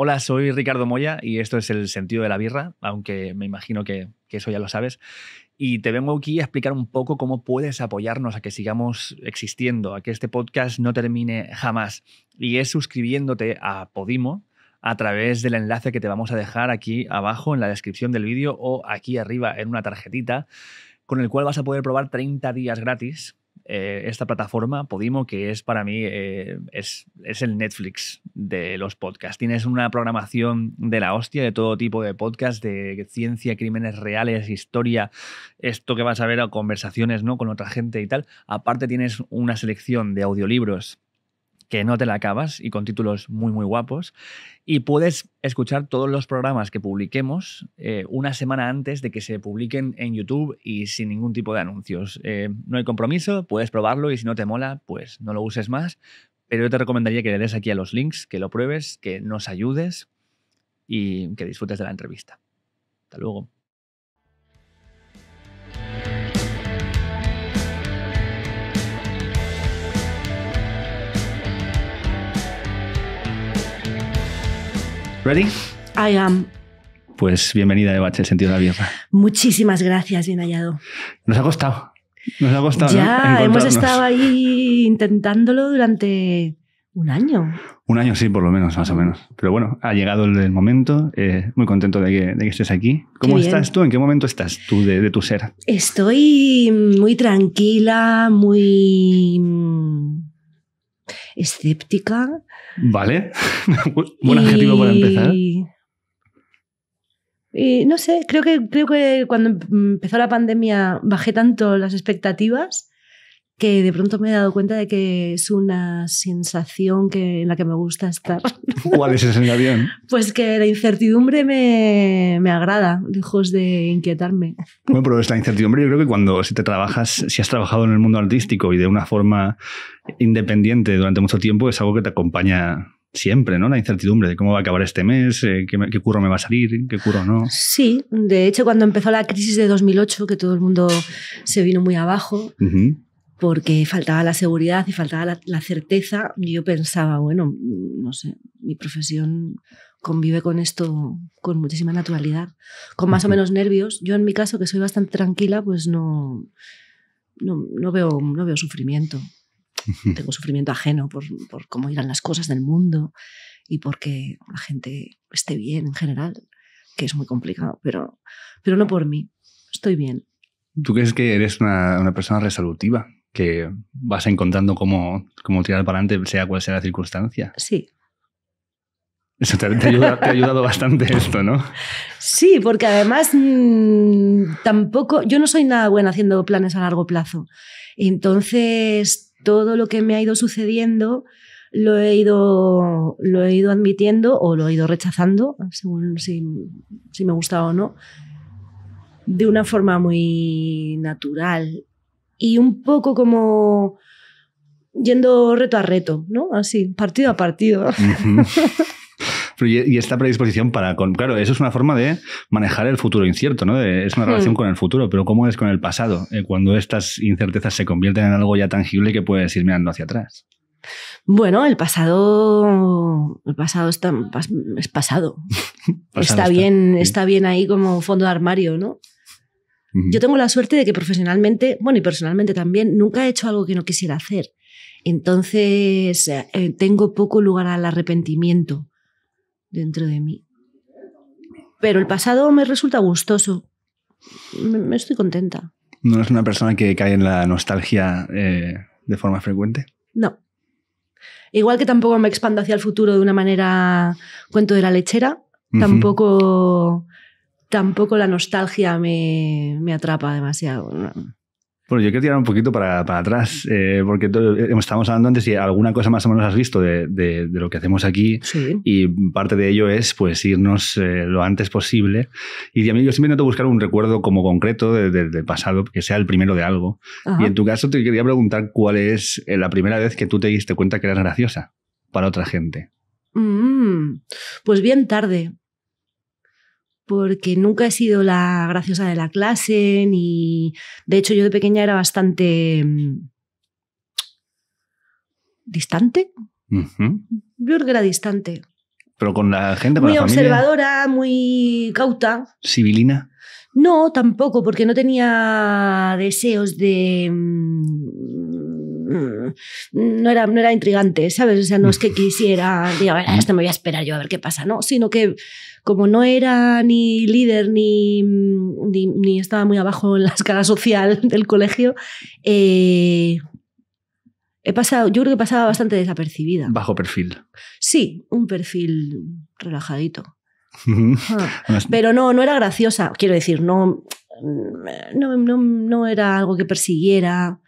Hola, soy Ricardo Moya y esto es El sentido de la birra, aunque me imagino que, eso ya lo sabes. Y te vengo aquí a explicar un poco cómo puedes apoyarnos a que sigamos existiendo, a que este podcast no termine jamás. Y es suscribiéndote a Podimo a través del enlace que te vamos a dejar aquí abajo en la descripción del vídeo o aquí arriba en una tarjetita, con el cual vas a poder probar 30 días gratis eh, esta plataforma, Podimo, que es para mí eh, es, el Netflix de los podcasts. Tienes una programación de la hostia, de todo tipo de podcasts, de ciencia, crímenes reales, historia, esto que vas a ver conversaciones ¿no? con otra gente y tal. Aparte tienes una selección de audiolibros que no te la acabas y con títulos muy, muy guapos. Y puedes escuchar todos los programas que publiquemos eh, una semana antes de que se publiquen en YouTube y sin ningún tipo de anuncios. Eh, no hay compromiso, puedes probarlo y si no te mola, pues no lo uses más. Pero yo te recomendaría que le des aquí a los links, que lo pruebes, que nos ayudes y que disfrutes de la entrevista. Hasta luego. Ready? I am. Pues bienvenida, Eva, el sentido de la vieja. Muchísimas gracias, bien hallado. Nos ha costado. Nos ha costado. Ya, hemos estado ahí intentándolo durante un año. Un año, sí, por lo menos, más o menos. Pero bueno, ha llegado el, momento. Eh, muy contento de que, estés aquí. ¿Cómo estás tú? ¿En qué momento estás tú de tu ser? Estoy muy tranquila, muy escéptica. Vale, buen adjetivo para empezar. no sé, creo que, creo que cuando empezó la pandemia bajé tanto las expectativas que de pronto me he dado cuenta de que es una sensación que, en la que me gusta estar. ¿Cuál es esa sensación? Pues que la incertidumbre me, agrada, lejos de inquietarme. Bueno, pero la incertidumbre yo creo que cuando si te trabajas, si has trabajado en el mundo artístico y de una forma independiente durante mucho tiempo, es algo que te acompaña siempre, ¿no? La incertidumbre de cómo va a acabar este mes, eh, qué, curro me va a salir, qué curro no. Sí, de hecho cuando empezó la crisis de 2008, que todo el mundo se vino muy abajo, porque faltaba la seguridad y faltaba la, certeza. yo pensaba, bueno, no sé, mi profesión convive con esto con muchísima naturalidad, con más o menos nervios. Yo en mi caso, que soy bastante tranquila, pues no, no, no veo, no veo sufrimiento. Tengo sufrimiento ajeno por, por cómo irán las cosas del mundo y porque la gente esté bien en general, que es muy complicado, pero, pero no por mí. Estoy bien. ¿Tú crees que eres una, una persona resolutiva? que vas encontrando cómo, tirar para adelante, sea cual sea la circunstancia. Sí. Eso te, ha ayudado bastante esto, ¿no? Sí, porque además mm, tampoco, yo no soy nada buena haciendo planes a largo plazo. Entonces, todo lo que me ha ido sucediendo lo he ido, lo he ido admitiendo o lo he ido rechazando, según si, si me gusta o no, de una forma muy natural y un poco como yendo reto a reto, ¿no? Así, partido a partido. y esta predisposición para con, claro eso es una forma de manejar el futuro incierto no es una hmm. relación con el futuro pero cómo es con el pasado eh, cuando estas incertezas se convierten en algo ya tangible que puedes ir mirando hacia atrás bueno el pasado el pasado está es pasado, está, bien está bien ahí como fondo de armario no yo tengo la suerte de que profesionalmente, bueno, y personalmente también, nunca he hecho algo que no quisiera hacer. Entonces, eh, eh, tengo poco lugar al arrepentimiento dentro de mí. Pero el pasado me resulta gustoso. Me, estoy contenta. ¿No eres una persona que cae en la nostalgia eh, de forma frecuente? No. Igual que tampoco me expando hacia el futuro de una manera cuento de la lechera, tampoco tampoco la nostalgia me, atrapa demasiado. Bueno, yo quiero tirar un poquito para, atrás, eh, porque eh, estábamos hablando antes y alguna cosa más o menos has visto de, lo que hacemos aquí. Y parte de ello es pues irnos eh, lo antes posible. Y a yo siempre intento buscar un recuerdo como concreto del pasado, que sea el primero de algo. Y en tu caso te quería preguntar cuál es la primera vez que tú te diste cuenta que eras graciosa para otra gente. Mm, pues bien tarde porque nunca he sido la graciosa de la clase, ni... De hecho, yo de pequeña era bastante mm, distante. Yo era distante. Pero con la gente, muy observadora, muy cauta. ¿Sibilina? No, tampoco, porque no tenía deseos de mm, no era, no intrigante, ¿sabes? O sea, no es que quisiera, digo, a ver, me voy a esperar yo a ver qué pasa, ¿no? Sino que como no era ni líder mm, ni, ni, estaba muy abajo en la escala social del colegio, eh, he pasado, yo creo que pasaba bastante desapercibida. Bajo perfil. Sí, un perfil relajadito. Ah, pero no, no era graciosa. Quiero decir, no, no, no era algo que persiguiera.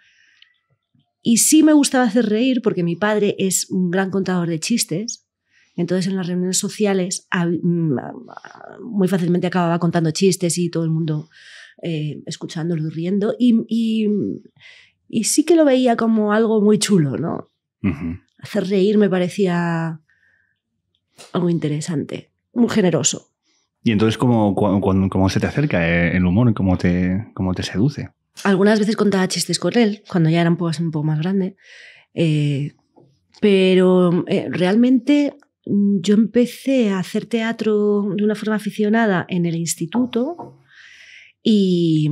Y sí me gustaba hacer reír porque mi padre es un gran contador de chistes entonces en las reuniones sociales mm, ah, muy fácilmente acababa contando chistes y todo el mundo eh, escuchándolo y riendo. Y, sí que lo veía como algo muy chulo, ¿no? Hacer reír me parecía algo interesante, muy generoso. ¿Y entonces cómo, cómo, se te acerca eh, el humor? ¿Cómo te, cómo te seduce? Algunas veces contaba chistes con él, cuando ya eran un poco, más grande. Eh, pero realmente Mm, yo empecé a hacer teatro de una forma aficionada en el instituto y,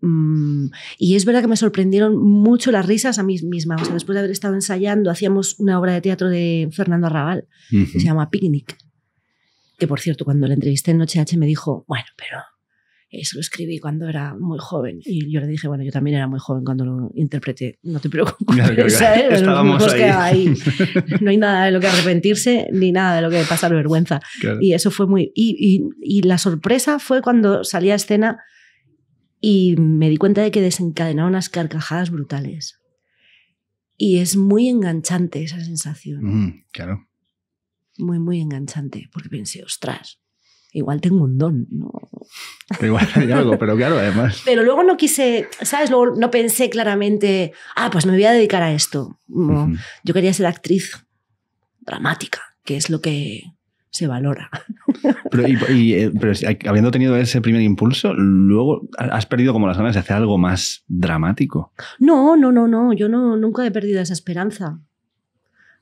mm, y es verdad que me sorprendieron mucho las risas a mí misma. después de haber estado ensayando, hacíamos una obra de teatro de Fernando Arrabal, se llama Picnic. Que por cierto, cuando la entrevisté en Noche H me dijo, bueno, pero eso eh, lo escribí cuando era muy joven. Y yo le dije, bueno, yo también era muy joven cuando lo interpreté. No te preocupes. No hay nada de lo que arrepentirse ni nada de lo que pasar vergüenza. Y eso fue muy... Y, la sorpresa fue cuando salí a escena y me di cuenta de que desencadenaba unas carcajadas brutales. Y es muy enganchante esa sensación. Mm, claro. Muy, muy enganchante, porque pensé, ostras, igual tengo un don. ¿no? Igual hay algo, pero claro, además. Pero luego no quise, ¿sabes? Luego no pensé claramente, ah, pues me voy a dedicar a esto. Yo quería ser actriz dramática, que es lo que se valora. Pero, eh, pero, habiendo tenido ese primer impulso, luego has perdido como las ganas de hacer algo más dramático. No, no, no, no. Yo no, nunca he perdido esa esperanza.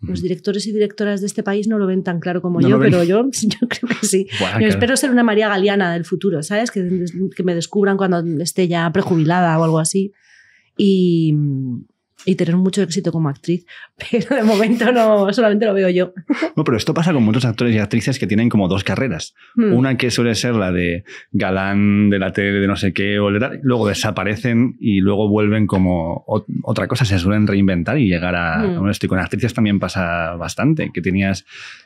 Los directores y directoras de este país no lo ven tan claro como yo, pero yo, yo, creo que sí. yo espero ser una María Galeana del futuro, ¿sabes? Que, que me descubran cuando esté ya prejubilada o algo así. Y, y tener mucho éxito como actriz, pero de momento no, solamente lo veo yo. No, pero esto pasa con muchos actores y actrices que tienen como dos carreras. Hmm. Una que suele ser la de galán, de la tele, de no sé qué, o de luego desaparecen y luego vuelven como otra cosa, se suelen reinventar y llegar a, hmm. bueno, estoy con actrices también pasa bastante, que tenías,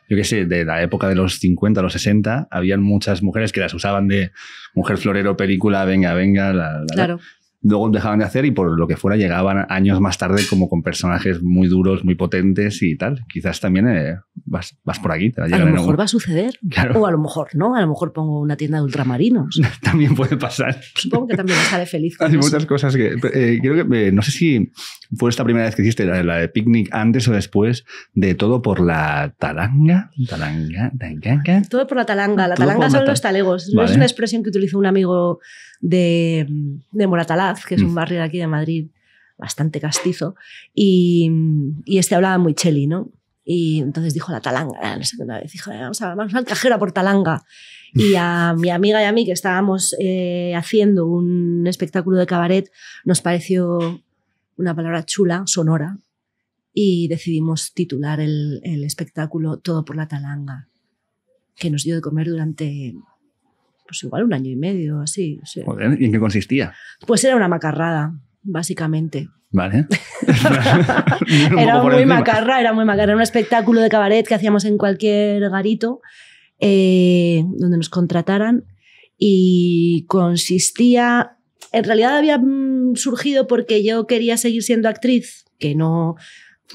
yo qué sé, de la época de los 50, los 60, habían muchas mujeres que las usaban de mujer florero, película, venga, venga, la, claro luego dejaban de hacer y por lo que fuera llegaban años más tarde como con personajes muy duros, muy potentes y tal. Quizás también eh, vas, por aquí. a, lo mejor va a suceder. O a lo mejor no, a lo mejor pongo una tienda de ultramarinos. también puede pasar. Supongo que también sale feliz. Hay muchas cosas que... Eh, creo que eh, no sé si fue esta primera vez que hiciste la, de picnic antes o después de todo por la talanga. Talanga, talanga. Todo por la talanga. La talanga son los talegos. No es una expresión que utilizó un amigo de, de Moratalaz, que es un mm. barrio de aquí de Madrid bastante castizo, y, este hablaba muy cheli, ¿no? Y entonces dijo la talanga, la segunda vez, dijo, eh, vamos, al cajero a por talanga. Mm. Y a mi amiga y a mí, que estábamos eh, haciendo un espectáculo de cabaret, nos pareció una palabra chula, sonora, y decidimos titular el, el espectáculo Todo por la talanga, que nos dio de comer durante pues igual un año y medio, así. ¿Y en qué consistía? Pues era una macarrada, básicamente. Vale. era muy macarra, era muy macarra. Era un espectáculo de cabaret que hacíamos en cualquier garito eh, donde nos contrataran y consistía. En realidad había mm, surgido porque yo quería seguir siendo actriz, que no.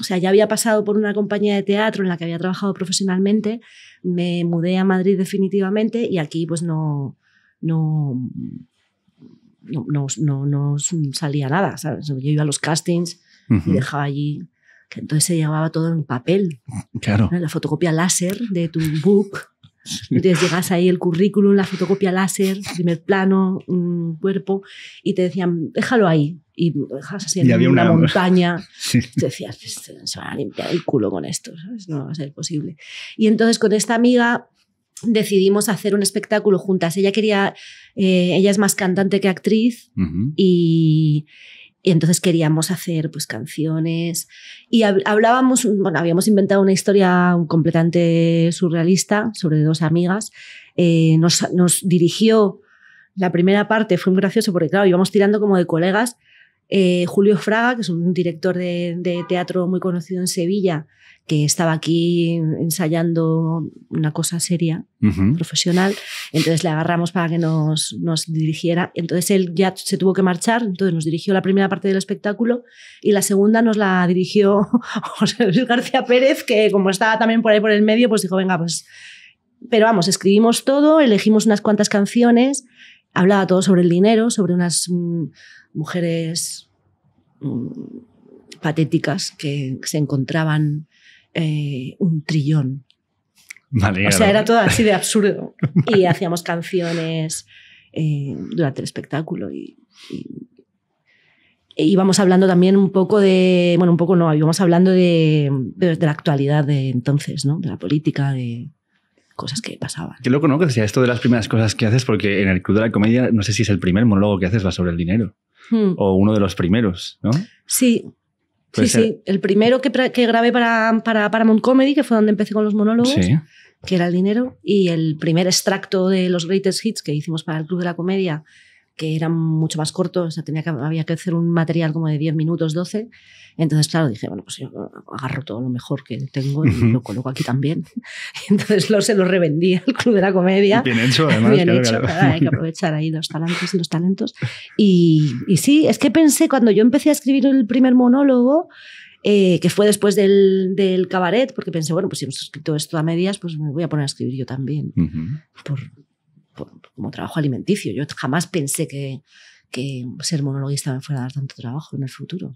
O sea, ya había pasado por una compañía de teatro en la que había trabajado profesionalmente, me mudé a Madrid definitivamente y aquí pues no, no, no, no, salía nada, Yo iba a los castings y dejaba allí, entonces se llevaba todo en papel. Claro. La fotocopia láser de tu book entonces llegas ahí el currículum, la fotocopia láser, primer plano, un mm, cuerpo, y te decían, déjalo ahí. Y dejas así en había una, montaña. te decías, se van a limpiar el culo con esto, No va a ser posible. Y entonces con esta amiga decidimos hacer un espectáculo juntas. Ella quería, eh, ella es más cantante que actriz y y entonces queríamos hacer pues canciones y hablábamos, bueno, habíamos inventado una historia completamente surrealista sobre dos amigas. Eh, nos, dirigió la primera parte, fue un gracioso porque claro, íbamos tirando como de colegas. Eh, Julio Fraga, que es un director de teatro muy conocido en Sevilla, estaba aquí ensayando una cosa seria, profesional. Entonces le agarramos para que nos, nos, dirigiera. Entonces él ya se tuvo que marchar, entonces nos dirigió la primera parte del espectáculo y la segunda nos la dirigió José Luis García Pérez, que como estaba también por ahí por el medio, pues dijo, venga, pues... Pero vamos, escribimos todo, elegimos unas cuantas canciones, hablaba todo sobre el dinero, sobre unas mm, mujeres... Mm, patéticas que se encontraban eh, un trillón. o sea, era todo así de absurdo. y hacíamos canciones eh, durante el espectáculo y, e íbamos hablando también un poco de, bueno, un poco no, íbamos hablando de, la actualidad de entonces, ¿no? De la política, de cosas que pasaban. Qué loco, ¿no? Que sea esto de las primeras cosas que haces, porque en el Club de la Comedia, no sé si es el primer monólogo que haces, va sobre el dinero. Hmm. O uno de los primeros, ¿no? Sí, Sí, sí. El primero que, grabé para, para Comedy, que fue donde empecé con los monólogos, que era el dinero, y el primer extracto de los greatest hits que hicimos para el Club de la Comedia, que eran mucho más cortos, o sea, tenía que, había que hacer un material como de 10 minutos, 12. Entonces, claro, dije, bueno, pues yo agarro todo lo mejor que tengo y lo coloco aquí también. Entonces lo, se lo revendí al Club de la Comedia. Bien hecho, además. Bien hecho, hay que aprovechar ahí los talentos y los talentos. Y, sí, es que pensé, cuando yo empecé a escribir el primer monólogo, eh, que fue después del, del, cabaret, porque pensé, bueno, pues si hemos escrito esto a medias, pues me voy a poner a escribir yo también. por, como trabajo alimenticio. Yo jamás pensé que, que ser monologuista me fuera a dar tanto trabajo en el futuro.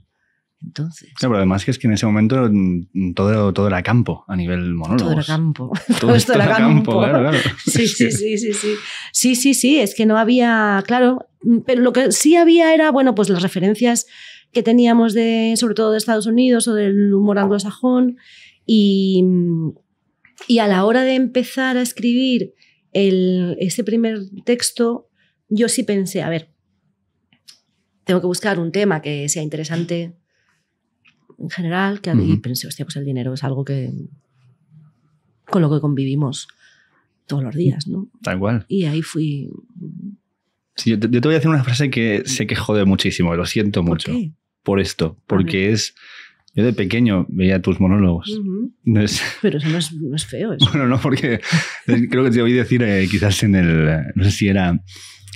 Entonces. Claro, pero además que es que en ese momento mm, todo, todo era campo a nivel monólogo. Todo era campo. Todo, era campo. claro, claro. Sí, sí, sí, sí, sí. Sí, sí, sí. Es que no había. Claro, mm, pero lo que sí había era, bueno, pues las referencias que teníamos de, sobre todo de Estados Unidos o del humor anglosajón. Y, mm, y a la hora de empezar a escribir ese primer texto yo sí pensé, a ver, tengo que buscar un tema que sea interesante en general, que a mí pensé, hostia, pues el dinero es algo que con lo que convivimos todos los días, ¿no? Tal cual. Y ahí fui. yo, te, voy a hacer una frase que sé que jode muchísimo, lo siento mucho. por esto, porque es yo de pequeño veía tus monólogos. Pero eso no es, feo. Bueno, no, porque creo que te oí decir eh, quizás en el, no sé si era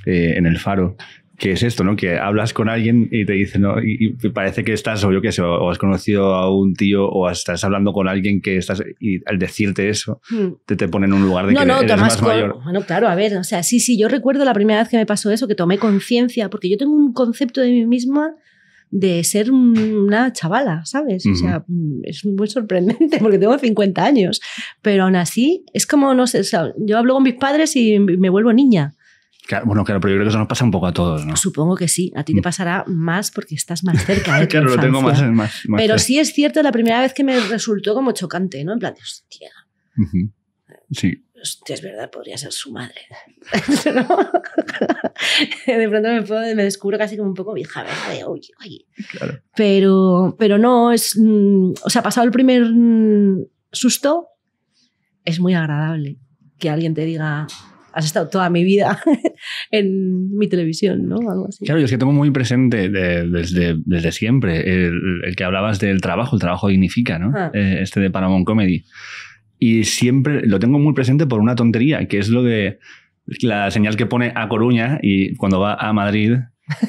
eh, en el faro, que es esto, ¿no? Que hablas con alguien y te dicen, ¿no? y, parece que estás, o yo qué sé, o has conocido a un tío, o estás hablando con alguien que estás, y al decirte eso, hmm. te, te pone en un lugar de no, que eres más con, mayor. Bueno, claro, a ver, o sea, sí, sí, yo recuerdo la primera vez que me pasó eso, que tomé conciencia, porque yo tengo un concepto de mí misma de ser una chavala, ¿sabes? O sea, mm, es muy sorprendente porque tengo 50 años, pero aún así es como, no sé, yo hablo con mis padres y me vuelvo niña. bueno, claro, pero yo creo que eso nos pasa un poco a todos, ¿no? Supongo que sí. A ti te mm. pasará más porque estás más cerca. De ¿eh? claro, lo tengo más, Pero sí es cierto, la primera vez que me resultó como chocante, ¿no? En plan, hostia. Sí es verdad, podría ser su madre. de pronto me, descubro casi como un poco vieja, ¿verdad? oye, oye. Pero, pero no, es. Mm, o sea, pasado el primer mm, susto, es muy agradable que alguien te diga, has estado toda mi vida en mi televisión, ¿no? Algo así. Claro, yo es que tengo muy presente desde, desde, siempre el, que hablabas del trabajo, el trabajo dignifica, ¿no? Ah. Eh, este de Paramount Comedy. Y siempre lo tengo muy presente por una tontería, que es lo de la señal que pone a Coruña y cuando va a Madrid,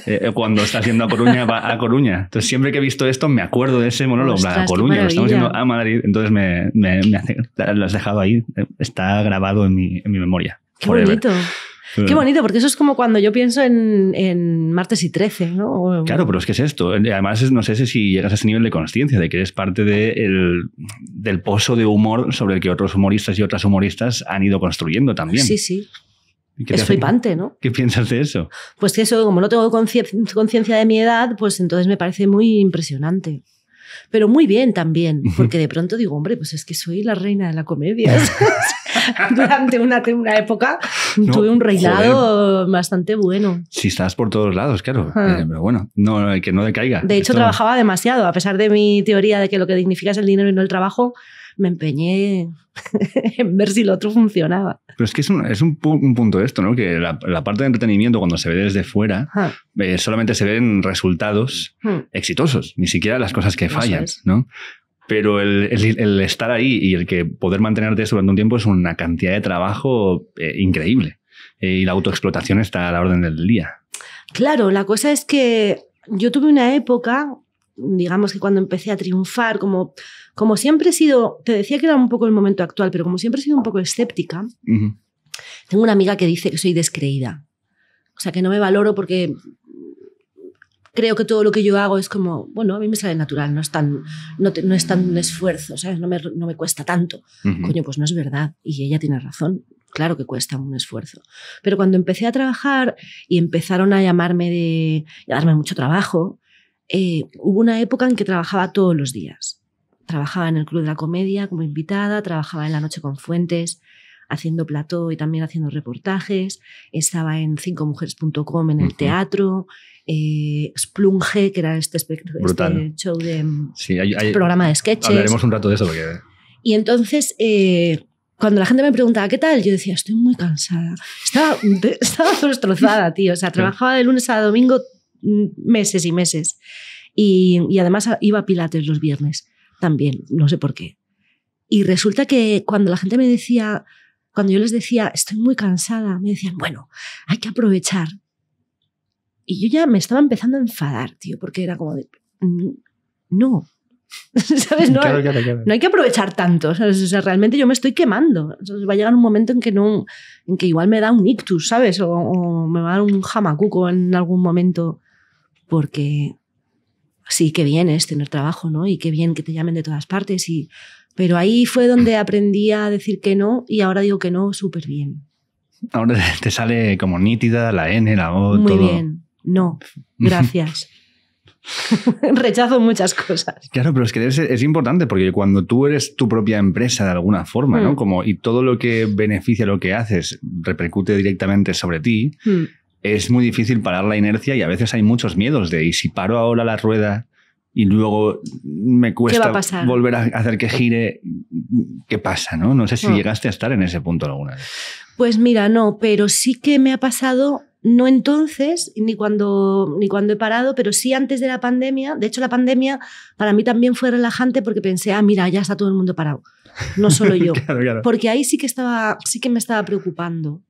eh, eh, cuando está haciendo a Coruña, va a Coruña. Entonces, siempre que he visto esto, me acuerdo de ese monólogo, a Coruña, estamos haciendo a Madrid. Entonces, me, lo has dejado ahí, eh, está grabado en mi, en memoria. Qué bonito. Mm. Qué bonito, porque eso es como cuando yo pienso en, en martes y 13, ¿no? Claro, pero es que es esto. Eh, además, no sé si llegas a ese nivel de conciencia de que eres parte del pozo de humor sobre el que otros humoristas y otras humoristas han ido construyendo también. Sí, sí. Es flipante, ¿no? ¿Qué piensas de eso? Pues que eso, como no tengo conciencia de mi edad, pues entonces me parece muy impresionante. Pero muy bien también, porque de pronto digo, hombre, pues es que soy la reina de la comedia. durante una, época tuve un reinado bastante bueno. Si estás por todos lados, claro. Eh, pero bueno, no, eh, que no decaiga. De hecho, trabajaba demasiado. A pesar de mi teoría de que lo que dignifica es el dinero y no el trabajo, me empeñé en ver si lo otro funcionaba. Pero es que es un, punto esto, ¿no? Que la, parte de entretenimiento, cuando se ve desde fuera, eh, solamente se ven resultados exitosos, ni siquiera las cosas que fallan, ¿no? Pero el, estar ahí y el que poder mantenerte durante un tiempo es una cantidad de trabajo eh, increíble. Eh, y la autoexplotación está a la orden del día. Claro, la cosa es que yo tuve una época, digamos que cuando empecé a triunfar, como, como siempre he sido, te decía que era un poco el momento actual, pero como siempre he sido un poco escéptica, tengo una amiga que dice que soy descreída. O sea, que no me valoro porque creo que todo lo que yo hago es como, bueno, a mí me sale natural, no es tan, no, es tan un esfuerzo, ¿sabes? No me, cuesta tanto. Coño, pues no es verdad. Y ella tiene razón. Claro que cuesta un esfuerzo. Pero cuando empecé a trabajar y empezaron a llamarme de, a darme mucho trabajo, eh, hubo una época en que trabajaba todos los días. Trabajaba en el Club de la Comedia como invitada, trabajaba en la noche con Fuentes, haciendo plató y también haciendo reportajes. Estaba en cincomujeres.com en el teatro, eh, Splunge, que era este, este show de mm, programa de sketches. Hablaremos un rato de eso Y entonces, eh, cuando la gente me preguntaba qué tal, yo decía, estoy muy cansada. Estaba, estaba destrozada, tío. O sea, trabajaba de lunes a domingo mm, meses y meses. Y, y además iba a Pilates los viernes también, no sé por qué. Y resulta que cuando la gente me decía, cuando yo les decía, estoy muy cansada, me decían, bueno, hay que aprovechar y yo ya me estaba empezando a enfadar, tío, porque era como de, mm, no. ¿Sabes? No, hay que aprovechar tanto. O sea, realmente yo me estoy quemando. va a llegar un momento en que no, en que igual me da un ictus, ¿sabes? O, me va a dar un jamacuco en algún momento. Porque sí, qué bien es tener trabajo, ¿no? Y qué bien que te llamen de todas partes. Y, pero ahí fue donde aprendí a decir que no y ahora digo que no súper bien. Ahora te sale como nítida la N, la O, Muy bien, no, gracias. Rechazo muchas cosas. Claro, pero es que es, importante porque cuando tú eres tu propia empresa de alguna forma, ¿no? Mm. Como, y todo lo que beneficia lo que haces repercute directamente sobre ti, mm. es muy difícil parar la inercia y a veces hay muchos miedos de, ¿y si paro ahora la rueda y luego me cuesta volver a hacer que gire, ¿qué pasa? No, no sé si mm. llegaste a estar en ese punto alguna vez. Pues mira, no, pero sí que me ha pasado no entonces, ni cuando, ni cuando he parado, pero sí antes de la pandemia. De hecho, la pandemia para mí también fue relajante porque pensé, ah, mira, ya está todo el mundo parado, no solo yo. Porque ahí sí que, estaba, sí que me estaba preocupando.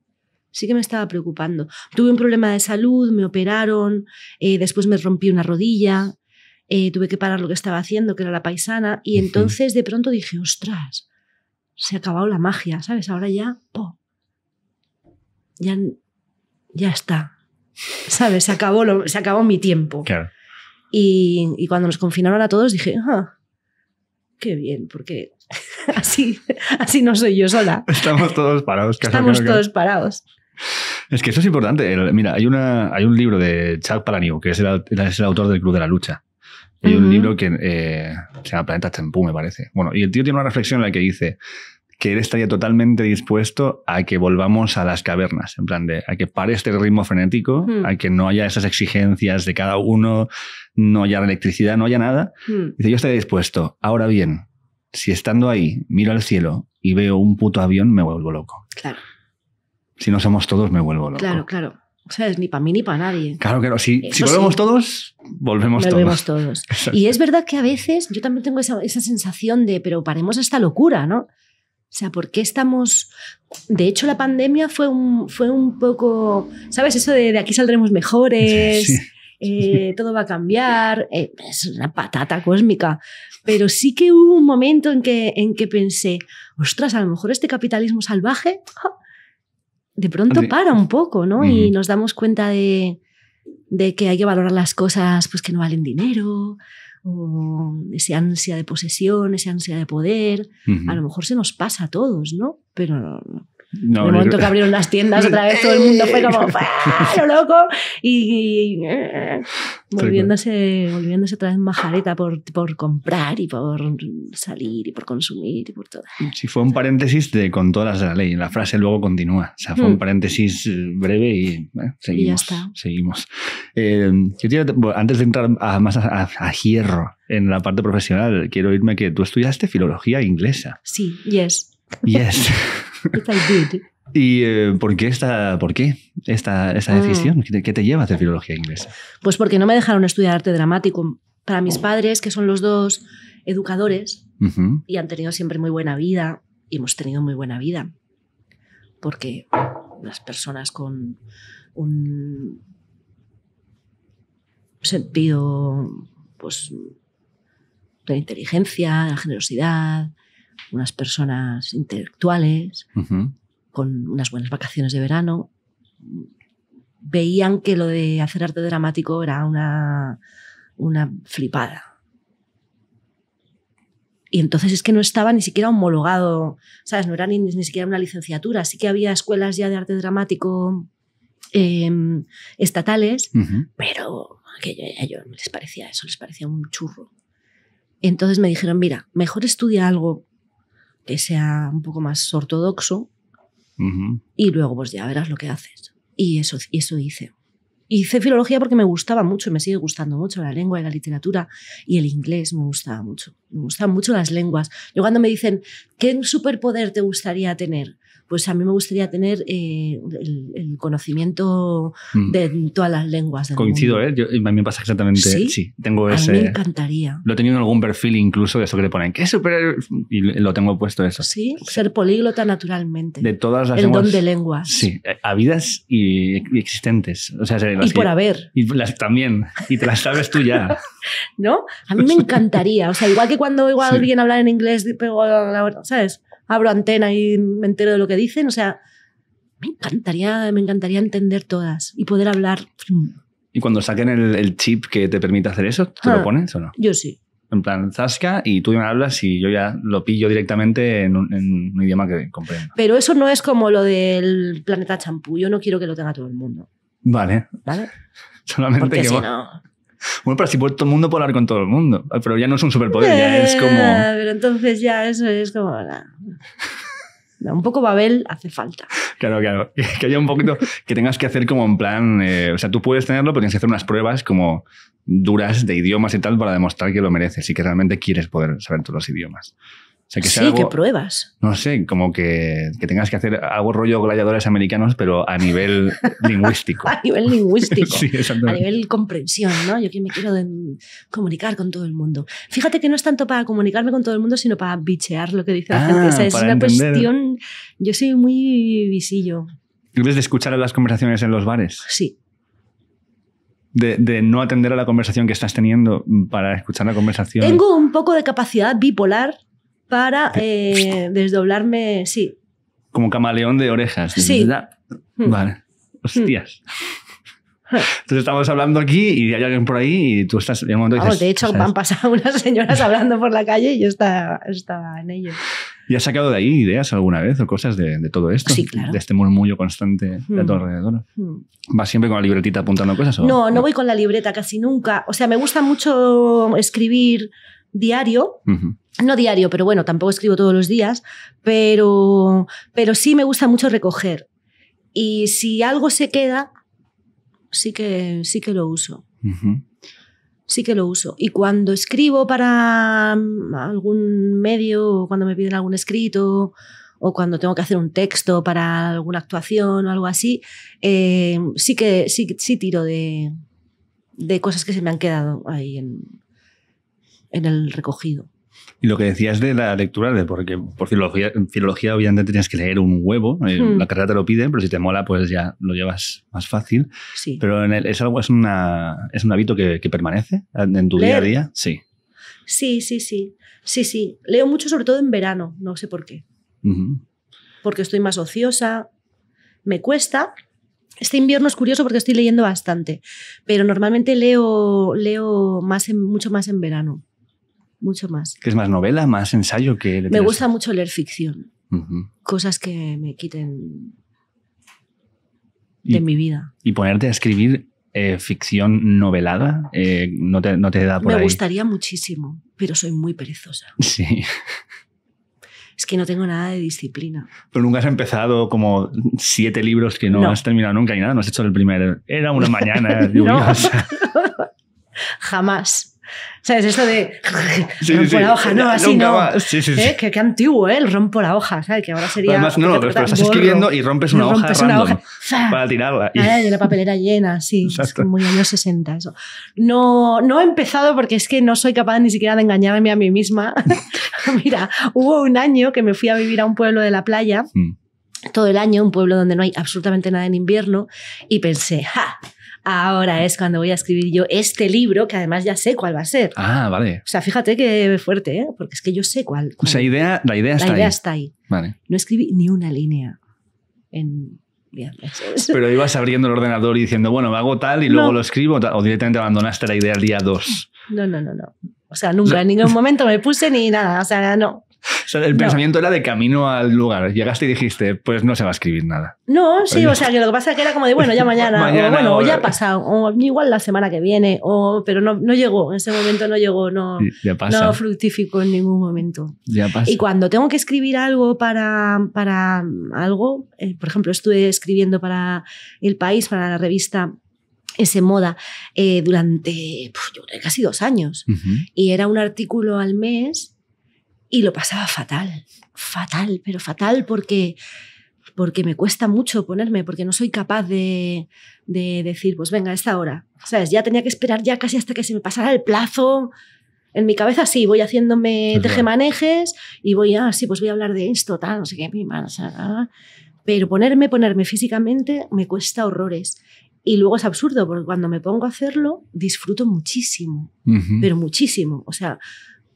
Sí que me estaba preocupando. Tuve un problema de salud, me operaron, eh, después me rompí una rodilla, eh, tuve que parar lo que estaba haciendo, que era la paisana, y entonces de pronto dije, ostras, se ha acabado la magia, ¿sabes? Ahora ya, po, ya ya está. ¿Sabes? Se acabó, se acabó mi tiempo. Y, cuando nos confinaron a todos dije, ah, qué bien, porque así, así no soy yo sola. Estamos todos parados. que Estamos todos parados. Es que eso es importante. mira, hay, una, hay un libro de Chuck Palahniuk, que es el, autor del Club de la Lucha. Hay un libro que eh, se llama Planeta Tempú, me parece. Bueno, y el tío tiene una reflexión en la que dice, que él estaría totalmente dispuesto a que volvamos a las cavernas, en plan de a que pare este ritmo frenético, hmm. a que no haya esas exigencias de cada uno, no haya electricidad, no haya nada. Hmm. Dice, yo estaría dispuesto. Ahora bien, si estando ahí miro al cielo y veo un puto avión, me vuelvo loco. Claro. Si no somos todos, me vuelvo loco. Claro, claro. O sea, es ni para mí ni para nadie. Claro, claro. Si, eh, si volvemos todos, volvemos, volvemos todos. Y es verdad que a veces yo también tengo esa, esa sensación de, pero paremos esta locura, ¿no? O sea, ¿por qué estamos...? De hecho, la pandemia fue un, fue un poco, ¿sabes? Eso de, de aquí saldremos mejores, eh, todo va a cambiar, eh, es una patata cósmica. Pero sí que hubo un momento en que, en que pensé, ostras, a lo mejor este capitalismo salvaje de pronto para un poco, ¿no? Y nos damos cuenta de, de que hay que valorar las cosas pues que no valen dinero, o ese ansia de posesión, ese ansia de poder, a lo mejor se nos pasa a todos, ¿no? Pero no, en el momento que abrieron las tiendas otra vez, todo el mundo fue como ah, lo loco! Y, eh, volviéndose, volviéndose otra vez majareta por, por comprar y por salir y por consumir y por todo. Sí, fue un paréntesis de con todas las de la ley. La frase luego continúa. O sea, fue un mm. paréntesis eh, breve y seguimos. Eh, y ya está. Seguimos. antes de entrar más a, a hierro en la parte profesional, quiero irme que tú estudiaste filología inglesa. Sí, yes. Yes. ¿Y eh, por qué esta, por qué esta, ah. decisión? ¿Qué te, lleva a hacer filología inglesa? Pues porque no me dejaron estudiar arte dramático. Para mis padres, que son los dos educadores y han tenido siempre muy buena vida, y hemos tenido muy buena vida, porque las personas con un sentido pues, de inteligencia, de generosidad, unas personas intelectuales, con unas buenas vacaciones de verano. Veían que lo de hacer arte dramático era una, una flipada. Y entonces es que no estaba ni siquiera homologado, ¿sabes? No era ni, siquiera una licenciatura. Sí que había escuelas ya de arte dramático em, estatales, pero a ellos les parecía eso, les parecía un churro. Entonces me dijeron, mira, mejor estudia algo que sea un poco más ortodoxo y luego pues ya verás lo que haces. Y eso, y eso hice. Hice filología porque me gustaba mucho y me sigue gustando mucho la lengua y la literatura y el inglés me gustaba mucho. Me gustan mucho las lenguas. Yo cuando me dicen, ¿qué superpoder te gustaría tener? pues a mí me gustaría tener eh, el, conocimiento mm. de todas las lenguas. Coincido, ¿eh? a mí me pasa exactamente. Sí, tengo ese. mí me encantaría. Lo he tenido en algún perfil incluso de eso que le ponen, ¿qué super? Y lo tengo puesto eso. Sí, ser políglota naturalmente. De todas las lenguas. El don de lenguas. Sí, eh, habidas y existentes. O sea, y por haber. Y las también. Y te las sabes tú ya. ¿No? A mí me encantaría. O sea, igual que cuando oigo a alguien hablar en inglés, ¿sabes? abro antena y me entero de lo que dicen. O sea, me encantaría, me encantaría entender todas y poder hablar. ¿Y cuando saquen el, chip que te permite hacer eso, te lo ah, pones o no? Yo sí. En plan, Zaska y tú me hablas y yo ya lo pillo directamente en un, idioma que comprendo. Pero eso no es como lo del planeta champú. Yo no quiero que lo tenga todo el mundo. Vale. ¿Vale? Solamente Porque que no... Bueno, para si todo el mundo puede hablar con todo el mundo. Pero ya no es un superpoder, ya es como. Eh, pero entonces ya eso es como. Un poco Babel hace falta. Claro, claro. Que haya un poquito que tengas que hacer como en plan. Eh, o sea, tú puedes tenerlo, pero tienes que hacer unas pruebas como duras de idiomas y tal para demostrar que lo mereces y que realmente quieres poder saber todos los idiomas sí, que pruebas. No sé, como que, tengas que hacer algo rollo gladiadores americanos, pero a nivel lingüístico. a nivel lingüístico. a nivel comprensión, ¿no? Yo que me quiero comunicar con todo el mundo. Fíjate que no es tanto para comunicarme con todo el mundo, sino para bichear lo que dice la ah, gente. es una cuestión. Yo soy muy visillo. ¿Debes de escuchar las conversaciones en los bares? Sí. de, no atender a la conversación que estás teniendo para escuchar la conversación. Tengo un poco de capacidad bipolar para eh, desdoblarme, sí. Como camaleón de orejas. Sí. Hmm. Vale. Hmm. Hostias. Hmm. Entonces estamos hablando aquí y hay alguien por ahí y tú estás De hecho, han pasado unas señoras hablando por la calle y yo estaba, estaba en ello. ¿Y has sacado de ahí ideas alguna vez o cosas de, todo esto? Sí, claro. De este murmullo constante de todo alrededor. ¿Vas siempre con la libretita apuntando cosas? O, no, no, voy con la libreta casi nunca. O sea, me gusta mucho escribir diario. Uh no diario, pero bueno, tampoco escribo todos los días, pero, pero sí me gusta mucho recoger. Y si algo se queda, sí que, sí que lo uso. Sí que lo uso. Y cuando escribo para mm, algún medio, o cuando me piden algún escrito, o cuando tengo que hacer un texto para alguna actuación o algo así, eh, sí que sí, sí tiro de, cosas que se me han quedado ahí en el recogido. Y lo que decías de la lectura, de porque por filología, filología obviamente tienes que leer un huevo, eh, hmm. la carrera te lo pide, pero si te mola, pues ya lo llevas más fácil. Sí. Pero en es algo, es, un hábito que, permanece en tu día a día. Sí. Sí, sí, sí. Sí, sí. Leo mucho, sobre todo en verano, no sé por qué. Porque estoy más ociosa, me cuesta. Este invierno es curioso porque estoy leyendo bastante, pero normalmente leo, leo más mucho más en verano mucho más. ¿Qué es más novela, más ensayo que... me gusta mucho leer ficción, cosas que me quiten de mi vida. ¿Y ponerte a escribir eh, ficción novelada eh, no, te, da por Me gustaría muchísimo, pero soy muy perezosa. Sí. Es que no tengo nada de disciplina. Pero nunca has empezado como siete libros que no, has terminado nunca y nada, no has hecho el primero Era una mañana Jamás. ¿Sabes? eso de rompo la hoja, no, así no. Sí, ¿Eh? Qué, antiguo, ¿eh? El rompo la hoja, ¿sabes? Que ahora sería. Pues además, no, pero estás escribiendo y rompes una hoja. para tirarla. Y... Ay, la papelera llena, sí. Es muy años 60 eso. No, no he empezado porque es que no soy capaz ni siquiera de engañarme a mí misma. Mira, hubo un año que me fui a vivir a un pueblo de la playa. Mm. todo el año, un pueblo donde no hay absolutamente nada en invierno, y pensé, ¡ja! ahora es cuando voy a escribir yo este libro, que además ya sé cuál va a ser. Ah, vale. O sea, fíjate que fuerte, ¿eh? porque es que yo sé cuál. O sea, idea, la idea está ahí. la idea ahí. Está ahí. Vale. No escribí ni una línea en pero ibas abriendo el ordenador y diciendo, bueno, me hago tal y luego lo escribo, o directamente abandonaste la idea el día 2. No, no, no, no. O sea, nunca, en ningún momento me puse ni nada, o sea, no. el pensamiento era de camino al lugar. Llegaste y dijiste, pues no se va a escribir nada. No, sí, o sea, que lo que pasa es que era como de, bueno, ya mañana, o ya ha pasado, o igual la semana que viene, pero no, llegó, en ese momento no llegó, no, fructificó en ningún momento. Ya Y cuando tengo que escribir algo para, algo, eh, por ejemplo, estuve escribiendo para El País, para la revista ese moda eh, durante yo creo, casi dos años. Y era un artículo al mes y lo pasaba fatal, fatal, pero fatal porque porque me cuesta mucho ponerme, porque no soy capaz de, de decir, pues venga, esta hora. ¿Sabes? Ya tenía que esperar ya casi hasta que se me pasara el plazo. En mi cabeza sí, voy haciéndome tejemanejes y voy, ah, sí, pues voy a hablar de esto, tal, no sé qué, mi ah". Pero ponerme, ponerme físicamente me cuesta horrores. Y luego es absurdo, porque cuando me pongo a hacerlo, disfruto muchísimo, pero muchísimo. O sea,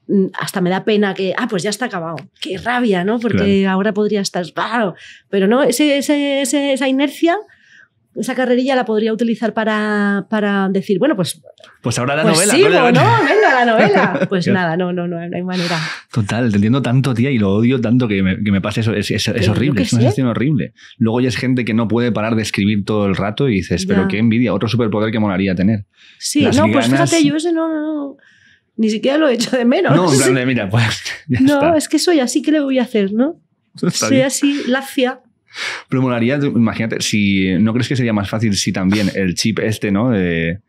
Mm, hasta me da pena que, ah, pues ya está acabado. Qué rabia, ¿no? Porque ahora podría estar, claro. Pero no, ese, esa inercia, esa carrerilla la podría utilizar para, para decir, bueno, pues. Pues ahora la pues novela. ¿no? ¿no? Venga, la novela. Pues nada, no, no, no, no hay manera. Total, te entiendo tanto, tía, y lo odio tanto que me, que me pasa eso. Es, horrible, es una situación horrible. Luego ya es gente que no puede parar de escribir todo el rato y dices, pero qué envidia, otro superpoder que molaría tener. Sí, no, pues fíjate, yo ese no ni siquiera lo he hecho de menos. No, es que soy así, ¿qué le voy a hacer, no? soy así, lacia. Pero molaría, imagínate, si no crees que sería más fácil si también el chip este, ¿no? De,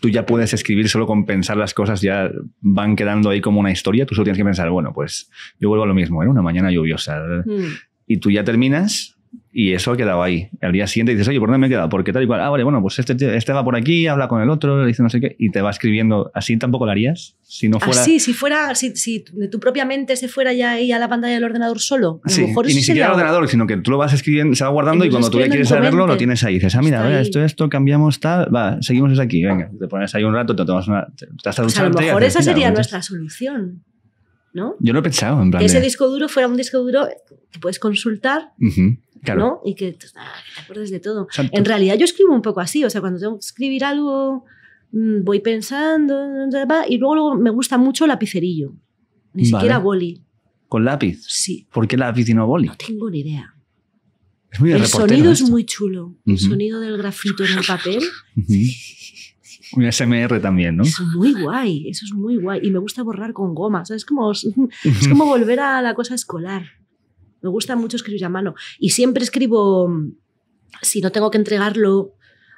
tú ya puedes escribir solo con pensar las cosas, ya van quedando ahí como una historia, tú solo tienes que pensar, bueno, pues yo vuelvo a lo mismo, era ¿eh? una mañana lluviosa. Mm. Y tú ya terminas y eso ha quedado ahí. El día siguiente dices, oye, ¿por dónde me he quedado? Porque tal y Ah, vale, bueno, pues este, este va por aquí, habla con el otro, le dice no sé qué, y te va escribiendo. ¿Así tampoco lo harías? Si no fuera. sí, si fuera, si, de tu propia mente se fuera ya ahí a la pantalla del ordenador solo. A y ni siquiera el ordenador, sino que tú lo vas escribiendo, se va guardando y cuando tú le quieres saberlo, lo tienes ahí. Dices, ah, mira, ver, esto, esto, cambiamos tal, va, seguimos desde aquí, venga. Te pones ahí un rato, te tomas una. Te, a lo mejor esa sería nuestra solución. ¿no? Yo no he pensado, en plan. ese disco duro fuera un disco duro que puedes consultar. Y pues, que te acuerdes de todo. En realidad yo escribo un poco así, o sea, cuando tengo que escribir algo, mm, voy pensando, mm, y luego, me gusta mucho lapicerillo, ni siquiera boli. ¿Con lápiz? Sí. ¿Por qué lápiz y no boli? No tengo ni idea. el sonido es muy chulo, el sonido del grafito en el papel. Un SMR también, ¿no? Es muy guay, eso es muy guay. Y me gusta borrar con goma, es como volver a la cosa escolar. Me gusta mucho escribir a mano. Y siempre escribo, si no tengo que entregarlo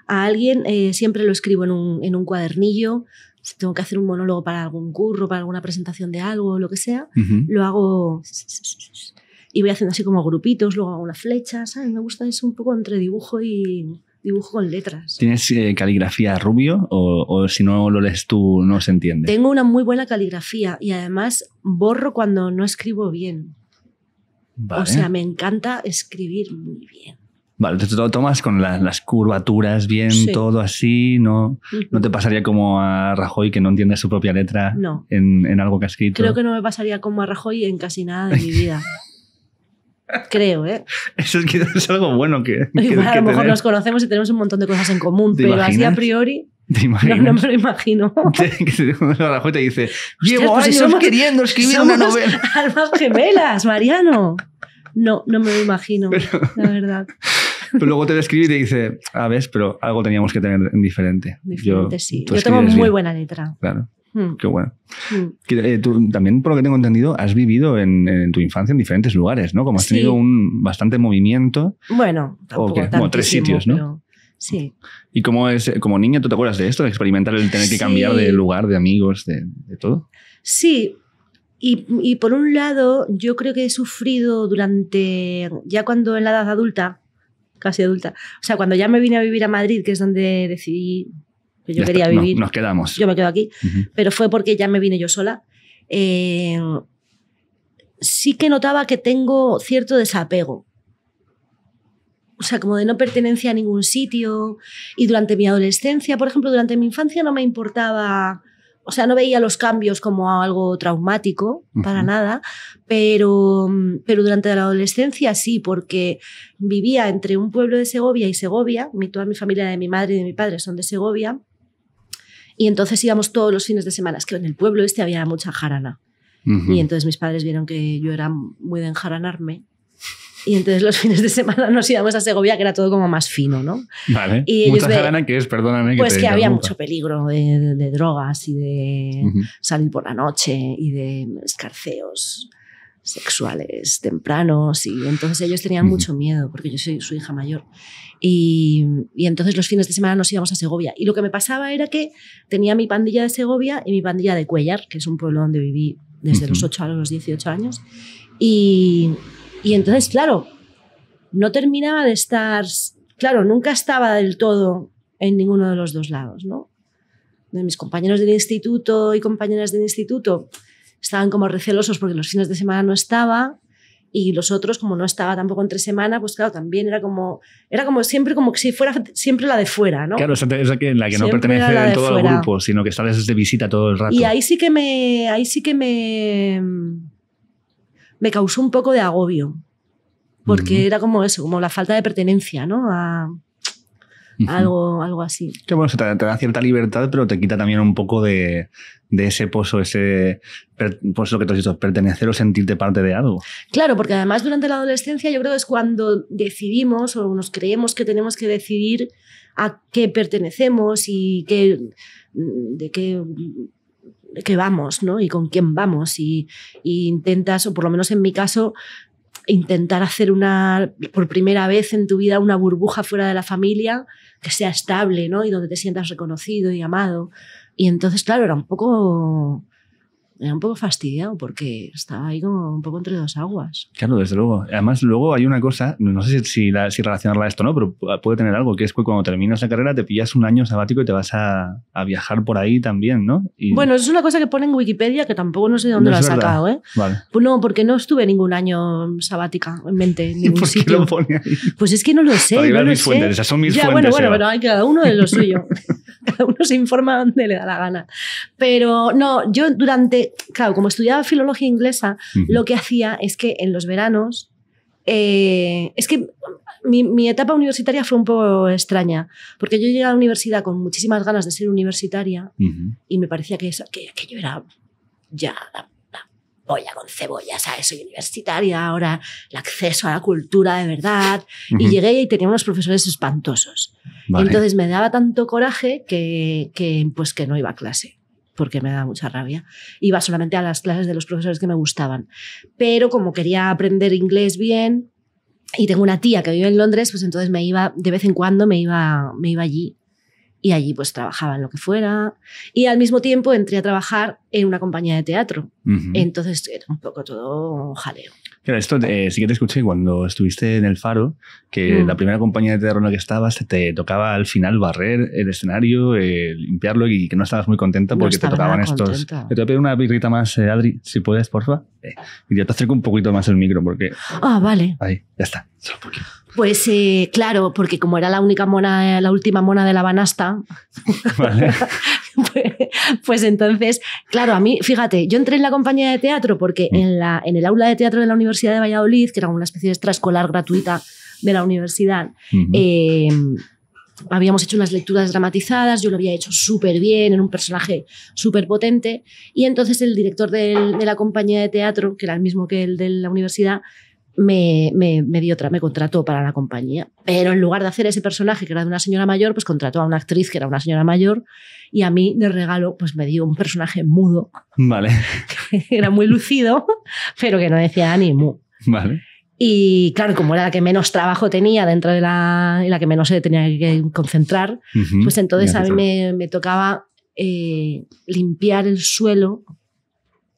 a alguien, eh, siempre lo escribo en un, cuadernillo. Si tengo que hacer un monólogo para algún curro, para alguna presentación de algo, lo que sea, lo hago y voy haciendo así como grupitos, luego hago una flecha, ¿sabes? Me gusta eso un poco entre dibujo y, dibujo con letras. ¿Tienes eh, caligrafía rubio o, o, si no lo lees tú no se entiende? Tengo una muy buena caligrafía y además borro cuando no escribo bien. O sea, me encanta escribir muy bien. Vale, entonces tomas con las curvaturas bien, todo así, ¿no? ¿no? te pasaría como a Rajoy que no entiende su propia letra en, algo que ha escrito? Creo que no me pasaría como a Rajoy en casi nada de mi vida. Creo, ¿eh? Eso es, es algo bueno que... a lo mejor nos conocemos y tenemos un montón de cosas en común, pero así a priori... No, me lo imagino. que se a la J y dice, llevo pues años queriendo escribir una novela. Almas gemelas, Mariano. No, no me lo imagino, la verdad. Pero luego te describe y te dice, a ah, ver, pero algo teníamos que tener diferente. Diferente, sí. Yo tengo muy buena letra. Claro. Hmm. Qué bueno. Hmm. Eh, también, por lo que tengo entendido, has vivido en, tu infancia en diferentes lugares, ¿no? Como has tenido un bastante movimiento. Bueno, tampoco o como tres sitios, ¿no? Sí. ¿Y cómo es, como niña, tú te acuerdas de esto, de experimentar el tener que cambiar de lugar, de amigos, de, todo? Sí. Y, por un lado, yo creo que he sufrido durante, ya cuando en la edad adulta, casi adulta, o sea, cuando ya me vine a vivir a Madrid, que es donde decidí que yo quería vivir. nos quedamos. Yo me quedo aquí, pero fue porque ya me vine yo sola. Eh, sí que notaba que tengo cierto desapego o sea, como de no pertenencia a ningún sitio. Y durante mi adolescencia, por ejemplo, durante mi infancia no me importaba, o sea, no veía los cambios como algo traumático, para nada, pero, pero durante la adolescencia sí, porque vivía entre un pueblo de Segovia y Segovia, toda mi familia de mi madre y de mi padre son de Segovia, y entonces íbamos todos los fines de semana, es que en el pueblo este había mucha jarana. Y entonces mis padres vieron que yo era muy de enjaranarme y entonces los fines de semana nos íbamos a Segovia, que era todo como más fino, ¿no? Vale. Y Mucha que es, perdóname. Pues que, había mucho peligro de, drogas y de salir por la noche y de escarceos sexuales tempranos y entonces ellos tenían mucho miedo porque yo soy su hija mayor y, y, entonces los fines de semana nos íbamos a Segovia y lo que me pasaba era que tenía mi pandilla de Segovia y mi pandilla de Cuellar que es un pueblo donde viví desde los 8 a los 18 años y, y entonces, claro, no terminaba de estar, claro, nunca estaba del todo en ninguno de los dos lados, ¿no? De mis compañeros del instituto y compañeras del instituto estaban como recelosos porque los fines de semana no estaba y los otros como no estaba tampoco entre semana pues claro también era como era como siempre como que si fuera siempre la de fuera no claro es la que, la que no pertenece del todo el al grupo sino que está de visita todo el rato y ahí sí que me ahí sí que me me causó un poco de agobio, porque era como eso, como la falta de pertenencia, ¿no? A, algo, algo así. Que bueno, te, te, da cierta libertad, pero te quita también un poco de, ese pozo, ese pozo que te has dicho, pertenecer o sentirte parte de algo. Claro, porque además durante la adolescencia yo creo que es cuando decidimos o nos creemos que tenemos que decidir a qué pertenecemos y de qué que vamos, ¿no? Y con quién vamos. Y, intentas, o por lo menos en mi caso, intentar hacer una, por primera vez en tu vida, una burbuja fuera de la familia que sea estable, ¿no? Y donde te sientas reconocido y amado. Y entonces, claro, era un poco ha un poco fastidiado porque estaba ahí como un poco entre dos aguas. Claro, desde luego. Además, luego hay una cosa, no sé si, relacionarla a esto no, pero puede tener algo, que es que cuando terminas la carrera te pillas un año sabático y te vas a, viajar por ahí también, ¿no? Bueno, es una cosa que pone en Wikipedia que tampoco no sé de dónde lo ha sacado, ¿eh? Vale. Pues no, porque no estuve ningún año sabática en mente, en ningún Pues es que no lo sé. No lo mis esas son mis ya, Bueno, bueno, pero hay cada uno de lo suyo. cada uno se informa donde le da la gana. Pero no, yo durante claro, como estudiaba filología inglesa, lo que hacía es que en los veranos, eh, es que mi, etapa universitaria fue un poco extraña, porque yo llegué a la universidad con muchísimas ganas de ser universitaria y me parecía que, que, yo era ya la, a polla con cebollas, Soy universitaria, ahora el acceso a la cultura de verdad. Y llegué y tenía unos profesores espantosos. Entonces me daba tanto coraje que, pues, que no iba a clase porque me da mucha rabia. Iba solamente a las clases de los profesores que me gustaban. Pero como quería aprender inglés bien y tengo una tía que vive en Londres, pues entonces me iba, de vez en cuando me iba, me iba allí. Y allí pues trabajaba en lo que fuera. Y al mismo tiempo entré a trabajar en una compañía de teatro. Entonces era un poco todo jaleo. Claro, esto eh, sí que te escuché cuando estuviste en El Faro, que mm. la primera compañía de terreno en la que estabas te tocaba al final barrer el escenario, eh, limpiarlo y que no estabas muy contenta porque te tocaban estos. Te voy una birrita más, eh, Adri, si puedes, porfa. y yo te acerco un poquito más el micro porque. Ah, vale. Ahí, ya está. Pues eh, claro, porque como era la única mona, la última mona de la banasta, pues, entonces, claro, a mí, fíjate, yo entré en la compañía de teatro porque mm. en, la, en el aula de teatro de la Universidad de Valladolid, que era una especie de extraescolar gratuita de la universidad, em, habíamos hecho unas lecturas dramatizadas, yo lo había hecho súper bien, en un personaje súper potente, y entonces el director de la compañía de teatro, que era el mismo que el de la universidad, me, me, me, dio otra, me contrató para la compañía. Pero en lugar de hacer ese personaje que era de una señora mayor, pues contrató a una actriz que era una señora mayor y a mí de regalo pues me dio un personaje mudo. Vale. era muy lucido, pero que no decía ánimo. Vale. Y claro, como era la que menos trabajo tenía dentro de la, y la que menos se tenía que concentrar, pues entonces a mí me, tocaba eh, limpiar el suelo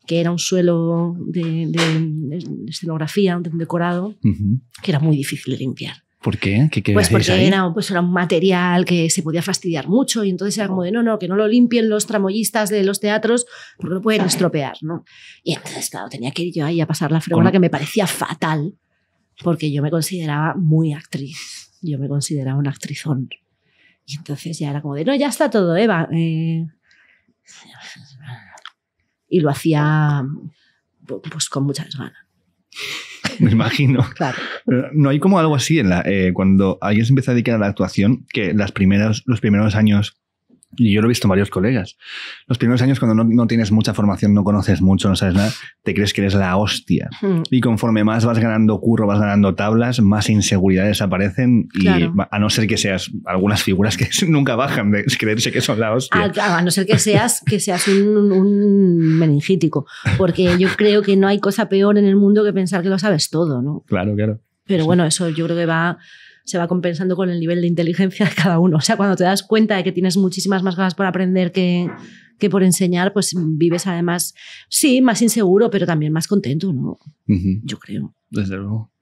que era un suelo de, escenografía, de un decorado, que era muy difícil de limpiar. ¿Por qué? ¿Qué pues porque Era, pues era un material que se podía fastidiar mucho y entonces era como de no, no, que no lo limpien los tramoyistas de los teatros porque lo pueden estropear, ¿no? Y entonces, claro, tenía que ir yo ahí a pasar la fregona que me parecía fatal porque yo me consideraba muy actriz, yo me consideraba una actrizón. Y entonces ya era como de, no, ya está todo, Eva. Eh" y lo hacía pues, con muchas ganas. Me imagino. Claro. No hay como algo así en la, eh, cuando alguien se empieza a dedicar a la actuación, que las los primeros años y yo lo he visto en varios colegas. Los primeros años, cuando no, no, tienes mucha formación, no conoces mucho, no sabes nada, te crees que eres la hostia. Hmm. Y conforme más vas ganando curro, vas ganando tablas, más inseguridades aparecen. Y a no ser que seas algunas figuras que nunca bajan de creerse que son la hostia. a no ser que seas, que seas un, meningítico. Porque yo creo que no hay cosa peor en el mundo que pensar que lo sabes todo, ¿no? Claro, claro. Pero bueno, eso yo creo que va se va compensando con el nivel de inteligencia de cada uno. O sea, cuando te das cuenta de que tienes muchísimas más ganas por aprender que, que por enseñar, pues vives además, sí, más inseguro, pero también más contento, ¿no? Yo creo. Desde luego.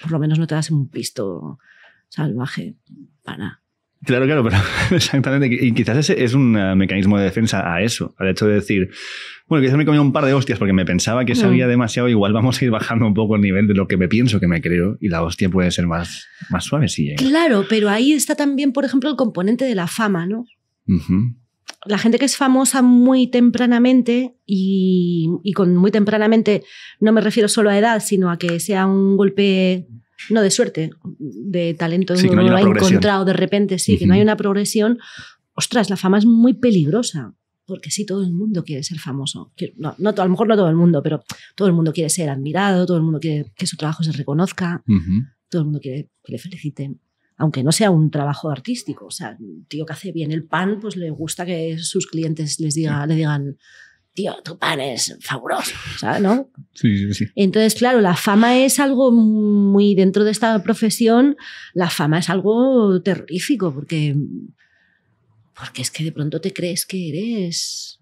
Por lo menos no te das un pisto salvaje para Claro, claro, pero exactamente. Y quizás ese es un eh, mecanismo de defensa a eso, al hecho de decir, bueno, quizás me comí un par de hostias porque me pensaba que sabía mm. demasiado, igual vamos a ir bajando un poco el nivel de lo que me pienso que me creo y la hostia puede ser más, más suave Claro, pero ahí está también, por ejemplo, el componente de la fama, ¿no? La gente que es famosa muy tempranamente, y, y con muy tempranamente no me refiero solo a edad, sino a que sea un golpe no de suerte, de talento no, lo ha encontrado de repente, sí, que no hay una progresión, ostras, la fama es muy peligrosa. Porque sí, todo el mundo quiere ser famoso. No, a lo mejor no todo el mundo, pero todo el mundo quiere ser admirado, todo el mundo quiere que su trabajo se reconozca, todo el mundo quiere que le feliciten aunque no sea un trabajo artístico. O sea, un tío que hace bien el pan, pues le gusta que sus clientes les diga, le digan, tío, tu pan es fabuloso, ¿sabes? ¿No? Sí, sí, sí. Entonces, claro, la fama es algo muy, dentro de esta profesión, la fama es algo terrífico porque, porque es que de pronto te crees que eres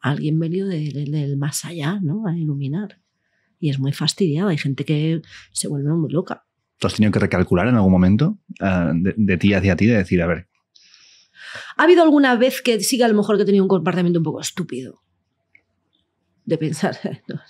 alguien venido del, más allá, ¿no? A iluminar. Y es muy fastidiado, hay gente que se vuelve muy loca. ¿Tú has tenido que recalcular en algún momento eh, de, de ti hacia ti, de decir, a ver, ¿Ha habido alguna vez que sí que a lo mejor que he tenido un comportamiento un poco estúpido? De pensar, no,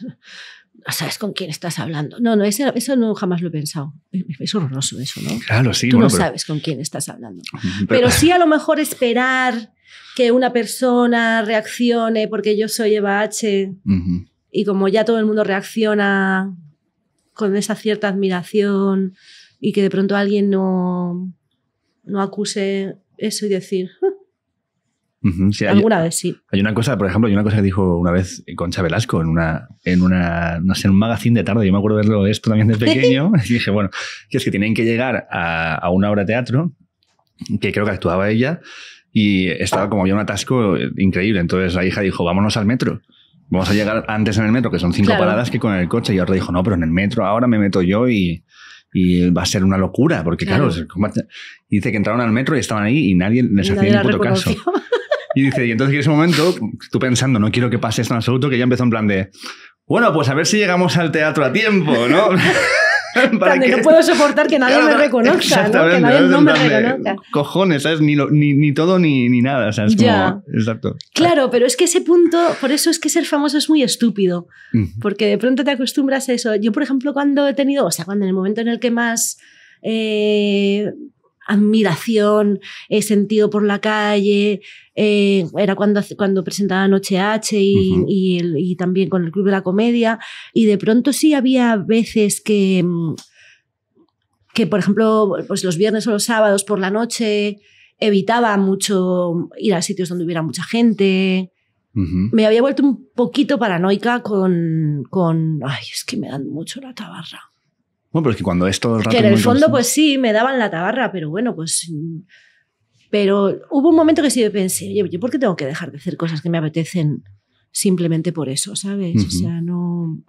sabes con quién estás hablando. No, no, eso, no jamás lo he pensado. Es horroroso eso, ¿no? Claro, sí. Tú no sabes con quién estás hablando. Pero... sí a lo mejor esperar que una persona reaccione porque yo soy Eva H. Y como ya todo el mundo reacciona con esa cierta admiración y que de pronto alguien no, no acuse eso y decir, Alguna hay, vez sí. Hay una cosa, por ejemplo, hay una cosa que dijo una vez Concha Velasco en una, en una, no sé, en un magazine de tarde. Yo me acuerdo de verlo esto también de pequeño. y dije, bueno, que es que tienen que llegar a, a una obra de teatro, que creo que actuaba ella, y estaba como había un atasco increíble. Entonces la hija dijo, vámonos al metro vamos a llegar antes en el metro, que son cinco paradas, que con el coche. Y ahora dijo, no, pero en el metro ahora me meto yo y, y va a ser una locura, porque claro, dice que entraron al metro y estaban ahí y nadie les hacía ningún puto caso. Y dice, y entonces en ese momento, tú pensando, no quiero que pase esto en absoluto, que ya empezó en plan de, bueno, pues a ver si llegamos al teatro a tiempo, ¿no? Para no puedo soportar que nadie me reconozca, ¿no? que nadie me reconozca. Cojones, ¿sabes? Ni, ni, todo ni, ni nada, ¿sabes? Exacto. Claro, pero es que ese punto, por eso es que ser famoso es muy estúpido, porque de pronto te acostumbras a eso. Yo, por ejemplo, cuando he tenido, o sea, cuando en el momento en el que más... Eh, admiración, he eh, sentido por la calle, eh, era cuando, cuando presentaba Noche H y, también con el Club de la Comedia, y de pronto sí había veces que, mm, que por ejemplo, pues los viernes o los sábados por la noche evitaba mucho ir a sitios donde hubiera mucha gente. Me había vuelto un poquito paranoica con, con, ay, es que me dan mucho la tabarra. Bueno, pero es que cuando esto... Que en el fondo, pues sí, me daban la tabarra, pero bueno, pues mm, pero hubo un momento que sí pensé, oye, ¿por qué tengo que dejar de hacer cosas que me apetecen simplemente por eso, ¿sabes? O sea, no...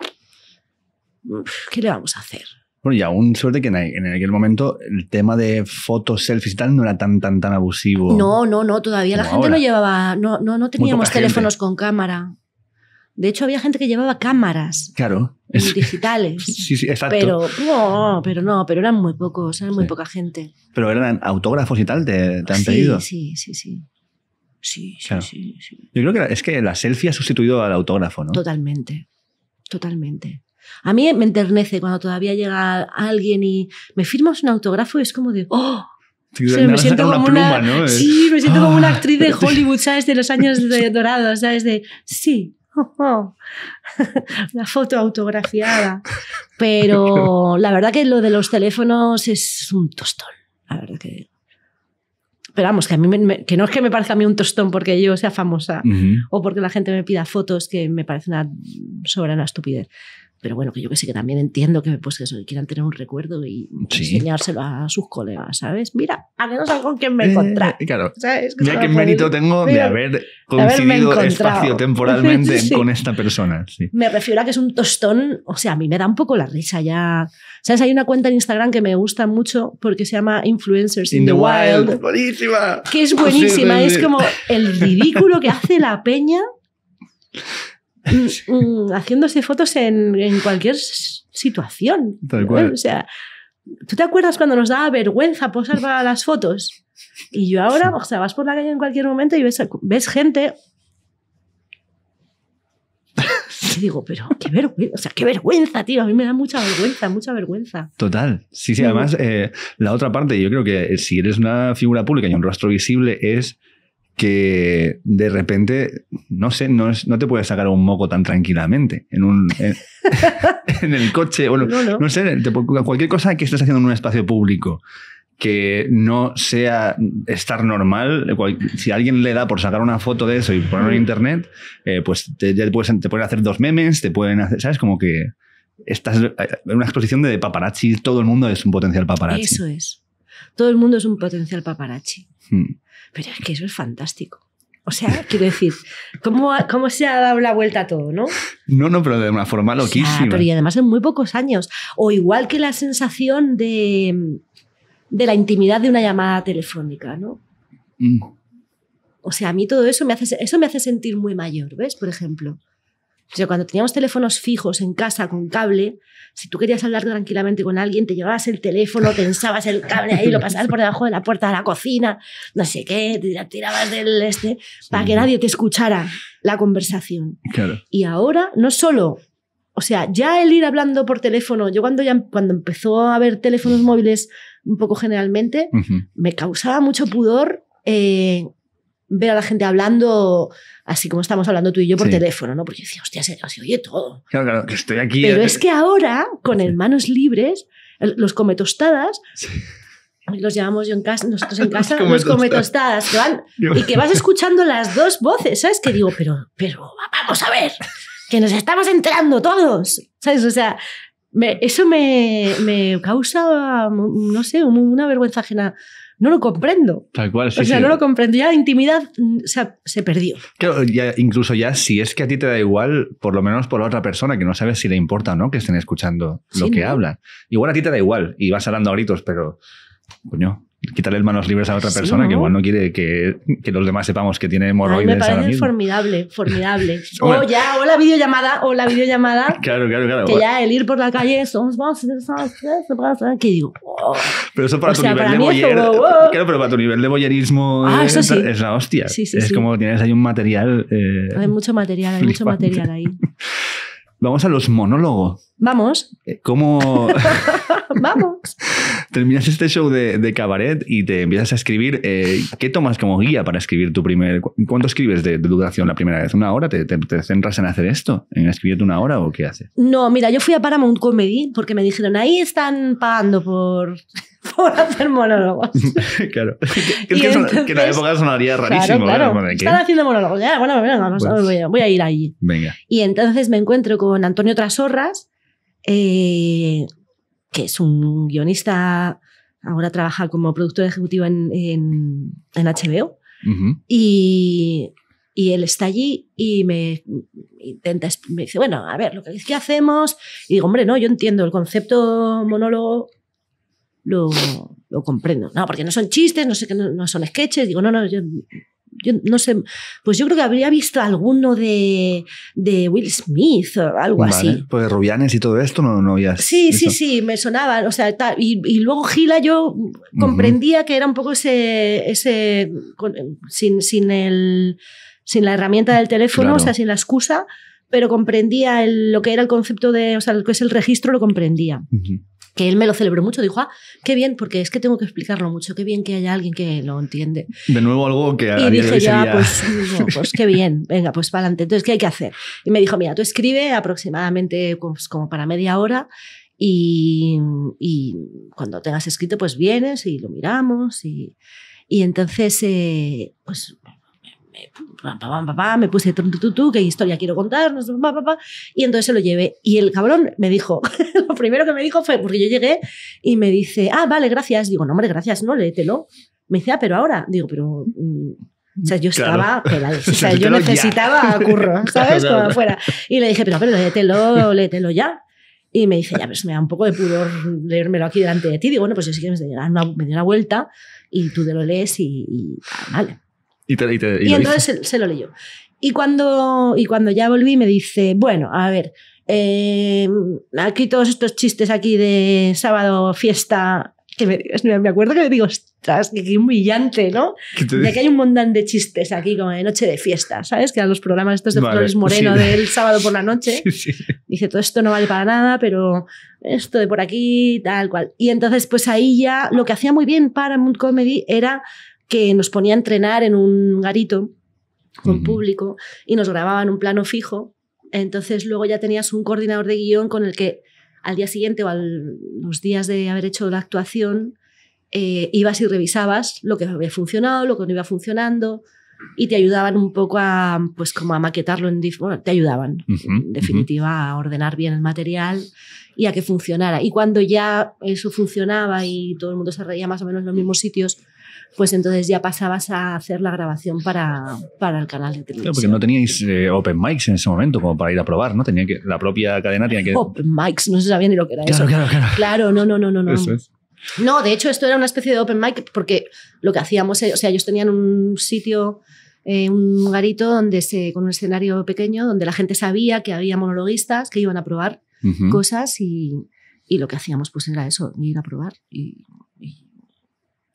¿Qué le vamos a hacer? Bueno, y aún suerte que en aquel momento el tema de fotos, selfies y tal no era tan, tan, tan abusivo. No, no, no, todavía la gente no llevaba, no, no, no teníamos teléfonos con cámara. De hecho, había gente que llevaba cámaras. Claro. Digitales. sí, sí, Pero, pero no, pero eran muy pocos, eran muy poca gente. Pero eran autógrafos y tal, te, han pedido. Sí, sí, sí. Yo creo que es que la selfie ha sustituido al autógrafo, ¿no? Totalmente, totalmente. A mí me enternece cuando todavía llega alguien y me firmas un autógrafo y es como de, ¡oh! me, siento como una, Sí, me siento ¡ah! como una actriz de Hollywood, ¿sabes? De los años dorados, ¿sabes? De, sí, una foto autografiada. Pero la verdad que lo de los teléfonos es un tostón. La verdad que. Pero vamos, que, a mí que no es que me parezca a mí un tostón porque yo sea famosa o porque la gente me pida fotos, que me parece una soberana estupidez pero bueno, que yo que sé, que también entiendo que pues quieran tener un recuerdo y enseñárselo a sus colegas, ¿sabes? Mira, a menos con quién me eh, encontré. Eh, claro. Que qué mérito tengo de haber coincidido espacio-temporalmente con esta persona. Me refiero a que es un tostón, o sea, a mí me da un poco la risa ya. ¿Sabes? Hay una cuenta en Instagram que me gusta mucho porque se llama Influencers in, the, wild, wild. Buenísima. Que es buenísima. es como el ridículo que hace la peña Mm, mm, haciéndose fotos en, cualquier situación. O sea, ¿tú te acuerdas cuando nos daba vergüenza posar para las fotos? Y yo ahora, o sea, vas por la calle en cualquier momento y ves, ves gente. Y digo, pero qué vergüenza, sea, qué vergüenza, tío. A mí me da mucha vergüenza, mucha vergüenza. Total. Sí, sí, además, eh, la otra parte, yo creo que si eres una figura pública y un rostro visible es que de repente, no sé, no, no te puedes sacar un moco tan tranquilamente en, un, en, el coche o no, sé, cualquier cosa que estés haciendo en un espacio público que no sea estar normal, si alguien le da por sacar una foto de eso y ponerlo en mm. internet, eh, pues ya te, puedes, pueden hacer dos memes, te pueden hacer, ¿sabes? Como que estás en eh, una exposición de paparazzi, todo el mundo es un potencial paparazzi. Eso es. Todo el mundo es un potencial paparazzi. Hmm. Pero es que eso es fantástico. O sea, quiero decir, ¿cómo, se ha dado la vuelta a todo, no? No, no, pero de una forma loquísima. Ah, pero y además en muy pocos años. O igual que la sensación de, la intimidad de una llamada telefónica, ¿no? Mm. O sea, a mí todo eso me hace, eso me hace sentir muy mayor, ¿ves? Por ejemplo. O cuando teníamos teléfonos fijos en casa con cable, si tú querías hablar tranquilamente con alguien, te llevabas el teléfono, tensabas el cable ahí, lo pasabas por debajo de la puerta de la cocina, no sé qué, te tirabas del este, para que nadie te escuchara la conversación. Y ahora, no solo o sea, ya el ir hablando por teléfono, yo cuando, ya, cuando empezó a haber teléfonos móviles un poco generalmente, me causaba mucho pudor eh, ver a la gente hablando así como estamos hablando tú y yo por teléfono, ¿no? Porque decía, hostia, se, se oye todo. Claro, claro, que estoy aquí. Pero es que ahora, con hermanos libres, los come tostadas, los llamamos yo en casa, nosotros en casa, los come, tostadas, y que vas escuchando las dos voces, ¿sabes? Que digo, pero, pero vamos a ver, que nos estamos entrando todos, ¿sabes? O sea, eso me, me, causa, no sé, una vergüenza ajena no lo comprendo. Tal cual, sí. O sea, no lo comprendo. Ya la intimidad mm, se perdió. incluso ya si es que a ti te da igual, por lo menos por la otra persona, que no sabes si le importa o no que estén escuchando lo que hablan. Igual a ti te da igual y vas hablando a gritos, pero coño, quitarle manos libres a otra persona que igual no quiere que, que, los demás sepamos que tiene hemorroides. me parece formidable, formidable. o oh, ya, o la videollamada, o la videollamada. claro, claro, claro. Que ya el ir por la calle, somos vamos que digo. Oh. Pero eso para tu nivel de oh. Claro, pero para tu nivel de boyerismo ah, es, la hostia. Sí, es como tienes ahí un material. Eh, hay mucho material, hay mucho material ahí. Vamos a los monólogos. Vamos. Eh, ¿Cómo? Vamos terminas este show de, cabaret y te empiezas a escribir, eh, ¿qué tomas como guía para escribir tu primer... ¿Cuánto escribes de, duración la primera vez? ¿Una hora? ¿Te, centras en hacer esto? ¿En escribirte una hora o qué haces? No, mira, yo fui a Paramount Comedy porque me dijeron, ahí están pagando por... hacer monólogos. claro. Que, en la época sonaría rarísimo. Están haciendo monólogos. Ya, bueno, venga, vamos, pues, voy, a, ir allí. Venga. Y entonces me encuentro con Antonio Trasorras, eh, que es un guionista, ahora trabaja como productor ejecutivo en, HBO. y, él está allí y me intenta, me dice, bueno, a ver, lo que, que hacemos. Y digo, hombre, no, yo entiendo el concepto monólogo. Lo, comprendo. No, porque no son chistes, no sé que no son sketches. Digo, no, no, yo yo no sé, pues yo creo que habría visto alguno de, Will Smith o algo vale, así. Pues Rubianes y todo esto no, no Sí, sí, sí, me sonaba, O sea, y, luego Gila yo comprendía que era un poco ese, ese sin, sin, el, sin la herramienta del teléfono, o sea, sin la excusa, pero comprendía lo que era el concepto de, o sea, lo que es el registro, lo comprendía que él me lo celebró mucho, dijo, ah, qué bien, porque es que tengo que explicarlo mucho, qué bien que haya alguien que lo entiende. De nuevo algo que... A y dije, ya, pues, pues, qué bien, venga, pues para adelante. Entonces, ¿qué hay que hacer? Y me dijo, mira, tú escribe aproximadamente pues, como para media hora y, cuando tengas escrito, pues vienes y lo miramos. Y, entonces, eh, pues me, me puse tu, qué historia quiero contar, y entonces se lo llevé. Y el cabrón me dijo, lo primero que me dijo fue, porque yo llegué y me dice, ah, vale, gracias. Digo, no, hombre, gracias, no, léetelo. Me dice, ah, pero ahora. Digo, pero... Mm, o sea, yo estaba, o sea, yo necesitaba curro, ¿sabes? fuera. Y le dije, pero, pero léetelo, léetelo ya. Y me dice, ya, pues me da un poco de pudor leérmelo aquí delante de ti. Digo, bueno, pues yo sí que me dio una, vuelta y tú te lo lees y, vale. Y, entonces se, lo leyó. Y cuando, y cuando ya volví me dice, bueno, a ver, eh, aquí todos estos chistes aquí de sábado, fiesta, que me, acuerdo que le digo, ostras, que, que humillante, ¿no? Y aquí hay un montón de chistes aquí, como de noche de fiesta, ¿sabes? Que eran los programas estos de Flores pues Moreno del sábado por la noche. Dice, todo esto no vale para nada, pero esto de por aquí, tal cual. Y entonces, pues ahí ya, lo que hacía muy bien para Paramount Comedy era que nos ponía a entrenar en un garito con público y nos grababan un plano fijo. Entonces luego ya tenías un coordinador de guión con el que al día siguiente o a los días de haber hecho la actuación eh, ibas y revisabas lo que había funcionado, lo que no iba funcionando y te ayudaban un poco a pues como a maquetarlo en bueno, te ayudaban en definitiva a ordenar bien el material y a que funcionara y cuando ya eso funcionaba y todo el mundo se reía más o menos en los mismos sitios pues entonces ya pasabas a hacer la grabación para, el canal de televisión. Claro, porque no teníais eh, open mics en ese momento como para ir a probar, ¿no? Tenía que, la propia cadena tenía que... Open mics, no se sabía ni lo que era claro, eso. Claro, claro, claro. no, no, no, no. no. Eso es. No, de hecho esto era una especie de open mic porque lo que hacíamos, eh, o sea, ellos tenían un sitio... Eh, un lugarito donde se, con un escenario pequeño donde la gente sabía que había monologuistas que iban a probar cosas y, y lo que hacíamos pues era eso, ir a probar y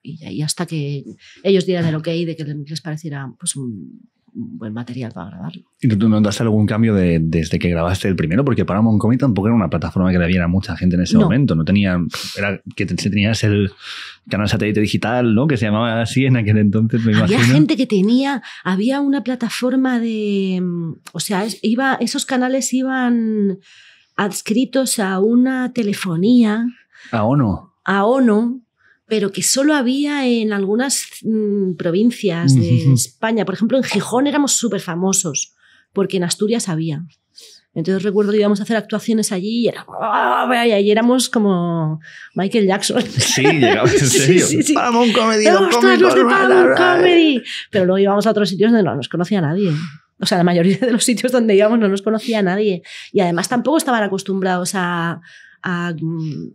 y, hasta que ellos dieran el ok de que les pareciera pues, un, buen material para grabarlo. ¿Y tú notaste algún cambio desde que grabaste el primero? Porque para Comic tampoco era una plataforma que le viera mucha gente en ese momento. No tenía. Era que tenías el canal satélite digital, ¿no? Que se llamaba así en aquel entonces, Había gente que tenía. Había una plataforma de. Mm, o sea, iba, esos canales iban adscritos a una telefonía. A ONO. A ONO, pero que solo había en algunas mm, provincias de España. Por ejemplo, en Gijón éramos súper famosos, porque en Asturias había. Entonces recuerdo que íbamos a hacer actuaciones allí y, era, y éramos como Michael Jackson. Sí, llegamos en serio. Sí, sí, sí. Comedy, Pero luego íbamos a otros sitios donde no nos conocía nadie. O sea, la mayoría de los sitios donde íbamos no nos conocía nadie. Y además tampoco estaban acostumbrados a, a mm,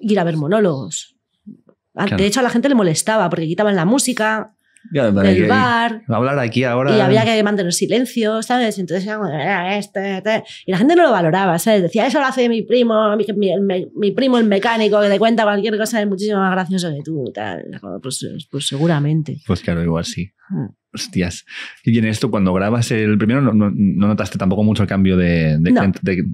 ir a ver monólogos. Ah, de hecho, a la gente le molestaba porque quitaban la música del bar. Hablar aquí ahora. Y había que mantener silencio, ¿sabes? Entonces, eh, este, este". Y la gente no lo valoraba, ¿sabes? Decía, eso lo hace mi primo, mi, mi, mi primo el mecánico, que te cuenta cualquier cosa, es muchísimo más gracioso que tú. Tal. Pues, pues seguramente. Pues claro, igual sí. Hostias. Y en esto, cuando grabas el primero, no, notaste tampoco mucho el cambio de, de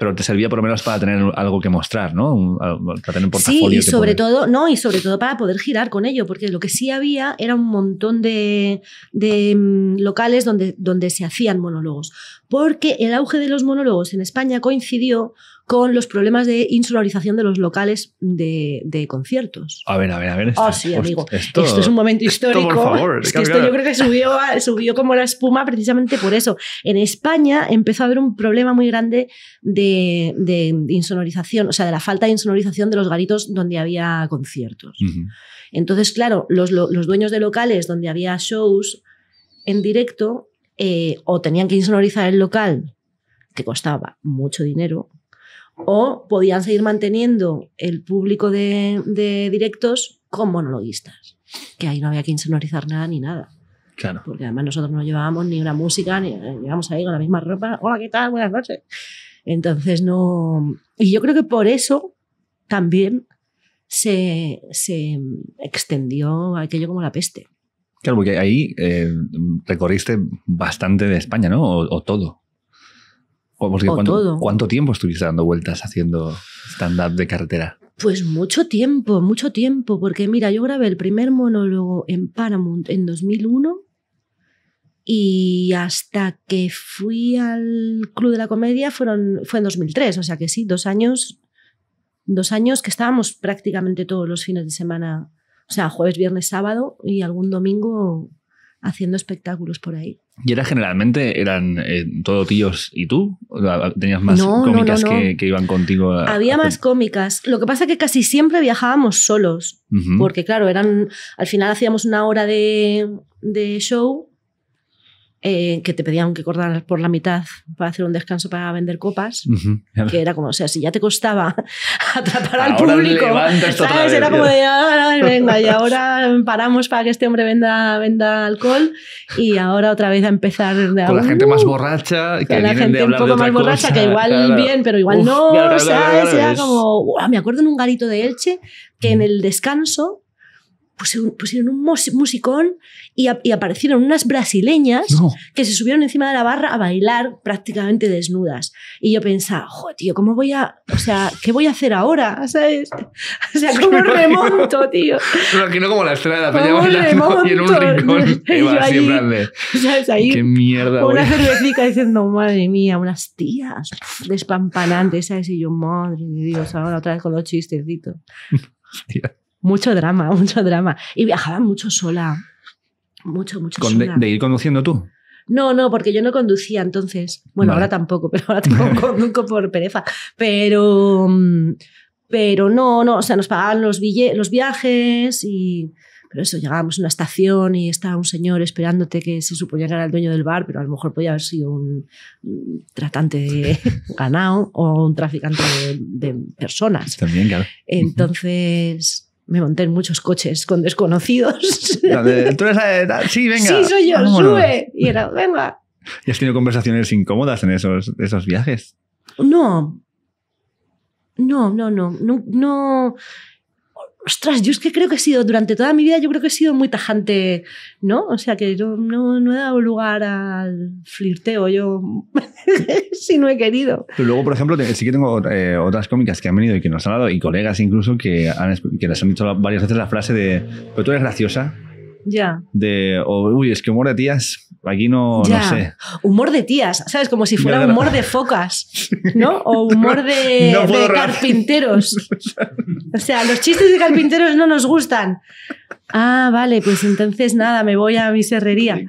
pero te servía por lo menos para tener algo que mostrar, ¿no? para tener un portafolio. Sí, y sobre todo, no, y sobre todo para poder girar con ello, porque lo que sí había era un montón de, de mm, locales donde, donde se hacían monólogos, porque el auge de los monólogos en España coincidió con los problemas de insonorización de los locales de, conciertos. A ver, a ver, a ver. Esto, ah, Esto, es un momento histórico. que esto yo creo que subió, subió como la espuma precisamente por eso. En España empezó a haber un problema muy grande de, insonorización, o sea, de la falta de insonorización de los garitos donde había conciertos. Entonces, claro, los, dueños de locales donde había shows en directo eh, o tenían que insonorizar el local, que costaba mucho dinero, o podían seguir manteniendo el público de, directos con monologuistas, que ahí no había que insonorizar nada ni nada. Claro. Porque además nosotros no llevábamos ni una música, ni llevábamos eh, ahí con la misma ropa. Hola, ¿qué tal? Buenas noches. Entonces no. Y yo creo que por eso también se, extendió aquello como la peste. Claro, porque ahí eh, recorriste bastante de España, ¿no? o todo cuánto, tiempo estuviste dando vueltas haciendo stand-up de carretera? Pues mucho tiempo, mucho tiempo, porque mira, yo grabé el primer monólogo en Paramount en 2001 y hasta que fui al Club de la Comedia fueron, fue en 2003, o sea que sí, dos años, dos años que estábamos prácticamente todos los fines de semana, o sea, jueves, viernes, sábado y algún domingo haciendo espectáculos por ahí. Y era generalmente, eran eh, todos tíos y tú, tenías más cómicas que, iban contigo. Había más cómicas. Lo que pasa es que casi siempre viajábamos solos, porque claro, eran, al final hacíamos una hora de, de show eh, que te pedían que cortaras por la mitad para hacer un descanso para vender copas, que era como, o sea, si ya te costaba atrapar al público, ¿sabes? Era como de, ah, venga, y ahora paramos para que este hombre venda, venda alcohol y ahora otra vez a empezar de Con la gente más uh, borracha, que la gente un poco más borracha, que igual bien, pero igual no, ¿sabes? era como, me acuerdo en un garito de Elche que en mm. el descanso pusieron un pues, musicón y, aparecieron unas brasileñas que se subieron encima de la barra a bailar prácticamente desnudas. Y yo pensaba, jo, tío, ¿cómo voy a, o sea, qué voy a hacer ahora? ¿Sabes? O sea, ¿cómo remonto, tío. tío? Me no como la estrella de la y en un rincón y va ¿Sabes? Ahí qué mierda, Una cervecita diciendo, madre mía, unas tías despampanantes, ¿sabes? Y yo, madre de Dios, ahora otra vez con los chistecitos. Hostia mucho drama, mucho drama. Y viajaba mucho sola. Mucho, mucho sola. De, ir conduciendo tú? No, no, porque yo no conducía entonces. Bueno, ahora tampoco, pero ahora tampoco conduzco por pereza. Pero, pero no, no, o sea, nos pagaban los, los viajes y... Pero eso, llegábamos a una estación y estaba un señor esperándote que se suponía que era el dueño del bar, pero a lo mejor podía haber sido un, tratante de ganado o un traficante de personas. También, claro. Entonces me monté en muchos coches con desconocidos. sí, venga. Sí, soy yo, sube. Y era, venga. ¿Y has tenido conversaciones incómodas en esos, esos viajes? No. No, no, no. No, no, Ostras, yo es que creo que he sido, durante toda mi vida, yo creo que he sido muy tajante, ¿no? O sea, que yo no, he dado lugar al flirteo, yo si no he querido. luego, por ejemplo, sí que tengo eh, otras cómicas que han venido y que nos han dado, y colegas incluso, que, han, que les han dicho varias veces la frase de, pero tú eres graciosa. Ya. De, uy, es que humor de tías, aquí no, sé. Humor de tías, ¿sabes? Como si fuera humor de focas, ¿no? O humor de, carpinteros. o sea, los chistes de carpinteros no nos gustan. Ah, vale, pues entonces nada, me voy a mi serrería.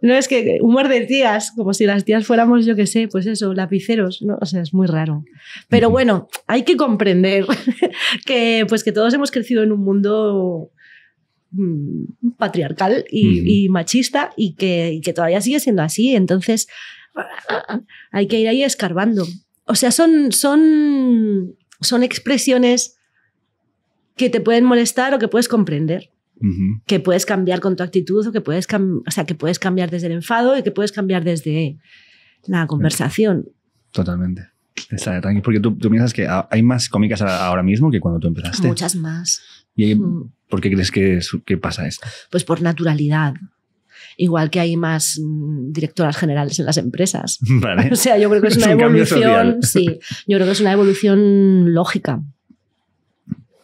No es que humor de tías, como si las tías fuéramos, yo qué sé, pues eso, lapiceros, ¿no? O sea, es muy raro. Pero bueno, hay que comprender que pues que todos hemos crecido en un mundo Mm, patriarcal y, machista y que, todavía sigue siendo así. Entonces, ah, hay que ir ahí escarbando. O sea, son, son, son expresiones que te pueden molestar o que puedes comprender. que puedes cambiar con tu actitud o que puedes, o sea, que puedes cambiar desde el enfado y que puedes cambiar desde la conversación. Totalmente. porque tú, piensas que hay más cómicas ahora mismo que cuando tú empezaste. Muchas más. Y mm. ¿Por qué crees que, pasa esto? Pues por naturalidad igual que hay más mm, directoras generales en las empresas. O sea, yo creo que es, una evolución, sí, yo creo que es una evolución lógica.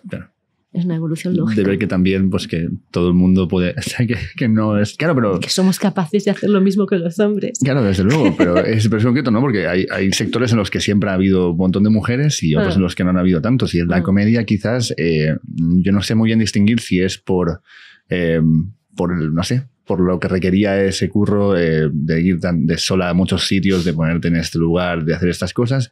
Claro es una evolución lógica. De ver que también, pues que todo el mundo puede, o sea, que, no es, claro, pero... Que somos capaces de hacer lo mismo que los hombres. Claro, desde luego, pero es, ¿no? Porque hay, sectores en los que siempre ha habido un montón de mujeres y otros ah. en los que no han habido tantos. Y en la ah. comedia quizás, eh, yo no sé muy bien distinguir si es por, eh, no sé, por lo que requería ese curro eh, de ir de sola a muchos sitios, de ponerte en este lugar, de hacer estas cosas,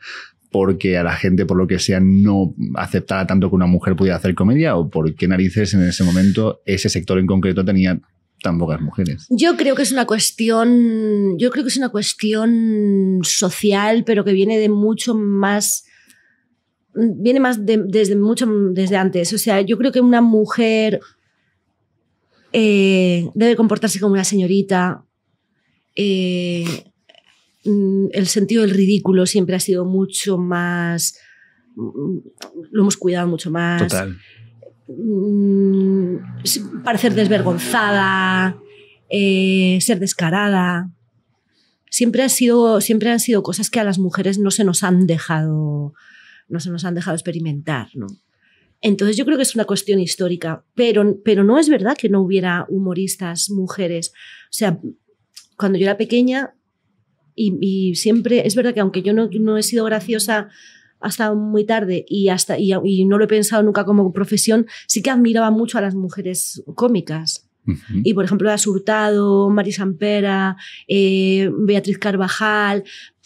porque a la gente, por lo que sea, no aceptaba tanto que una mujer pudiera hacer comedia o por qué narices en ese momento ese sector en concreto tenía tan pocas mujeres. Yo creo que es una cuestión, yo creo que es una cuestión social, pero que viene de mucho más viene más desde mucho desde antes. O sea, yo creo que una mujer eh, debe comportarse como una señorita. Eh, Mm, el sentido del ridículo siempre ha sido mucho más. Mm, lo hemos cuidado mucho más. Total. Mm, parecer desvergonzada, eh, ser descarada. Siempre, ha sido, siempre han sido cosas que a las mujeres no se nos han dejado, no se nos han dejado experimentar. Entonces yo creo que es una cuestión histórica, pero, pero no es verdad que no hubiera humoristas mujeres. O sea, cuando yo era pequeña, y, siempre, es verdad que aunque yo no, he sido graciosa hasta muy tarde y, hasta, no lo he pensado nunca como profesión, sí que admiraba mucho a las mujeres cómicas. Y por ejemplo, las Hurtado, Mari eh, Beatriz Carvajal,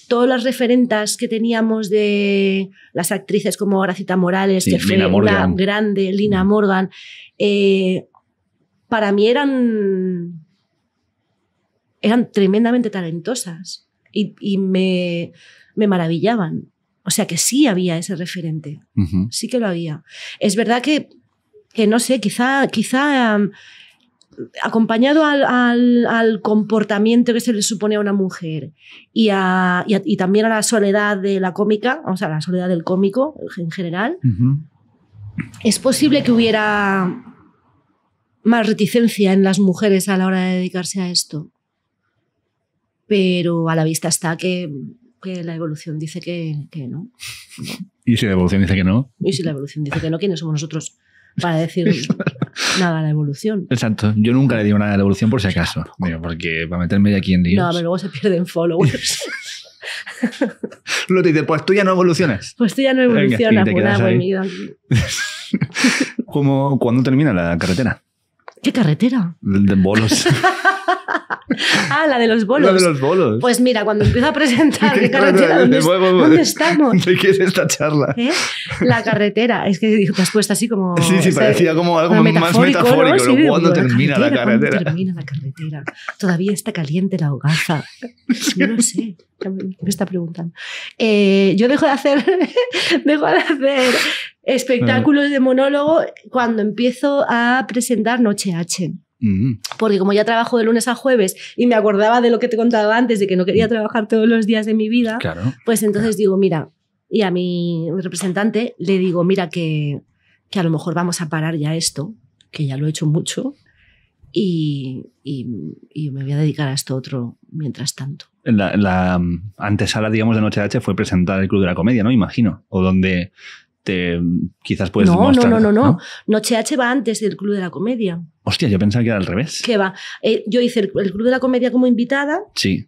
todas las referentas que teníamos de las actrices como Gracita Morales, que Lina grande, Lina Morgan, eh, para mí eran, eran tremendamente talentosas y, me, maravillaban. O sea que sí había ese referente, sí que lo había. Es verdad que, no sé, quizá, quizá acompañado al, comportamiento que se le supone a una mujer y, también a la soledad de la cómica, o sea, la soledad del cómico en general, es posible que hubiera más reticencia en las mujeres a la hora de dedicarse a esto pero a la vista está que, que la evolución dice que, que no. ¿Y si la evolución dice que no? Y si la evolución dice que no, ¿quiénes somos nosotros? para decir nada a la evolución. Exacto. Yo nunca le digo nada a la evolución por si acaso. Digo, porque para meterme de aquí en líos. No, pero luego se pierden followers. Lo te dice, pues tú ya no evolucionas. Pues tú ya no evolucionas. Venga, y Como cuando termina la carretera. ¿Qué carretera? De bolos. ah, la de los bolos. La de los bolos. Pues mira, cuando empieza a presentar qué carretera, ¿dónde, ¿dónde estamos? ¿De qué es esta charla? ¿Eh? La carretera. Es que te has pues puesto así como. Sí, sí, parecía como algo más metafórico. ¿Cuándo ah, termina la carretera? ¿Cuándo termina la carretera? Todavía está caliente la hogaza. Yo no sé. Me está preguntando. Eh, yo dejo de hacer. dejo de hacer espectáculos de monólogo cuando empiezo a presentar Noche H. Porque como ya trabajo de lunes a jueves y me acordaba de lo que te contaba antes, de que no quería trabajar todos los días de mi vida, pues entonces digo, mira, y a mi representante le digo, mira que, que, a lo mejor vamos a parar ya esto, que ya lo he hecho mucho, y, me voy a dedicar a esto otro mientras tanto. La, la mm, antesala, digamos, de Noche H fue presentar el Club de la Comedia, ¿no? Imagino, o donde quizás puedes no, no, no, no, no, Noche H va antes del Club de la Comedia. Hostia, yo pensaba que era al revés. Que va? Eh, yo hice el, Club de la Comedia como invitada. Sí.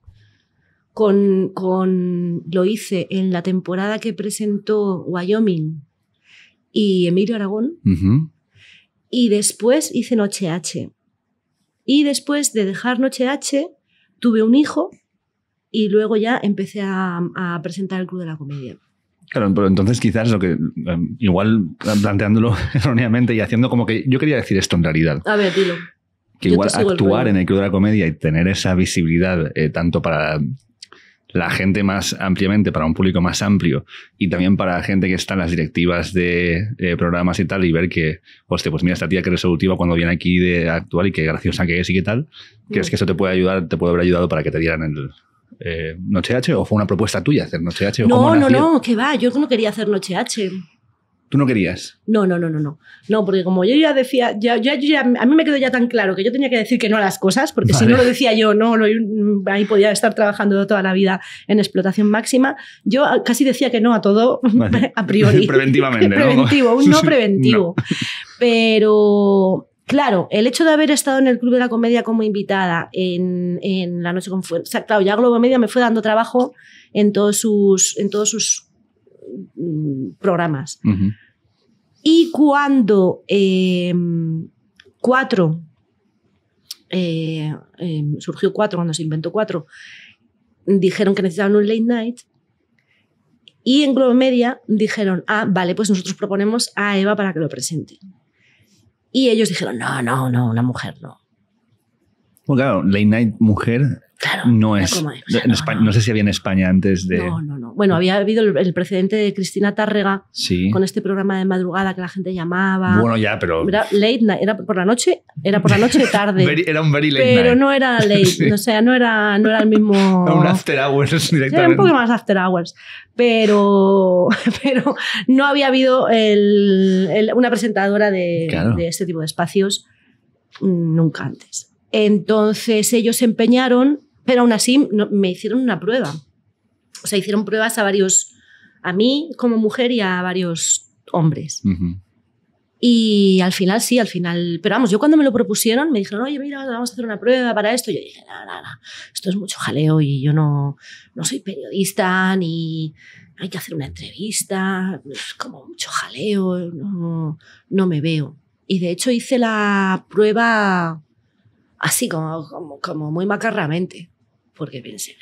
Con, lo hice en la temporada que presentó Wyoming y Emilio Aragón. Y después hice Noche H. Y después de dejar Noche H, tuve un hijo y luego ya empecé a presentar el Club de la Comedia. Claro, pero entonces quizás lo que em, igual planteándolo erróneamente y haciendo como que yo quería decir esto en realidad. A ver, dilo. Que igual actuar en el que de la comedia y tener esa visibilidad eh, tanto para la gente más ampliamente, para un público más amplio y también para gente que está en las directivas de eh, programas y tal y ver que, hostia, pues mira esta tía que resolutiva cuando viene aquí de actuar y qué graciosa que es y qué tal, que es mm. que eso te puede ayudar, te puede haber ayudado para que te dieran el, eh, Noche H o fue una propuesta tuya hacer Noche H? ¿o no, no, no, que va, yo no quería hacer Noche H. ¿Tú no querías? No, no, no, no, no. No, porque como yo ya decía, ya, a mí me quedó ya tan claro que yo tenía que decir que no a las cosas, porque si no lo decía yo, no, ahí podía estar trabajando toda la vida en explotación máxima. Yo casi decía que no a todo a priori. Preventivamente, Preventivo, un no preventivo. Pero Claro, el hecho de haber estado en el Club de la Comedia como invitada en, la noche con o sea, claro, ya Globo Media me fue dando trabajo en todos sus, mm, programas. Y cuando em, cuatro, eh, em, surgió cuatro, cuando se inventó cuatro, dijeron que necesitaban un late night. Y en Globo Media dijeron, ah, vale, pues nosotros proponemos a Eva para que lo presente. Y ellos dijeron, no, no, no, una mujer no. Bueno, claro, Late Night Mujer no es. No, sé si había en España antes de. No, no, no. Bueno, había habido el, precedente de Cristina Tárrega con este programa de madrugada que la gente llamaba. Bueno, ya, pero. Era late era por la noche, era por la noche tarde. era un very late pero no era late, o sea, no era, no era el mismo. Era un after hours directamente. Era un poco más after hours. Pero, pero no había habido una presentadora de, de este tipo de espacios nunca antes. Entonces ellos se empeñaron pero aún así me hicieron una prueba. O sea, hicieron pruebas a varios, a mí como mujer y a varios hombres. Y al final sí, al final. Pero vamos, yo cuando me lo propusieron me dijeron, oye, mira, vamos a hacer una prueba para esto. yo dije, nada, nada, esto es mucho jaleo y yo no, no soy periodista ni hay que hacer una entrevista, es como mucho jaleo, no, no me veo. Y de hecho hice la prueba así, como, como, como muy macarramente porque pensé,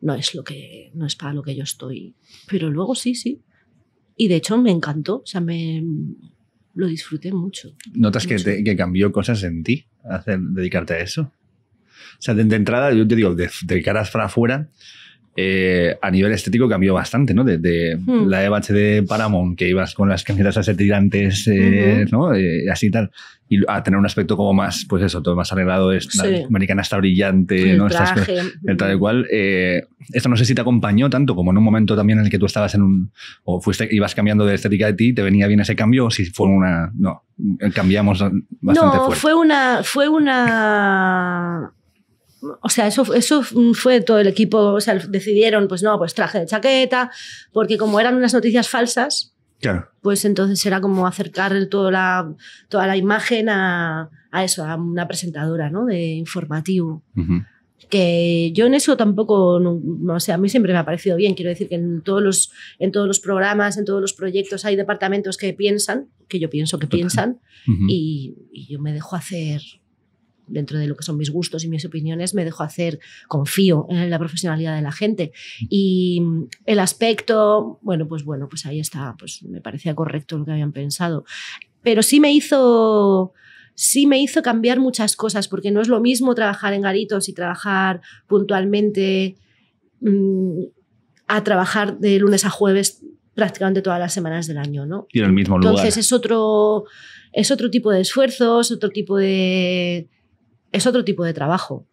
no es lo que no es para lo que yo estoy, pero luego sí, sí. Y de hecho me encantó, o sea, me lo disfruté mucho. ¿Notas Que, que cambió cosas en ti hacer dedicarte a eso? O sea, de, entrada, yo te digo, de, cara para afuera, eh, a nivel estético cambió bastante, ¿no? Desde hmm. la EVA de Paramount, que ibas con las camisetas a ser tirantes, eh, ¿no? Eh, así y tal, y a tener un aspecto como más, pues eso, todo más arreglado, es, la americana está brillante, el ¿no? Traje. el tal cual. esto no sé si te acompañó tanto como en un momento también en el que tú estabas en un, o fuiste, ibas cambiando de estética de ti, te venía bien ese cambio, o si fue una, no, cambiamos bastante No, fue una, fue una o sea, eso, eso fue todo el equipo, o sea, decidieron, pues no, pues traje de chaqueta, porque como eran unas noticias falsas, claro. pues entonces era como acercar toda la, toda la imagen a, a eso, a una presentadora, ¿no? De informativo. Que yo en eso tampoco, no, sea, sé, a mí siempre me ha parecido bien. Quiero decir que en todos, los, en todos los programas, en todos los proyectos hay departamentos que piensan, que yo pienso que piensan, y, y yo me dejo hacer dentro de lo que son mis gustos y mis opiniones, me dejo hacer, confío en la profesionalidad de la gente. Mm. Y mm, el aspecto, bueno, pues bueno, pues ahí está, pues me parecía correcto lo que habían pensado. Pero sí me hizo sí me hizo cambiar muchas cosas, porque no es lo mismo trabajar en garitos y trabajar puntualmente mm, a trabajar de lunes a jueves prácticamente todas las semanas del año, ¿no? Y el mismo Entonces lugar. Entonces es otro, es otro tipo de esfuerzos, otro tipo de, es otro tipo de trabajo.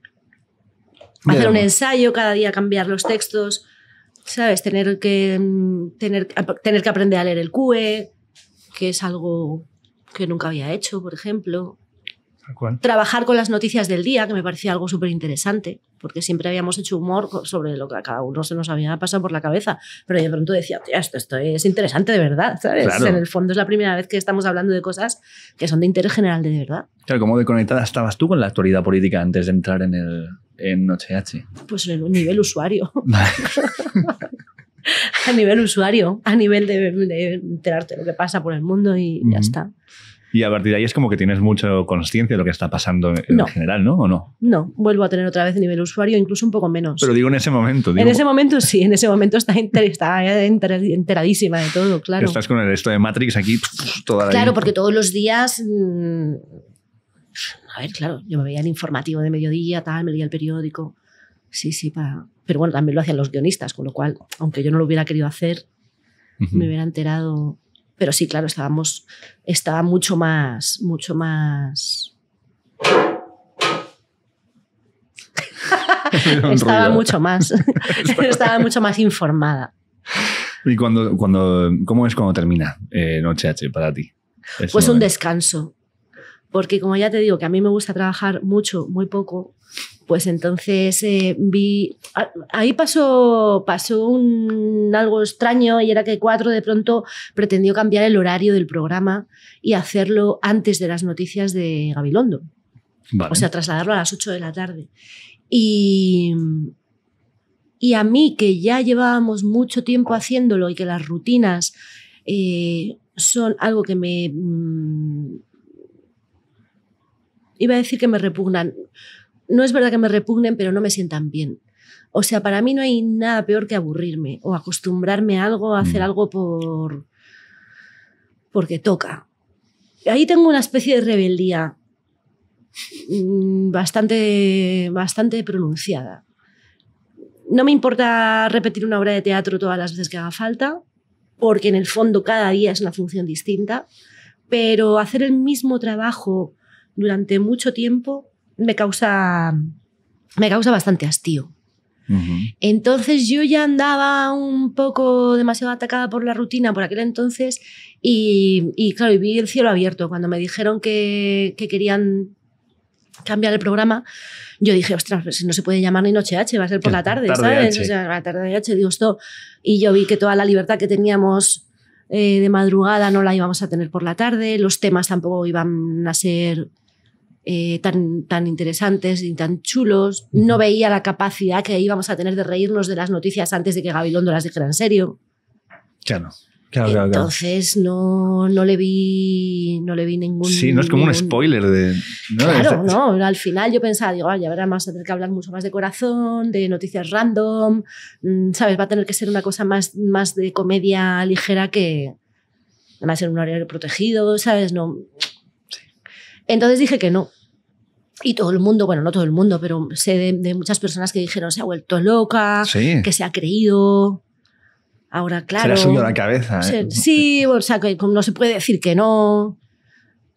Hacer un ensayo, cada día cambiar los textos, ¿sabes? Tener que, tener, tener que aprender a leer el QE, que es algo que nunca había hecho, por ejemplo trabajar con las noticias del día, que me parecía algo súper interesante, porque siempre habíamos hecho humor sobre lo que a cada uno se nos había pasado por la cabeza, pero de pronto decía, esto, esto, es interesante de verdad, ¿sabes? En el fondo es la primera vez que estamos hablando de cosas que son de interés general de verdad. Claro, ¿cómo de conectada estabas tú con la actualidad política antes de entrar en, el, en Noche H? Pues en un nivel usuario. a nivel usuario, a nivel de, enterarte de lo que pasa por el mundo y ya está. Y a partir de ahí es como que tienes mucha conciencia de lo que está pasando en general, ¿no? ¿O no? No, vuelvo a tener otra vez nivel usuario, incluso un poco menos. Pero digo en ese momento. Digo, en ese momento sí, en ese momento está, enteradísima de todo, claro. Estás con el esto de Matrix aquí toda la Claro, porque todos los días... Mm, a ver, claro, yo me veía el informativo de mediodía, tal, me leía el periódico. Sí, sí, para... Pero bueno, también lo hacían los guionistas, con lo cual, aunque yo no lo hubiera querido hacer, me hubiera enterado pero sí, claro, estábamos, estaba mucho más, mucho más estaba mucho más estaba mucho más informada y cuando cuando cómo es cuando termina eh, noche H para ti pues un descanso porque como ya te digo que a mí me gusta trabajar mucho muy poco pues entonces eh, vi, ahí pasó, pasó algo extraño y era que Cuatro de pronto pretendió cambiar el horario del programa y hacerlo antes de las noticias de Gabilondo. O sea, trasladarlo a las ocho de la tarde. Y, a mí, que ya llevábamos mucho tiempo haciéndolo y que las rutinas eh, son algo que me... Mm, iba a decir que me repugnan no es verdad que me repugnen, pero no me sientan bien. O sea, para mí no hay nada peor que aburrirme o acostumbrarme a algo, a hacer mm. algo por porque toca. Ahí tengo una especie de rebeldía mm, bastante, bastante pronunciada. No me importa repetir una obra de teatro todas las veces que haga falta, porque en el fondo cada día es una función distinta, pero hacer el mismo trabajo durante mucho tiempo me causa, me causa bastante hastío. Entonces yo ya andaba un poco demasiado atacada por la rutina por aquel entonces y, claro, vi el cielo abierto. Cuando me dijeron que, querían cambiar el programa, yo dije, ostras, si pues, no se puede llamar ni Noche H, va a ser por la tarde, ¿sabes? la tarde H, digo esto. Y yo vi que toda la libertad que teníamos eh, de madrugada no la íbamos a tener por la tarde, los temas tampoco iban a ser eh, tan, tan interesantes y tan chulos. No veía la capacidad que íbamos a tener de reírnos de las noticias antes de que Gabilondo las dijera en serio. Claro. no Entonces no, no le vi no le vi ningún sí no es como un spoiler de claro no al final yo pensaba digo ay, ya verá a tener que hablar mucho más de corazón de noticias random mm, sabes va a tener que ser una cosa más más de comedia ligera que a ser un horario protegido sabes no entonces dije que no y todo el mundo, bueno, no todo el mundo, pero sé de, muchas personas que dijeron se ha vuelto loca, que se ha creído. Ahora, claro. Se le la cabeza. ¿eh? sí, o sea, que no se puede decir que no.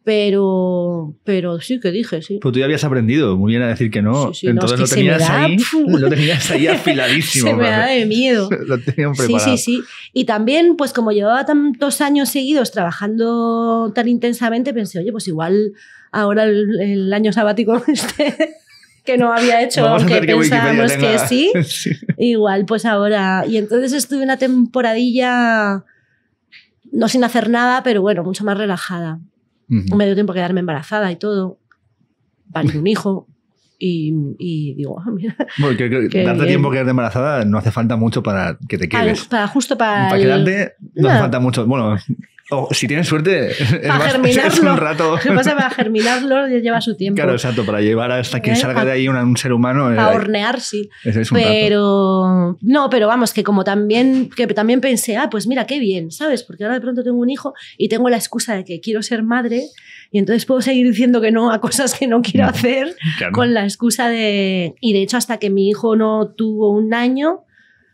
Pero, pero sí que dije, sí. Pero pues tú ya habías aprendido muy bien a decir que no. Sí, sí, Entonces lo, tenías ahí, lo tenías ahí afiladísimo. se me da de miedo. lo tenían preparado. Sí, sí, sí. Y también, pues como llevaba tantos años seguidos trabajando tan intensamente, pensé, oye, pues igual ahora el, año sabático este que no había hecho, aunque pensábamos que, sí, Igual, pues ahora. Y entonces estuve una temporadilla, no sin hacer nada, pero bueno, mucho más relajada. un medio Me dio tiempo quedarme embarazada y todo. Para un hijo. Y, digo, ah, mira. Bueno, que, darte tiempo quedarte embarazada no hace falta mucho para que te quedes. para, justo para. Para quedarte no, no hace falta mucho. Bueno, o si tienes suerte, es un rato. Lo pasa para germinarlo lleva su tiempo. Claro, exacto, para llevar hasta que eh, salga de ahí un, ser humano. Eh, a hornear, sí. Ese es un pero no, pero vamos, que como también, que también pensé, ah, pues mira, qué bien, ¿sabes? Porque ahora de pronto tengo un hijo y tengo la excusa de que quiero ser madre y entonces puedo seguir diciendo que no a cosas que no quiero mm, hacer con la excusa de... Y de hecho, hasta que mi hijo no tuvo un año,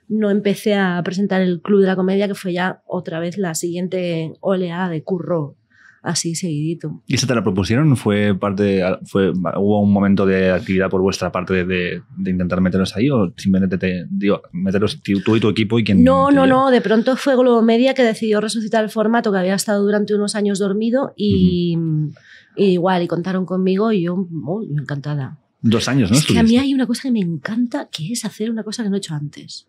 no empecé a presentar el Club de la Comedia, que fue ya otra vez la siguiente oleada de curro así seguidito. ¿Y esa te la propusieron? ¿Fue parte fue, ¿Hubo un momento de actividad por vuestra parte de, intentar meteros ahí o simplemente te, digo, meteros tú y tu equipo y quien... No, no, no, de pronto fue Globo Media que decidió resucitar el formato que había estado durante unos años dormido y, igual, y contaron conmigo y yo muy encantada. Dos años, ¿no? Es que a mí hay una cosa que me encanta, que es hacer una cosa que no he hecho antes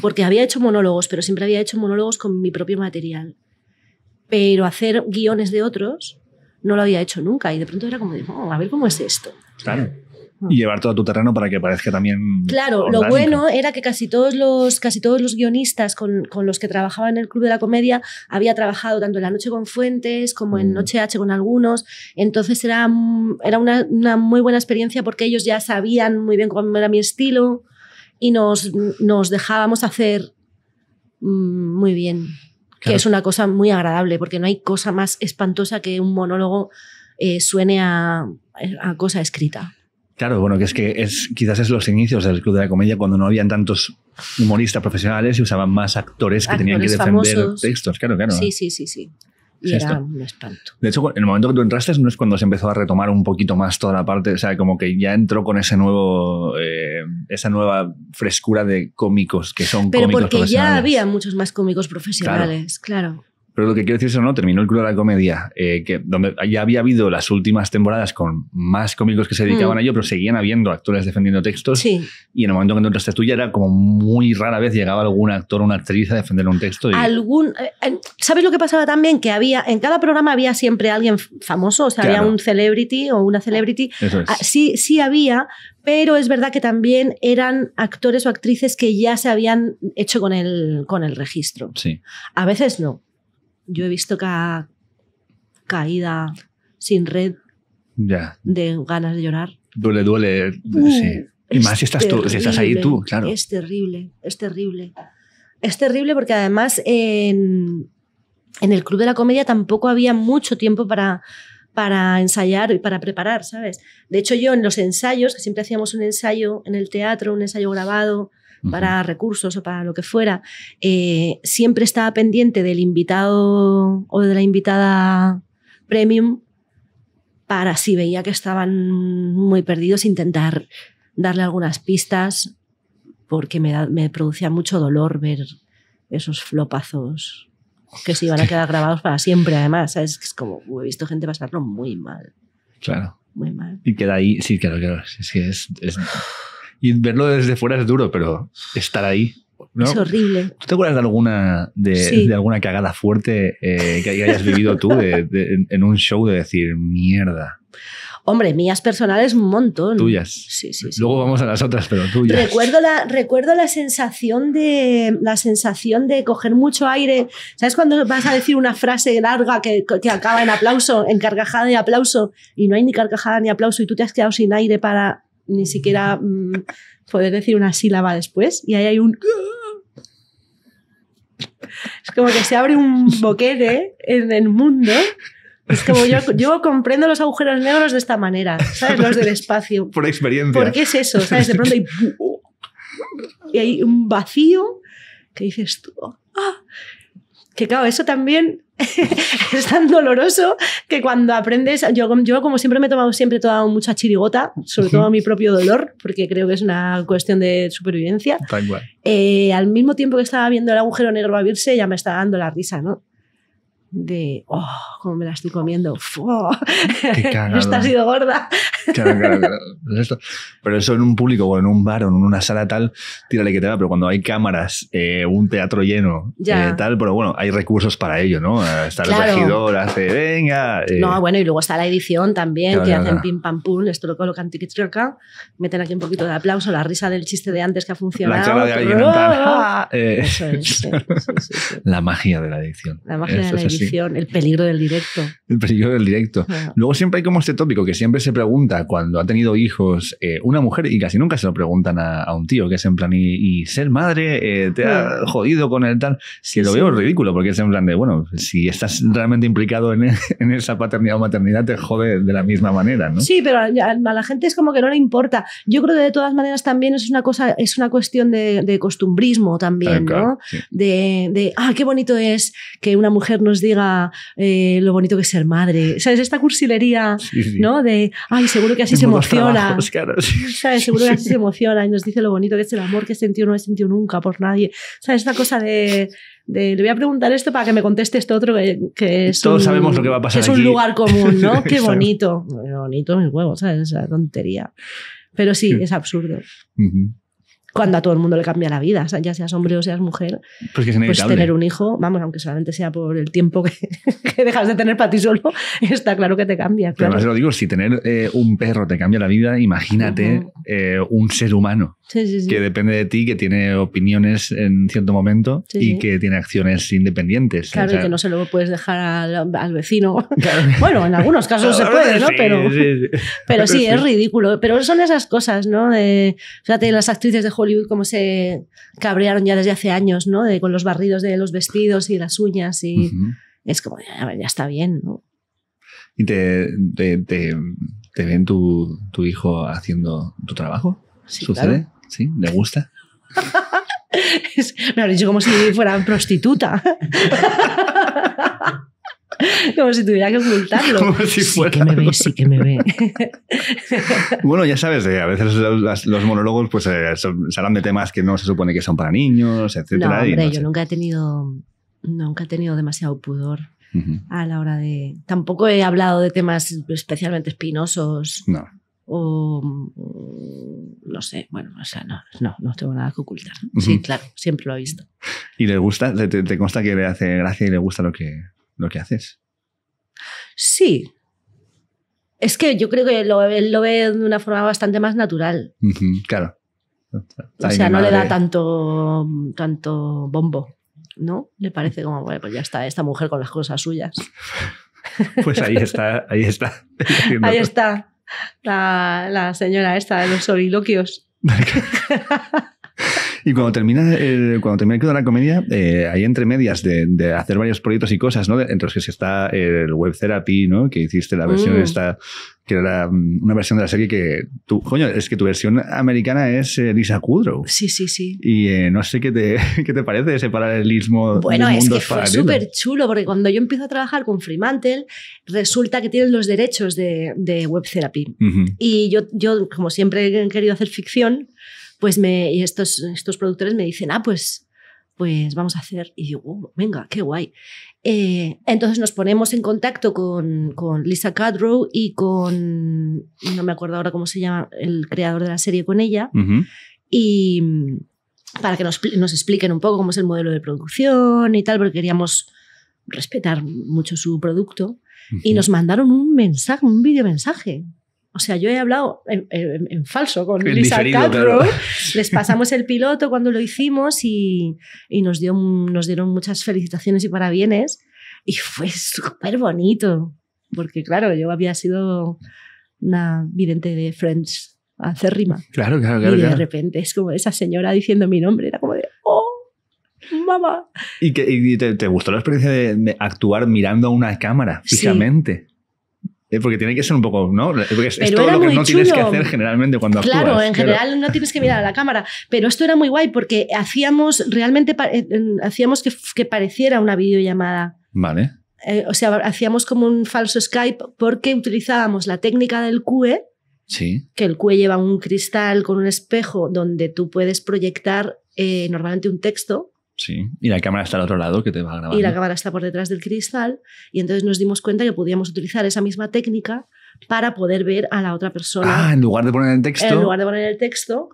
porque había hecho monólogos, pero siempre había hecho monólogos con mi propio material. Pero hacer guiones de otros no lo había hecho nunca y de pronto era como, oh, a ver cómo es esto. Claro. Ah. Y llevar todo a tu terreno para que parezca también. Claro, lo bueno era que casi todos los, casi todos los guionistas con, con, los que trabajaba en el Club de la Comedia había trabajado tanto en La Noche con Fuentes como en mm. Noche H con algunos. Entonces era, mm, era una, una muy buena experiencia porque ellos ya sabían muy bien cómo era mi estilo y nos, nos dejábamos hacer mm, muy bien, que es una cosa muy agradable, porque no hay cosa más espantosa que un monólogo eh, suene a, cosa escrita. Claro, bueno, que es que es, quizás es los inicios del Club de la Comedia cuando no habían tantos humoristas profesionales y usaban más actores que tenían que defender textos. Claro, claro. Sí, sí, sí, sí un espanto. De hecho, en el momento que tú entraste no es cuando se empezó a retomar un poquito más toda la parte, o sea, como que ya entró con ese nuevo, eh, esa nueva frescura de cómicos que son Pero porque ya había muchos más cómicos profesionales, claro. Pero lo que quiero decir es no, terminó el Club de la Comedia, eh, donde ya había habido las últimas temporadas con más cómicos que se dedicaban mm. a ello, pero seguían habiendo actores defendiendo textos. Y en el momento que entraste tú ya era como muy rara vez llegaba algún actor o una actriz a defender un texto. Y... Algún, eh, eh, ¿Sabes lo que pasaba también? Que había, en cada programa había siempre alguien famoso, o sea, había un celebrity o una celebrity. Ah, sí, sí había, pero es verdad que también eran actores o actrices que ya se habían hecho con el, con el registro. Sí. A veces no yo he visto caída sin red ya. de ganas de llorar. Duele, duele. Uh, y más si estás, tú, estás ahí tú, claro. Es terrible, es terrible. Es terrible porque además en, el Club de la Comedia tampoco había mucho tiempo para, para ensayar y para preparar, ¿sabes? De hecho, yo en los ensayos, que siempre hacíamos un ensayo en el teatro, un ensayo grabado, para recursos o para lo que fuera, eh, siempre estaba pendiente del invitado o de la invitada premium para si veía que estaban muy perdidos intentar darle algunas pistas porque me, producía mucho dolor ver esos flopazos que se iban a quedar grabados para siempre además, Es como, he visto gente pasarlo muy mal. Claro. Muy mal. Y queda ahí, sí, claro, claro. Es que es y verlo desde fuera es duro, pero estar ahí. ¿no? Es horrible. ¿Tú te acuerdas de alguna, de, de alguna cagada fuerte eh, que hayas vivido tú de, en un show de decir mierda? Hombre, mías personales un montón. Tuyas. Sí, sí, sí. Luego vamos a las otras, pero tuyas. Recuerdo la, recuerdo la sensación de la sensación de coger mucho aire. ¿Sabes cuando vas a decir una frase larga que, que acaba en aplauso, en carcajada y aplauso, y no hay ni carcajada ni aplauso, y tú te has quedado sin aire para ni siquiera mm, poder decir una sílaba después. Y ahí hay un... Es como que se abre un boquete en el mundo. Es como yo, comprendo los agujeros negros de esta manera, ¿sabes? Los del espacio. Por experiencia. qué es eso, ¿sabes? De pronto hay, y hay un vacío que dices tú, oh, que claro, eso también es tan doloroso que cuando aprendes, yo, yo como siempre me he tomado siempre toda mucha chirigota, sobre todo mi propio dolor, porque creo que es una cuestión de supervivencia. Eh, al mismo tiempo que estaba viendo el agujero negro a abrirse, ya me estaba dando la risa, ¿no? de, oh, como me la estoy comiendo, Qué esta ha sido gorda. Claro, pues Pero eso en un público o en un bar o en una sala tal, tírale que te va, pero cuando hay cámaras, eh, un teatro lleno, eh, tal, pero bueno, hay recursos para ello, ¿no? Ah, está el regidor, hace, venga. Eh. No, bueno, y luego está la edición también, que hacen pim pam pum, esto lo colocan tiki meten aquí un poquito de aplauso, la risa del chiste de antes que ha funcionado. ¡Ah! La La magia de la edición. La magia de la edición el peligro del directo. El peligro del directo. Luego siempre hay como este tópico que siempre se pregunta cuando ha tenido hijos eh, una mujer y casi nunca se lo preguntan a, un tío, que es en plan, y, ser madre eh, te ha mm. jodido con el tal. si lo veo ridículo porque es en plan de, bueno, si estás realmente implicado en, esa paternidad o maternidad, te jode de la misma manera, Sí, pero a, la gente es como que no le importa. Yo creo que de todas maneras también es una cosa, es una cuestión de, costumbrismo también, ah, ¿no? De, de, ah, qué bonito es que una mujer nos diga diga eh, lo bonito que es ser madre. ¿Sabes? Esta cursilería, ¿no? De, ay, seguro que así se emociona. Seguro que así se emociona y nos dice lo bonito que es el amor que he sentido, no he sentido nunca por nadie. ¿Sabes? Esta cosa de... le voy a preguntar esto para que me conteste esto otro que, es todos un, sabemos lo que va a pasar es un lugar común no qué bonito bonito mis huevos sabes esa tontería pero sí es absurdo cuando a todo el mundo le cambia la vida, sea, ya seas hombre o seas mujer, pues, pues tener un hijo, vamos, aunque solamente sea por el tiempo que, dejas de tener para ti solo, está claro que te cambia. Pero además lo digo, si tener eh, un perro te cambia la vida, imagínate eh, un ser humano que depende de ti, que tiene opiniones en cierto momento y que tiene acciones independientes. Claro, y que no se lo puedes dejar al, vecino. bueno, en algunos casos se puede, ¿no? pero, pero sí, es ridículo. Pero son esas cosas, ¿no? De, fíjate, las actrices de Hollywood como se cabrearon ya desde hace años, ¿no? De, con los barridos de los vestidos y las uñas y... Es como, ya, está bien, ¿no? ¿Y te, ven tu, hijo haciendo tu trabajo? Sí, ¿Sucede? ¿Sí? ¿Le gusta? Me lo dicho como si fuera prostituta. Como si tuviera que ocultarlo. sí que me ve, sí que me ve. bueno, ya sabes, eh, a veces los, monólogos pues eh, de temas que no se supone que son para niños, etc. yo nunca he tenido nunca he tenido demasiado pudor a la hora de tampoco he hablado de temas especialmente espinosos. No o mm, no sé, bueno, o sea, no, no, no tengo nada que ocultar. Sí, claro, siempre lo he visto. ¿Y le gusta, te, consta que le hace gracia y le gusta lo que, lo que haces? Sí. Es que yo creo que él lo ve de una forma bastante más natural. claro. o sea, no le da tanto, tanto bombo, ¿no? Le parece como, bueno, pues ya está, esta mujer con las cosas suyas. pues ahí está, ahí está. ahí está la, la señora esta de los soliloquios. Y cuando termina, eh, cuando termina la comedia, hay eh, entre medias de, hacer varios proyectos y cosas, ¿no? Entre los que está el web therapy, ¿no? Que hiciste la versión de mm. esta, que era mm, una versión de la serie que tú, coño, es que tu versión americana es eh, Lisa Kudrow. Sí, sí, sí. Y no sé qué te, qué te parece ese paralelismo. Bueno, es que fue súper chulo, porque cuando yo empiezo a trabajar con Fremantle, resulta que tienen los derechos de, web therapy. Y yo, yo, como siempre he querido hacer ficción, pues me, y estos, estos productores me dicen, ah, pues, pues vamos a hacer. Y digo, venga, qué guay. Eh, entonces nos ponemos en contacto con, con, Lisa Cadrow y con, no me acuerdo ahora cómo se llama, el creador de la serie con ella. Y mm, para que nos, expliquen un poco cómo es el modelo de producción y tal, porque queríamos respetar mucho su producto. Y nos mandaron un mensaje, un mensaje o sea, yo he hablado en, falso con el Lisa Les pasamos el piloto cuando lo hicimos y, nos, dio, nos dieron muchas felicitaciones y parabienes. Y fue súper bonito, porque claro, yo había sido una vidente de Friends acérrima. Claro, claro, claro. Y de repente es como esa señora diciendo mi nombre, era como de, ¡oh! ¡Mamá! ¿Y, que, y te, gustó la experiencia de, actuar mirando a una cámara fijamente? Sí. Eh, porque tiene que ser un poco, ¿no? es, todo lo que no tienes que hacer generalmente cuando claro, actúas. Claro, en general no tienes que mirar a la cámara. Pero esto era muy guay porque hacíamos realmente eh, hacíamos que, pareciera una videollamada. Vale. Eh, o sea, hacíamos como un falso Skype porque utilizábamos la técnica del QE. Sí. Que el QE lleva un cristal con un espejo donde tú puedes proyectar normalmente un texto Sí, y la cámara está al otro lado que te va a grabar. Y la cámara está por detrás del cristal y entonces nos dimos cuenta que podíamos utilizar esa misma técnica para poder ver a la otra persona. Ah, en lugar de poner el texto. En lugar de poner el texto,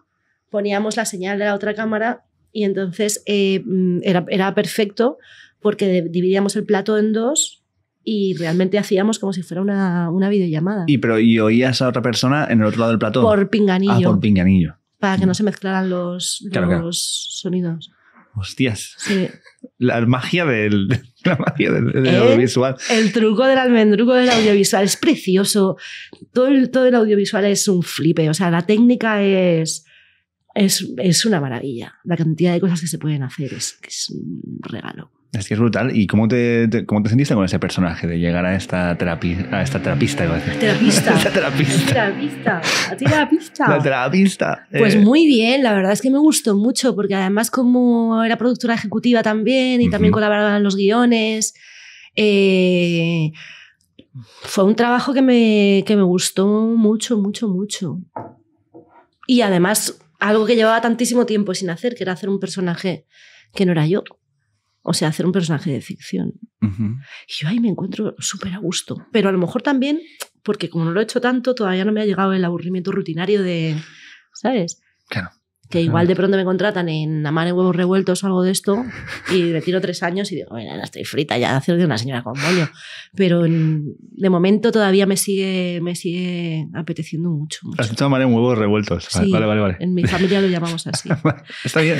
poníamos la señal de la otra cámara y entonces eh, mm, era, era perfecto porque dividíamos el plato en dos y realmente hacíamos como si fuera una, una, videollamada. Y pero y oías a otra persona en el otro lado del plato? Por pinganillo. Ah, por pinganillo. Para que no mm. se mezclaran los, claro, los claro. sonidos. Hostias. La magia del, ¿Eh? audiovisual. El truco del almendruco del audiovisual es precioso. Todo el, audiovisual es un flipe. O sea, la técnica es, es, una maravilla. La cantidad de cosas que se pueden hacer es, es un regalo. Es que es brutal. ¿Y cómo te, cómo te sentiste con ese personaje de llegar a esta, terapista? ¿Terapista? ¿Esta a esta terapista? A terapista. terapista. terapista. La terapista. La terapista. Pues eh. muy bien, la verdad es que me gustó mucho, porque además como era productora ejecutiva también y también colaboraba en los guiones, eh, fue un trabajo que me gustó mucho, mucho, mucho. Y además algo que llevaba tantísimo tiempo sin hacer, que era hacer un personaje que no era yo. O sea, hacer un personaje de ficción. Y yo ahí me encuentro súper a gusto. Pero a lo mejor también, porque como no lo he hecho tanto, todavía no me ha llegado el aburrimiento rutinario de, ¿sabes? Claro que igual de pronto me contratan en Amar en huevos revueltos o algo de esto y retiro tiro tres años y digo, estoy frita ya de hacer de una señora con moño. Pero de momento todavía me sigue, me sigue apeteciendo mucho. Has hecho Amar en huevos revueltos. Vale, vale, vale, En mi familia lo llamamos así. Está bien,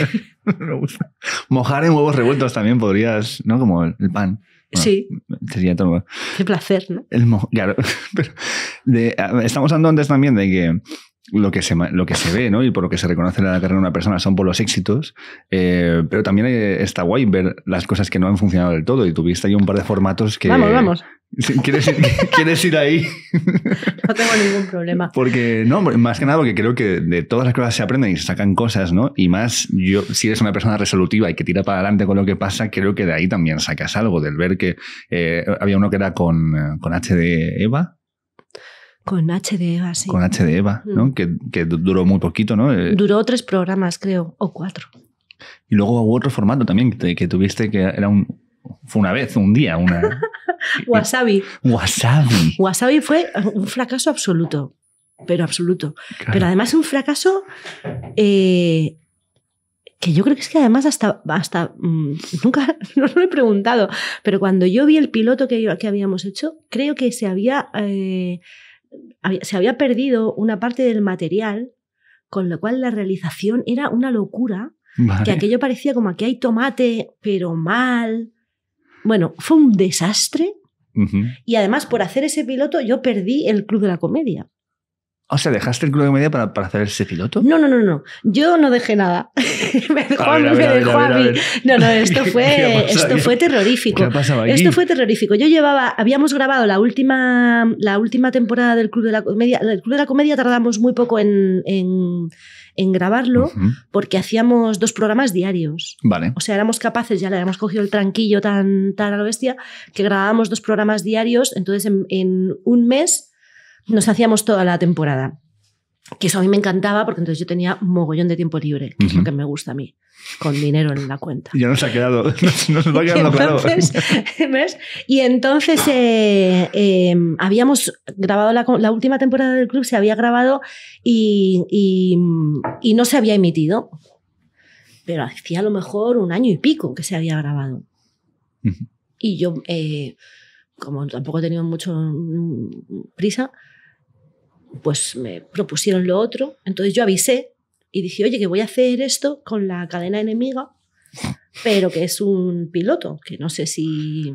Mojar en huevos revueltos también podrías, ¿no? Como el pan. sí. Sería todo. Qué placer, ¿no? El claro. Ah, estamos hablando antes también de que lo que, se, lo que se ve, ¿no? Y por lo que se reconoce en la carrera de una persona son por los éxitos, eh, pero también eh, está guay ver las cosas que no han funcionado del todo y tuviste ahí un par de formatos que... Vamos, vamos. ¿Quieres ir, ¿Quieres ir ahí? No tengo ningún problema. Porque, no, más que nada porque creo que de todas las cosas se aprenden y se sacan cosas, ¿no? Y más, yo, si eres una persona resolutiva y que tira para adelante con lo que pasa, creo que de ahí también sacas algo, del ver que eh, había uno que era con, con H de Eva, con H Eva, sí. Con HD Eva, ¿no? Mm. Que, duró muy poquito, ¿no? Eh, duró tres programas, creo, o cuatro. Y luego hubo otro formato también que, tuviste que era un. Fue una vez, un día, una. Wasabi. Wasabi. Wasabi fue un fracaso absoluto. Pero absoluto. Pero además un fracaso eh, que yo creo que es que además hasta, hasta mm, nunca no lo he preguntado, pero cuando yo vi el piloto que, que habíamos hecho, creo que se había eh, se había perdido una parte del material, con lo cual la realización era una locura, que aquello parecía como aquí hay tomate, pero mal. Bueno, fue un desastre. Y además por hacer ese piloto yo perdí el Club de la Comedia. O sea, ¿dejaste el club de comedia para, hacer ese piloto? No, no, no, no. Yo no dejé nada. me dejó a, mí. No, no, esto fue, esto fue terrorífico. esto fue terrorífico. Yo llevaba, habíamos grabado la última, la última temporada del Club de la Comedia. El Club de la Comedia tardamos muy poco en, grabarlo porque hacíamos dos programas diarios. Vale. O sea, éramos capaces, ya le habíamos cogido el tranquillo tan, tan a la bestia, que grabábamos dos programas diarios. Entonces, en un mes nos hacíamos toda la temporada. Que eso a mí me encantaba porque entonces yo tenía mogollón de tiempo libre, que es lo que me gusta a mí, con dinero en la cuenta. Ya nos ha quedado, nos Y entonces eh, eh, habíamos grabado la, última temporada del club, se había grabado y, no se había emitido. Pero hacía a lo mejor un año y pico que se había grabado. Y yo, eh, como tampoco he tenido mucho mm, prisa, pues me propusieron lo otro. Entonces yo avisé y dije, oye, que voy a hacer esto con la cadena enemiga, pero que es un piloto, que no sé si,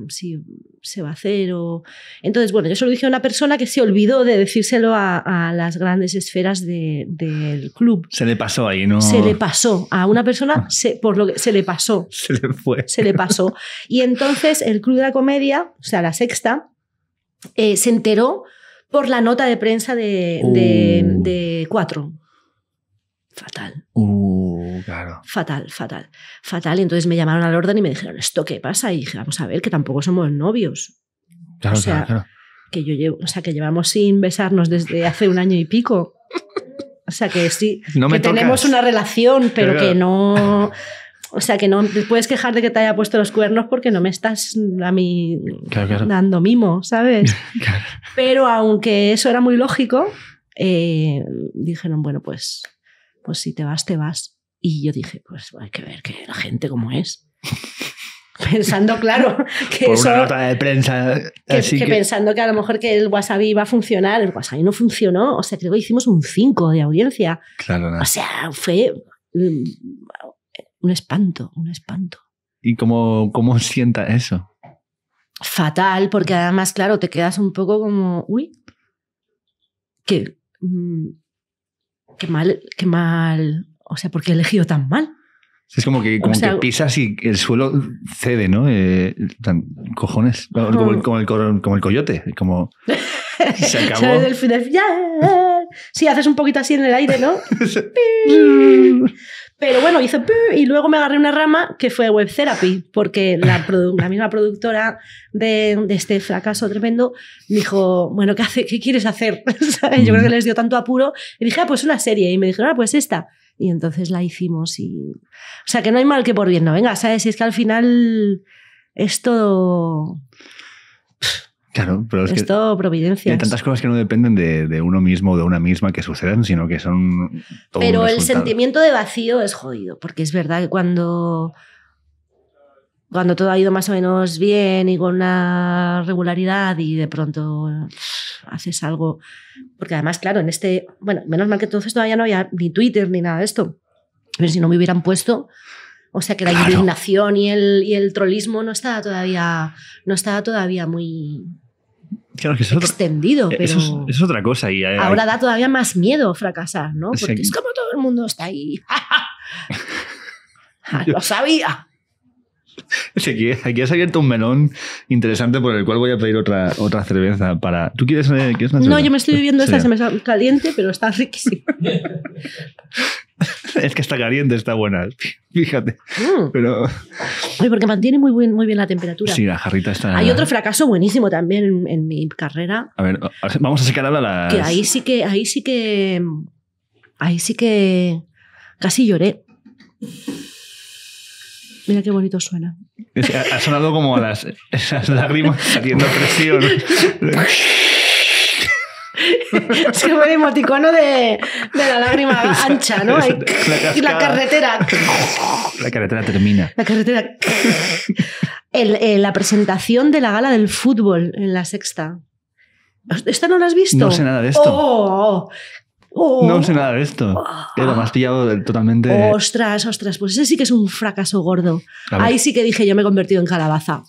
se va a hacer o... Entonces, bueno, yo se lo dije a una persona que se olvidó de decírselo a, las grandes esferas del club. Se le pasó ahí, ¿no? Se le pasó. A una persona, ah. se, por lo que se le pasó. Se le fue. Se le pasó. Y entonces el Club de la Comedia, o sea, la sexta, eh, se enteró por la nota de prensa de, de, uh. cuatro. Fatal. Uh, claro. Fatal, fatal, fatal. Y entonces me llamaron al orden y me dijeron, ¿esto qué pasa? Y dije, vamos a ver, que tampoco somos novios. Claro, claro, Que yo llevo, o sea, que llevamos sin besarnos desde hace un año y pico. O sea, que sí, que tenemos una relación, pero... que no... O sea, que no puedes quejar de que te haya puesto los cuernos porque no me estás a mí dando mimo, ¿sabes? Pero aunque eso era muy lógico, eh, dijeron, bueno, pues, pues si te vas, te vas. Y yo dije, pues hay que ver que la gente como es. pensando, claro, que una nota de prensa. pensando que a lo mejor que el wasabi iba a funcionar, el wasabi no funcionó. O sea, creo que hicimos un 5 de audiencia. Claro, no. O sea, fue mm, un espanto, un espanto. ¿Y cómo, cómo sienta eso? Fatal, porque además, claro, te quedas un poco como, uy, qué, mm, qué mal, qué mal, o sea, ¿por qué he elegido tan mal? Es como que, pisas y el suelo cede, ¿no? Eh, cojones. Mm. Como, el, coyote. Como. Se acabó. Sí, haces un poquito así en el aire, ¿no? Pero bueno, hice y luego me agarré una rama que fue Web Therapy, porque la, misma productora de, este fracaso tremendo me dijo, bueno, ¿qué, qué quieres hacer? Yo creo que mm. les dio tanto apuro. Y dije, ah, pues una serie. Y me dijeron, ah, pues esta. Y entonces la hicimos. Y... O sea, que no hay mal que por bien, no. Venga, ¿sabes? Si es que al final es Claro, pero es, que providencia. Hay tantas cosas que no dependen de, uno mismo o de una misma que sucedan, sino que son. pero el sentimiento de vacío es jodido, porque es verdad que cuando, cuando todo ha ido más o menos bien y con una regularidad y de pronto haces algo. Porque además, claro, en este. Bueno, menos mal que entonces todavía no había ni Twitter ni nada de esto. Pero si no me hubieran puesto o sea que la indignación y el, y trolismo no estaba todavía, no estaba todavía muy, extendido, eh, es, otra cosa. Y eh, ahora da todavía más miedo fracasar, ¿no? Porque es como todo el mundo está ahí. Lo sabía. aquí, aquí, has abierto un melón interesante por el cual voy a pedir otra, otra cerveza para. ¿Tú quieres, eh, una cerveza? No, yo me estoy bebiendo esta, se me caliente, pero está riquísima. es que está caliente, está buena. Fíjate. Mm. Pero. porque mantiene muy bien, muy bien la temperatura. Sí, la jarrita está. Hay otro fracaso buenísimo también en, mi carrera. A ver, vamos a sacar ahora las. Que ahí sí que. Ahí sí que. Ahí sí que. Casi lloré. Mira qué bonito suena. Ha sonado como las, esas lágrimas haciendo presión. es como el emoticono de, la lágrima ancha, ¿no? y la carretera. La carretera termina. La carretera. Eh, la presentación de la gala del fútbol en la sexta. ¿Esta no la has visto? No sé nada de esto. oh. oh, oh. Oh. no sé nada de esto. Oh, Era totalmente. Ostras, ostras, pues ese sí que es un fracaso gordo. Ahí sí que dije, yo me he convertido en calabaza.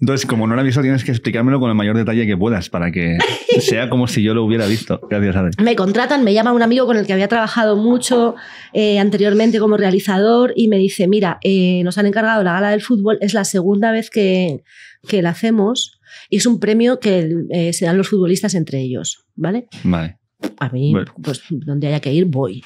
Entonces, como no lo he visto, tienes que explicármelo con el mayor detalle que puedas para que sea como si yo lo hubiera visto. Gracias, Ade. Me contratan, me llama un amigo con el que había trabajado mucho eh, anteriormente como realizador y me dice, mira, eh, nos han encargado la gala del fútbol, es la segunda vez que, que la hacemos y es un premio que eh, se dan los futbolistas entre ellos, ¿vale? Vale a mí, pues donde haya que ir, voy.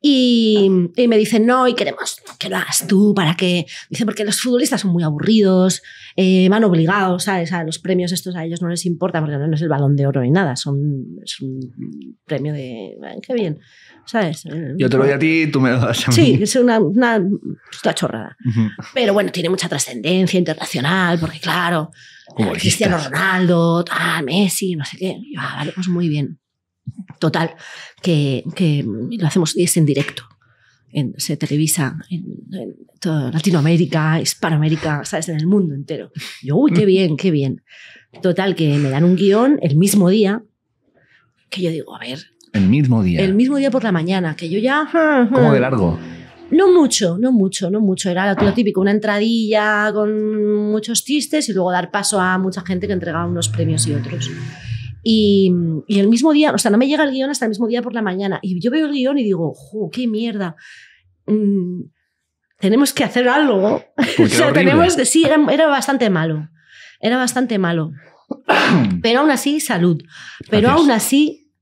Y, me dicen, no, y queremos que lo hagas tú, para que. dice porque los futbolistas son muy aburridos, eh, van obligados, ¿sabes? A los premios estos a ellos no les importa, porque no, es el balón de oro ni nada, son, es un premio de. ¡Qué bien! ¿Sabes? Yo te lo doy a ti y tú me lo das a mí. Sí, es una, una, chorrada. Pero bueno, tiene mucha trascendencia internacional, porque claro, Cristiano Ronaldo, Messi, no sé qué. Ah, pues muy bien. Total, que, lo hacemos y es en directo. se televisa en, en, toda Latinoamérica, Hispanoamérica, ¿sabes? En el mundo entero. yo, uy, qué bien, qué bien. Total, que me dan un guión el mismo día, que yo digo, a ver. El mismo día. El mismo día por la mañana, que yo ya. de largo? No mucho, no mucho, no mucho. Era lo típico, una entradilla con muchos chistes y luego dar paso a mucha gente que entregaba unos premios y otros. Y, el mismo día, o sea, no me llega el guión hasta el mismo día por la mañana. Y yo veo el guión y digo, qué mierda! Mm, tenemos que hacer algo. Pues tenemos que, sí, era, bastante malo. Era bastante malo. Pero aún así, salud. Pero aún así,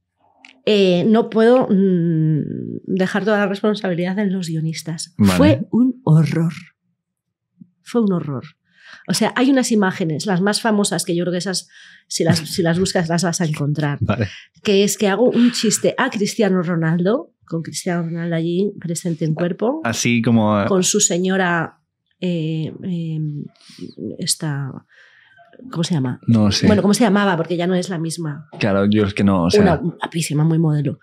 eh, no puedo mm, dejar toda la responsabilidad en los guionistas. Fue un horror. Fue un horror. O sea, hay unas imágenes, las más famosas, que yo creo que esas, si las, si las buscas, las vas a encontrar. Que es que hago un chiste a Cristiano Ronaldo, con Cristiano Ronaldo allí presente en cuerpo. Así como. Eh, con su señora. Eh, em, esta. ¿Cómo se llama? No sé. Bueno, ¿cómo se llamaba? Porque ya no es la misma. Claro, yo es que no. O sea... Una guapísima, muy modelo.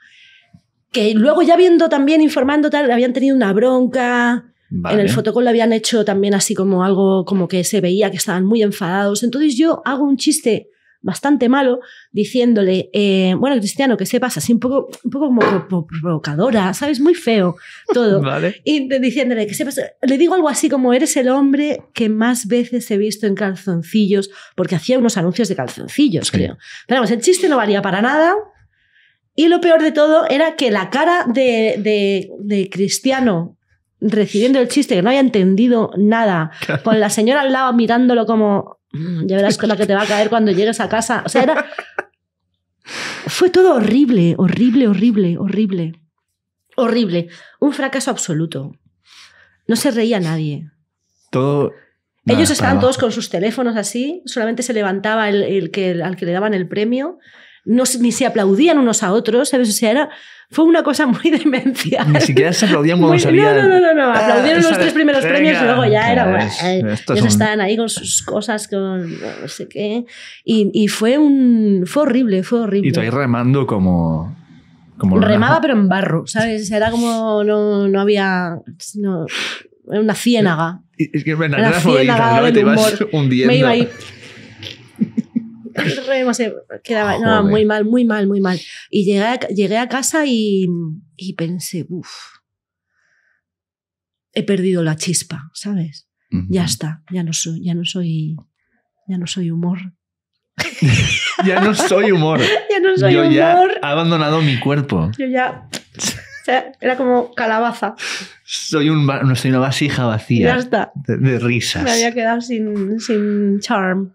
Que luego, ya viendo también, informando tal, habían tenido una bronca en el fotocall lo habían hecho también así como algo como que se veía que estaban muy enfadados. Entonces yo hago un chiste bastante malo diciéndole, eh, bueno, Cristiano, que sepas, así un poco, un poco como provocadora, ¿sabes? Muy feo todo. Y diciéndole que sepas, le digo algo así como, eres el hombre que más veces he visto en calzoncillos, porque hacía unos anuncios de calzoncillos, creo. Pero vamos, el chiste no valía para nada. Y lo peor de todo era que la cara de, de Cristiano recibiendo el chiste, que no había entendido nada, con la señora al lado mirándolo como, mm, ya verás con la que te va a caer cuando llegues a casa. O sea, era... Fue todo horrible, horrible, horrible, horrible. Horrible. Un fracaso absoluto. No se reía nadie. Todo... Ellos estaban todos con sus teléfonos así, solamente se levantaba el, el que, al que le daban el premio no, ni se aplaudían unos a otros, ¿sabes? O sea, era, fue una cosa muy demencial. Ni siquiera se aplaudían cuando salían. No, no, no, no, ah, aplaudieron los tres primeros premios y luego ya era, pues, bueno, eh, ellos estaban ahí con sus cosas, con no sé qué. Y, y fue un, fue horrible, fue horrible. Y tú ahí remando como... como Remaba pero en barro, ¿sabes? Era como, no, no había, no, una ciénaga. Es que era una ciénaga Me iba a ir. quedaba muy mal, muy mal, muy mal. Y llegué a, casa y, pensé, uff, he perdido la chispa, ¿sabes? Ya está, ya no soy, ya no soy, ya no soy humor. ya no soy humor. ya no soy Yo humor. ya he abandonado mi cuerpo. Yo ya. era como calabaza. Soy, un, no, soy una vasija vacía. Ya está. De, de risas. Me había quedado sin, sin charm.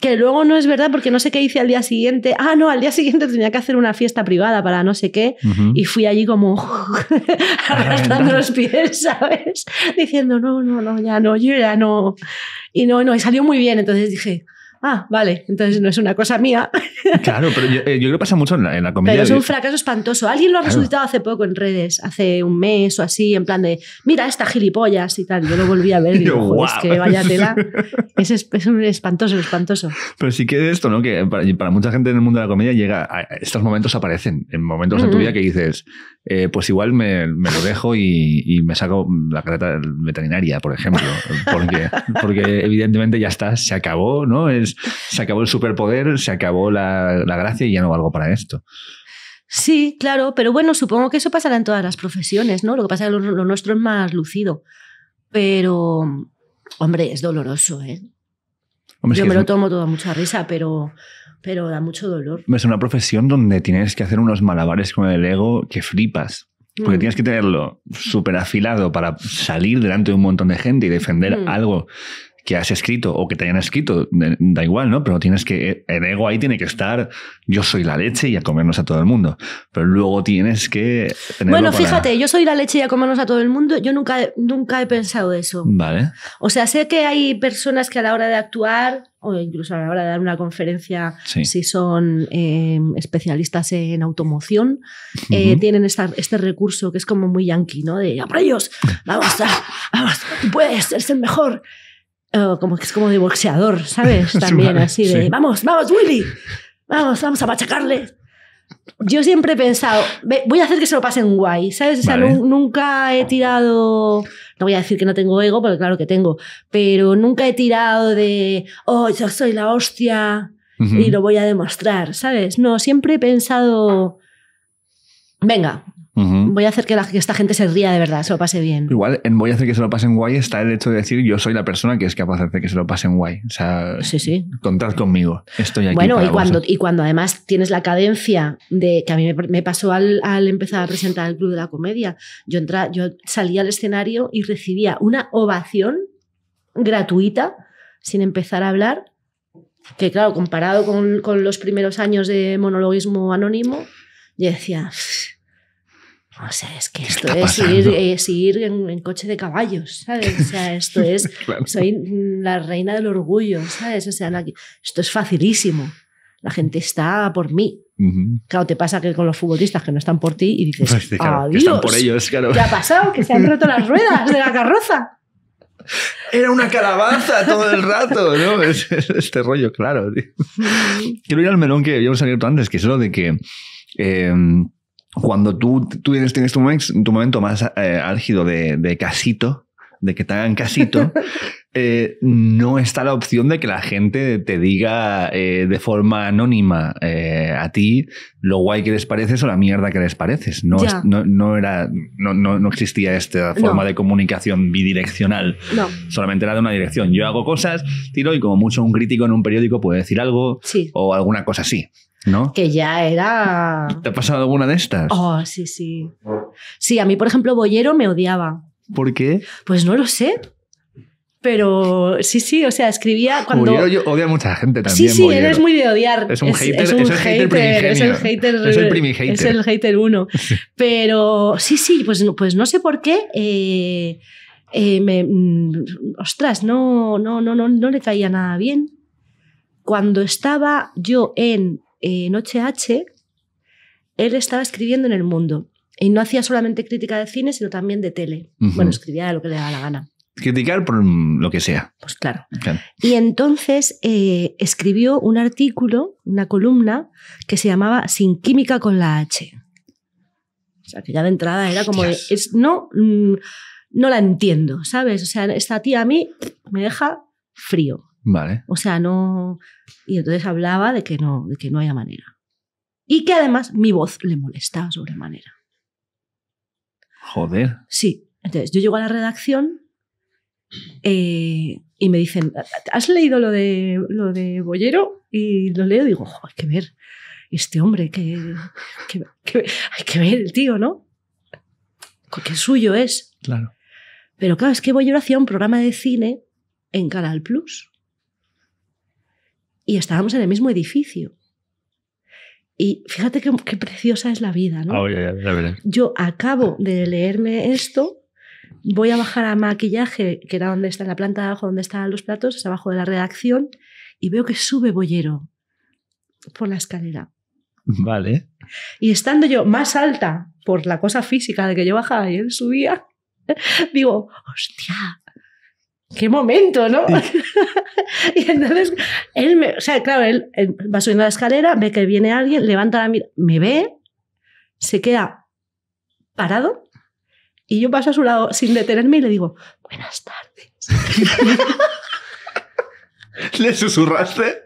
Que luego no es verdad porque no sé qué hice al día siguiente. Ah, no, al día siguiente tenía que hacer una fiesta privada para no sé qué. Y fui allí como arrastrando los pies, ¿sabes? Diciendo, no, no, no, ya no, yo ya no. Y no, no, y salió muy bien. Entonces dije, ah, vale, entonces no es una cosa mía. Claro, pero eh, yo, creo que pasa mucho en la, comedia. Pero es un fracaso espantoso. Alguien lo ha resucitado hace poco en redes, hace un mes o así, en plan de, mira esta gilipollas y tal. Yo lo volví a ver y digo, es que vaya tela. Es, es, un espantoso, espantoso. Pero sí que esto, ¿no? Que para, mucha gente en el mundo de la comedia llega, estos momentos aparecen, en momentos de tu vida que dices, eh, pues igual me, lo dejo y, me saco la carreta veterinaria, por ejemplo, porque, evidentemente ya está, se acabó, ¿no? Es, se acabó el superpoder, se acabó la, gracia y ya no valgo para esto. Sí, claro, pero bueno, supongo que eso pasará en todas las profesiones, ¿no? Lo que pasa es que lo, nuestro es más lucido. Pero, hombre, es doloroso, ¿eh? Yo me lo tomo toda mucha risa, pero pero da mucho dolor. Es una profesión donde tienes que hacer unos malabares con el ego que flipas. Porque mm. tienes que tenerlo súper afilado para salir delante de un montón de gente y defender mm. algo que has escrito o que te hayan escrito, da igual, ¿no? Pero tienes que, el ego ahí tiene que estar, yo soy la leche y a comernos a todo el mundo. Pero luego tienes que... Bueno, fíjate, yo soy la leche y a comernos a todo el mundo, yo nunca, nunca he pensado eso. Vale. O sea, sé que hay personas que a la hora de actuar o incluso a la hora de dar una conferencia, si son em, especialistas en automoción, eh, tienen esta, este recurso que es como muy yankee, ¿no? De, ya por ellos, vamos, a, vamos, tú puedes, eres el mejor. Oh, como que es como de boxeador, ¿sabes? También así de, vamos, vamos, Willy, vamos, vamos a machacarle. Yo siempre he pensado, voy a hacer que se lo pasen guay, ¿sabes? O sea, nunca he tirado, no voy a decir que no tengo ego, porque claro que tengo, pero nunca he tirado de, oh, yo soy la hostia y lo voy a demostrar, ¿sabes? No, siempre he pensado, venga, Voy a hacer que, que, esta gente se ría de verdad, se lo pase bien. Igual, en voy a hacer que se lo pasen guay está el hecho de decir yo soy la persona que es capaz de hacer que se lo pasen guay. O sea, sí, sí. contad conmigo, estoy aquí. Bueno, para y, cuando, y cuando además tienes la cadencia de que a mí me, pasó al, empezar a presentar el Club de la Comedia, yo, entra, yo salía al escenario y recibía una ovación gratuita sin empezar a hablar, que claro, comparado con, los primeros años de monologuismo anónimo, yo decía... O sea, es que esto es ir, eh, en, coche de caballos, ¿sabes? O sea, esto es, soy la reina del orgullo, ¿sabes? O sea, esto es facilísimo. La gente está por mí. Claro, te pasa que con los futbolistas que no están por ti y dices, pues están por ellos, claro. ¿Qué ha pasado? Que se han roto las ruedas de la carroza. Era una calabaza todo el rato, ¿no? Es, este rollo, claro. Quiero ir al melón que habíamos salido antes, que es lo de que... Em, cuando tú, tienes, tienes este tu, momento más eh, álgido de casito, de que te hagan casito, eh, no está la opción de que la gente te diga eh, de forma anónima eh, a ti lo guay que les pareces o la mierda que les pareces. No, no, era, no, existía esta forma de comunicación bidireccional. Solamente era de una dirección. Yo hago cosas, tiro y como mucho un crítico en un periódico puede decir algo sí. o alguna cosa así. ¿No? Que ya era. ¿Te ha pasado alguna de estas? Oh, sí, sí. Sí, a mí, por ejemplo, Bollero me odiaba. ¿Por qué? Pues no lo sé. Pero sí, sí, o sea, escribía cuando. a mucha gente también. Sí, sí, él eres muy de odiar. Es un hater, es, un es, el hater, es el hater, es el el hater uno. Pero sí, sí, pues, no pues sé por qué. Eh, eh, mm, ostras, no, no, no, no, no le caía nada bien. Cuando estaba yo en eh, Noche H, él estaba escribiendo en el mundo. Y no hacía solamente crítica de cine, sino también de tele. Bueno, escribía lo que le daba la gana. Criticar por lo que sea. Pues claro. Y entonces eh, escribió un artículo, una columna, que se llamaba Sin química con la H. O sea, que ya de entrada era como, es, no, mm, no la entiendo, ¿sabes? O sea, esta tía a mí me deja frío. Vale. O sea, no. Y entonces hablaba de que no, de que no haya manera. Y que además mi voz le molestaba sobremanera. Joder. Sí. Entonces, yo llego a la redacción eh, y me dicen, ¿has leído lo de, lo de Bollero? Y lo leo y digo, hay que ver, este hombre, que, hay que ver el tío, ¿no? porque suyo es. Claro. Pero claro, es que Bollero hacía un programa de cine en Canal Plus. Y estábamos en el mismo edificio. Y fíjate qué, qué preciosa es la vida, ¿no? Ah, yo acabo de leerme esto, voy a bajar a maquillaje, que era donde está, la planta de abajo donde están los platos, es abajo de la redacción, y veo que sube Bollero por la escalera. Vale. Y estando yo más alta por la cosa física de que yo bajaba y él subía, digo, hostia, qué momento, ¿no? Y entonces, él me, o sea, claro, él, va subiendo la escalera, ve que viene alguien, levanta la mira, me ve, se queda parado y yo paso a su lado sin detenerme y le digo, buenas tardes. ¿Le susurraste?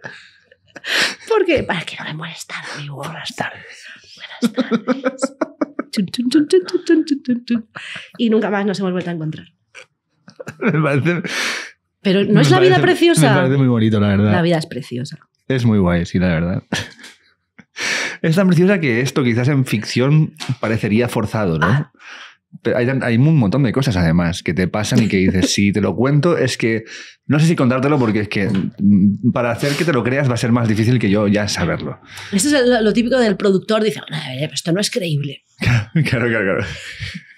Porque, para que no me molestara. digo, Buenas tardes. Buenas tardes. y nunca más nos hemos vuelto a encontrar. Me parece pero ¿no es la vida preciosa? Me parece muy bonito, la verdad. La vida es preciosa. Es muy guay, sí, la verdad. es tan preciosa que esto quizás en ficción parecería forzado, ¿no? Ah. Pero hay, un montón de cosas además que te pasan y que dices, si te lo cuento, es que no sé si contártelo porque es que mm, para hacer que te lo creas va a ser más difícil que yo ya saberlo. Eso es lo, típico del productor, dice, esto no es creíble. claro, claro, claro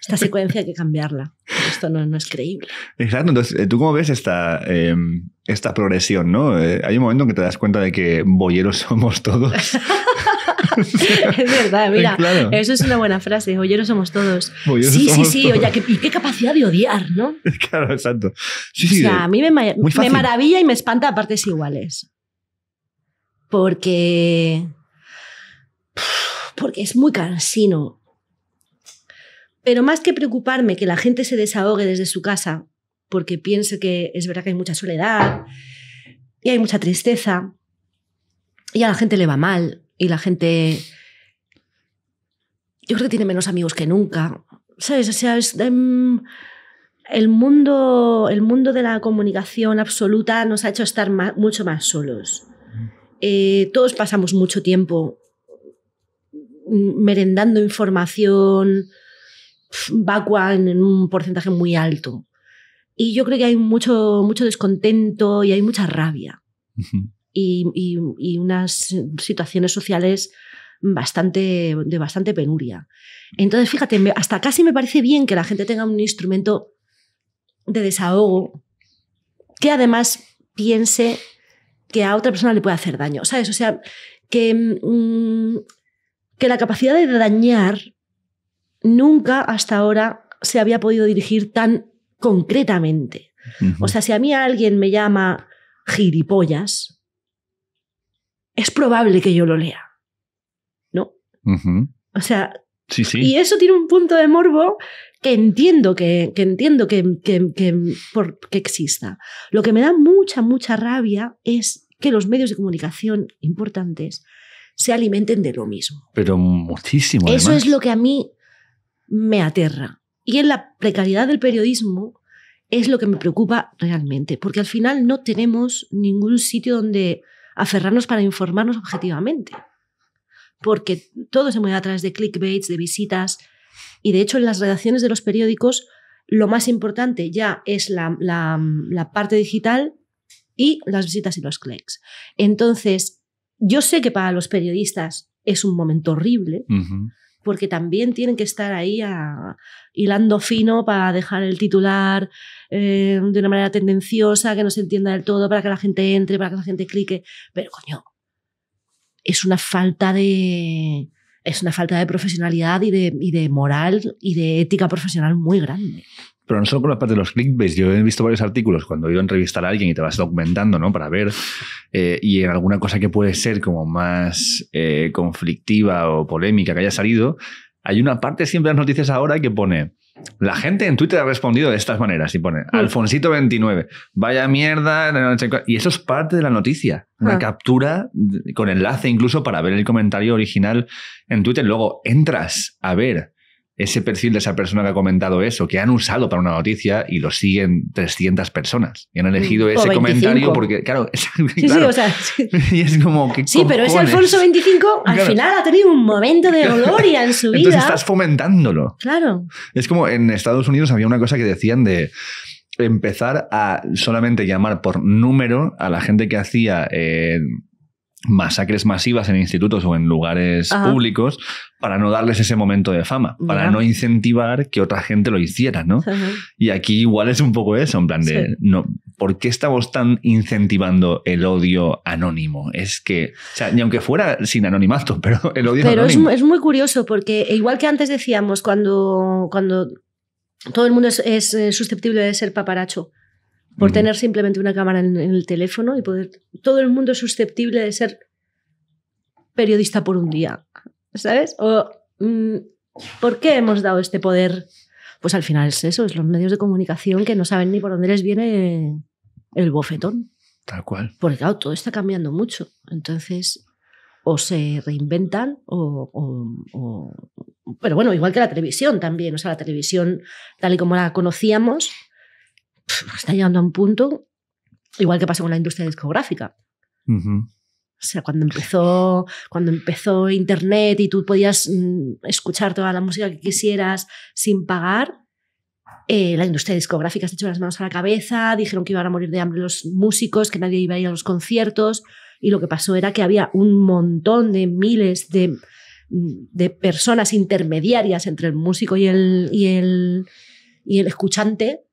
esta secuencia hay que cambiarla. Esto no, es creíble. Exacto, entonces, eh, ¿tú cómo ves esta, em, esta progresión? ¿no? Eh, hay un momento en que te das cuenta de que boyeros somos todos. es verdad, mira, eso es una buena frase, bolleros somos todos. sí, sí, sí, oye, ¿qué, capacidad de odiar, ¿no? Claro, exacto. o sea, a mí me, maravilla y me espanta a partes iguales. Porque porque es muy cansino pero más que preocuparme que la gente se desahogue desde su casa, porque pienso que es verdad que hay mucha soledad y hay mucha tristeza y a la gente le va mal y la gente yo creo que tiene menos amigos que nunca. ¿Sabes? O sea, em, el, mundo, el mundo de la comunicación absoluta nos ha hecho estar mucho más solos. Eh, todos pasamos mucho tiempo merendando información, vacua en un porcentaje muy alto. Y yo creo que hay mucho, mucho descontento y hay mucha rabia. y, unas situaciones sociales bastante, de bastante penuria. Entonces, fíjate, hasta casi me parece bien que la gente tenga un instrumento de desahogo que además piense que a otra persona le puede hacer daño, ¿sabes? O sea, que, mm, que la capacidad de dañar nunca hasta ahora se había podido dirigir tan concretamente. O sea, si a mí alguien me llama gilipollas, es probable que yo lo lea. ¿No? O sea, sí, sí. y eso tiene un punto de morbo que entiendo que, entiendo que, exista. Lo que me da mucha, mucha rabia es que los medios de comunicación importantes se alimenten de lo mismo. Pero muchísimo. Eso es lo que a mí me aterra. Y en la precariedad del periodismo es lo que me preocupa realmente, porque al final no tenemos ningún sitio donde aferrarnos para informarnos objetivamente, porque todo se mueve a través de clickbaits, de visitas, y de hecho en las redacciones de los periódicos lo más importante ya es la, parte digital y las visitas y los clics. Entonces, yo sé que para los periodistas es un momento horrible porque también tienen que estar ahí ah, hilando fino para dejar el titular eh, de una manera tendenciosa, que no se entienda del todo, para que la gente entre, para que la gente clique. Pero coño, es una falta de, es una falta de profesionalidad y de moral y de ética profesional muy grande. Pero no solo por la parte de los clickbaits, yo he visto varios artículos cuando he ido a entrevistar a alguien y te vas documentando, ¿no? Para ver, eh, y en alguna cosa que puede ser como más eh, conflictiva o polémica que haya salido, hay una parte siempre de las noticias ahora que pone, la gente en Twitter ha respondido de estas maneras y pone mm. Alfonsito29, vaya mierda. Y eso es parte de la noticia. Una ah. captura con enlace incluso para ver el comentario original en Twitter. Luego entras a ver ese perfil de esa persona que ha comentado eso, que han usado para una noticia y lo siguen 300 personas. Y han elegido mm, ese comentario porque, claro, sí, sí, o sea, Y es como que... Sí, pero ese Alfonso 25 al final ha tenido un momento de gloria en su vida. Entonces estás fomentándolo. Claro. Es como en Estados Unidos había una cosa que decían de empezar a solamente llamar por número a la gente que hacía... Eh, masacres masivas en institutos o en lugares públicos para no darles ese momento de fama, para no incentivar que otra gente lo hiciera, ¿no? Y aquí igual es un poco eso, en plan de, no, ¿por qué estamos tan incentivando el odio anónimo? Es que, o sea, ni aunque fuera sin anonimato, pero el odio anónimo. Pero es, muy curioso porque igual que antes decíamos, cuando, todo el mundo es, es eh, susceptible de ser paparacho, por tener simplemente una cámara en, el teléfono y poder... Todo el mundo es susceptible de ser periodista por un día, ¿sabes? O, mm, ¿Por qué hemos dado este poder? Pues al final es eso, es los medios de comunicación que no saben ni por dónde les viene el bofetón. Tal cual. Porque claro, todo está cambiando mucho. Entonces, o se reinventan o, Pero bueno, igual que la televisión también. O sea, la televisión, tal y como la conocíamos, está llegando a un punto, igual que pasó con la industria discográfica. O sea, cuando empezó, cuando empezó Internet y tú podías mm, escuchar toda la música que quisieras sin pagar, eh, la industria discográfica se echó las manos a la cabeza, dijeron que iban a morir de hambre los músicos, que nadie iba a ir a los conciertos. Y lo que pasó era que había un montón de miles de, mm, personas intermediarias entre el músico y el, y el, y el escuchante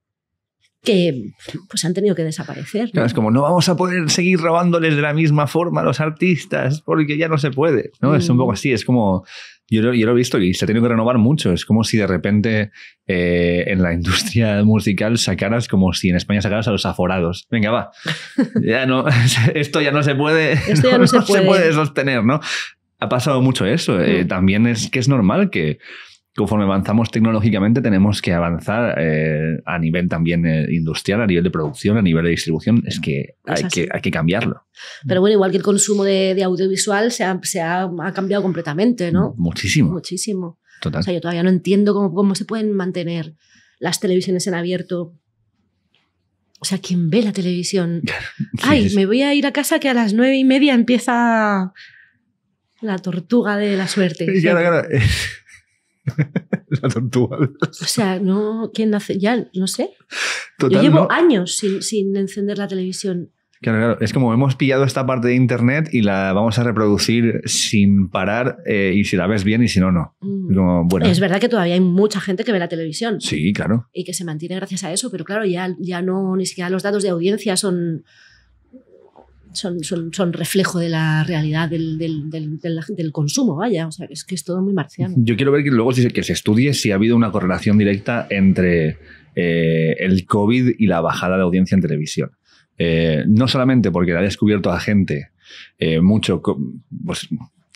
que pues han tenido que desaparecer. ¿no? es como no vamos a poder seguir robándoles de la misma forma a los artistas porque ya no se puede, ¿no? Es un mm. poco así, es como yo lo, yo he visto y se ha tenido que renovar mucho. Es como si de repente eh, en la industria musical sacaras, como si en España sacaras a los aforados. Venga, va. Ya no, esto ya no se puede. Esto ya no, se, puede. sostener, ¿no? Ha pasado mucho eso. Eh, mm. también es que es normal que conforme avanzamos tecnológicamente tenemos que avanzar eh, a nivel también eh, industrial, a nivel de producción, a nivel de distribución. Es que, hay, que hay que cambiarlo. Pero bueno, igual que el consumo de, audiovisual se, ha, cambiado completamente, ¿no? Mm, muchísimo. Muchísimo. O sea, yo todavía no entiendo cómo, cómo se pueden mantener las televisiones en abierto o sea, ¿quién ve la televisión? Ay, me voy a ir a casa que a las nueve y media empieza la tortuga de la suerte. Claro, claro. la O sea, no, ¿quién hace? Ya, no sé. Yo llevo años sin, encender la televisión. Claro, claro. Es como hemos pillado esta parte de internet y la vamos a reproducir sin parar eh, y si la ves bien y si no, no. Mm. bueno. Es verdad que todavía hay mucha gente que ve la televisión. Sí, claro. Y que se mantiene gracias a eso, pero claro, ya, ya no, ni siquiera los datos de audiencia son son, reflejo de la realidad del, del, consumo, vaya. O sea, es que es todo muy marciano. Yo quiero ver que luego que se estudie si ha habido una correlación directa entre eh, el COVID y la bajada de audiencia en televisión. Eh, no solamente porque la ha descubierto a gente eh, mucho, pues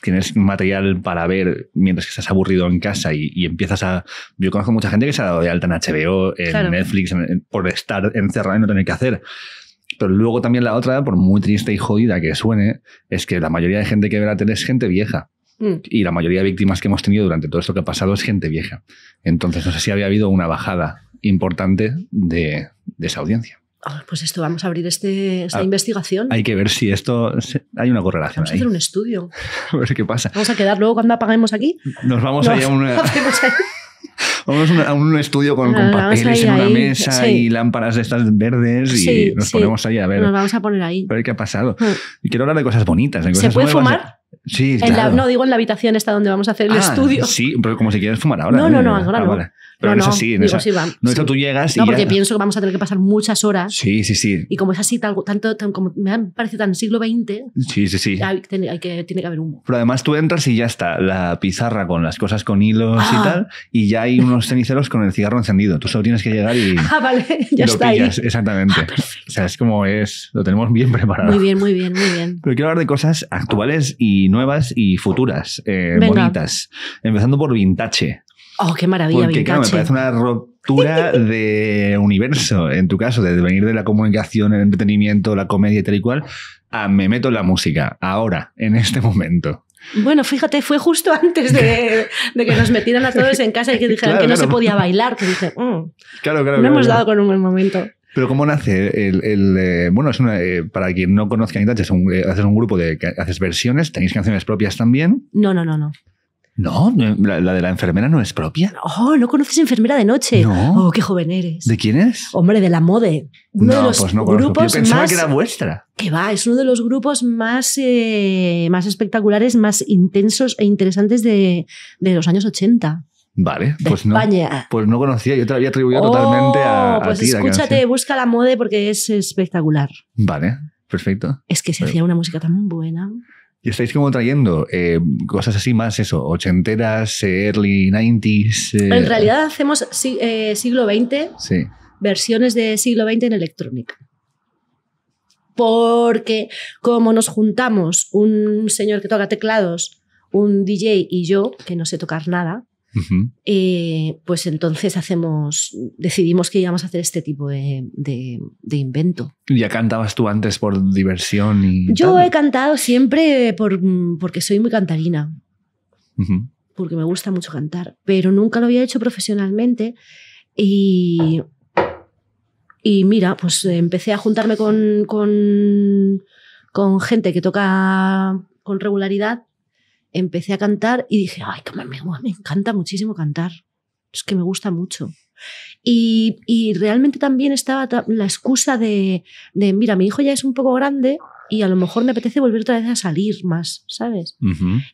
tienes material para ver mientras que estás aburrido en casa y, empiezas a... Yo conozco mucha gente que se ha dado de alta en HBO, en Netflix, por estar encerrado y no tener que hacer. Pero luego también la otra, por muy triste y jodida que suene, es que la mayoría de gente que ve la tele es gente vieja. Mm. Y la mayoría de víctimas que hemos tenido durante todo esto que ha pasado es gente vieja. Entonces, no sé si había habido una bajada importante de, esa audiencia. Ah, pues esto, vamos a abrir este, esta ah, investigación. Hay que ver si esto. hay una correlación. Vamos a hacer un estudio. a ver qué pasa. Vamos a quedar luego cuando apaguemos aquí. Nos vamos a ir a una. Vamos a un estudio con, papeles en una mesa y lámparas de estas verdes y nos ponemos ahí a ver. Nos vamos a poner ahí. A qué ha pasado. Hmm. Y quiero hablar de cosas bonitas. ¿Se puede fumar? Sí, no digo en la habitación esta donde vamos a hacer el ah, estudio. Sí, pero como si quieres fumar ahora. No, no, ¿eh? no, ahora no. Pero no, es así. no, tú llegas No, porque pienso que vamos a tener que pasar muchas horas. Sí, sí, sí. Y como es así, tanto, tan, como me parece tan siglo XX. Sí, sí, sí. Hay, que, tiene que haber humo. Pero además tú entras y ya está la pizarra con las cosas con hilos y ah. tal, y ya hay unos ceniceros con el cigarro encendido. Tú solo tienes que llegar y. Ah, vale, ya lo Exactamente. Ah, o sea, es como es. Lo tenemos bien preparado. Muy bien, muy bien, muy bien. Pero quiero hablar de cosas actuales y nuevas y futuras, eh, bonitas. Empezando por vintage. Oh, qué maravilla. Porque claro, me parece una ruptura de universo, en tu caso, de venir de la comunicación, el entretenimiento, la comedia y tal y cual, a me meto en la música, ahora, en este momento. Bueno, fíjate, fue justo antes de, que nos metieran a todos en casa y que dijeran que no se podía bailar, que dije, mm, claro, claro, no hemos dado con un buen momento. Pero ¿cómo nace el, eh, bueno, es eh, para quien no conozca a es eh, haces un grupo de que haces versiones, tenéis canciones propias también. No, no, no, no. No, la, de la enfermera no es propia. Oh, no conoces enfermera de noche. No. Oh, qué joven eres. ¿De quién es? Hombre, de la mode. no, pues no grupos Yo pensaba que era vuestra. Que va, es uno de los grupos más, eh, más espectaculares, más intensos e interesantes de, los años 80. Vale, pues no. Pues no conocía, yo te había atribuido totalmente a, oh, pues Escúchate, busca la mode porque es espectacular. Vale, perfecto. Es que se hacía una música tan buena. Y estáis como trayendo eh, cosas así más, eso, ochenteras, eh, early 90s. Eh. En realidad hacemos siglo XX, versiones de siglo XX en electrónica. Porque como nos juntamos un señor que toca teclados, un DJ y yo, que no sé tocar nada, eh, pues entonces decidimos que íbamos a hacer este tipo de, invento. ¿Ya cantabas tú antes por diversión? Yo he cantado siempre porque soy muy cantarina, porque me gusta mucho cantar, pero nunca lo había hecho profesionalmente y... Y mira, pues empecé a juntarme con gente que toca con regularidad empecé a cantar y dije, ay, me, encanta muchísimo cantar, es que me gusta mucho. Y, y realmente también estaba la excusa de, de, mira, mi hijo ya es un poco grande y a lo mejor me apetece volver otra vez a salir más, ¿sabes?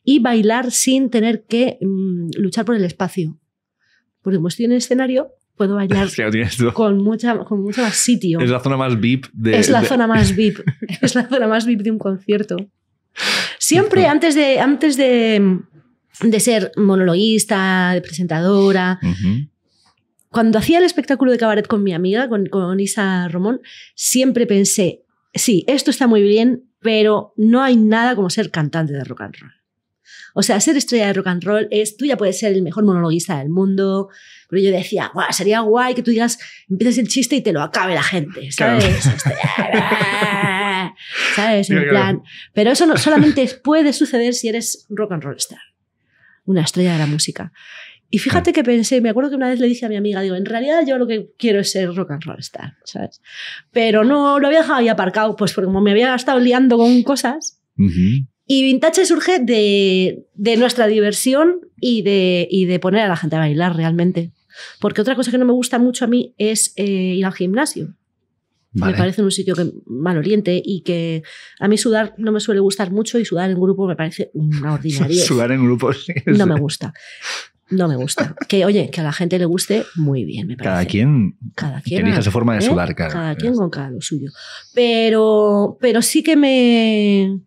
Y bailar sin tener que mm, luchar por el espacio. Porque como estoy en el escenario, puedo bailar con, mucha, con mucho más sitio. Es la zona más VIP de... Es la zona más VIP. es la zona más VIP de un concierto. Siempre antes de, antes de, ser monologuista, de presentadora, cuando hacía el espectáculo de cabaret con mi amiga, con, con Isa Romón, siempre pensé, sí, esto está muy bien, pero no hay nada como ser cantante de rock and roll. O sea, ser estrella de rock and roll es, tú ya puedes ser el mejor monologuista del mundo, pero yo decía, sería guay que tú digas, empiezas el chiste y te lo acabe la gente, ¿sabes? ¿sabes? Pero eso no, solamente puede suceder si eres rock and roll star, una estrella de la música. Y fíjate que pensé, me acuerdo que una vez le dije a mi amiga, digo, en realidad yo lo que quiero es ser rock and roll star, Pero no, lo había dejado ahí aparcado, pues porque como me había estado liando con cosas. Y Vintage surge de, nuestra diversión y de, poner a la gente a bailar realmente. Porque otra cosa que no me gusta mucho a mí es eh, ir al gimnasio. Me parece un sitio que mal oriente y que a mí sudar no me suele gustar mucho y sudar en grupo me parece una ordinaria. sudar en grupo No me gusta. No me gusta. Que oye, que a la gente le guste, muy bien, me parece. Cada quien, cada quien elija su forma de ¿eh? sudar, Cada quien con cada lo suyo. Pero, pero sí que me.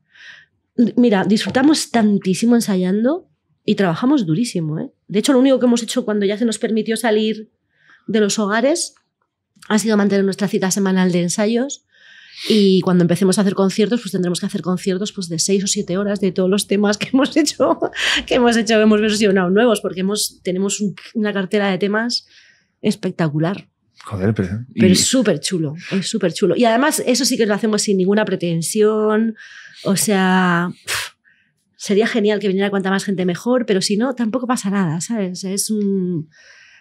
Mira, disfrutamos tantísimo ensayando y trabajamos durísimo. ¿eh? De hecho, lo único que hemos hecho cuando ya se nos permitió salir de los hogares ha sido mantener nuestra cita semanal de ensayos. Y cuando empecemos a hacer conciertos, pues tendremos que hacer conciertos pues, de seis o siete horas de todos los temas que hemos hecho, que hemos hecho, hemos versionado nuevos, porque hemos, tenemos una cartera de temas espectacular. Joder, pero... Pero es súper chulo, es súper chulo. Y además eso sí que lo hacemos sin ninguna pretensión, o sea... sería genial que viniera cuanta más gente mejor, pero si no, tampoco pasa nada, ¿sabes? Es un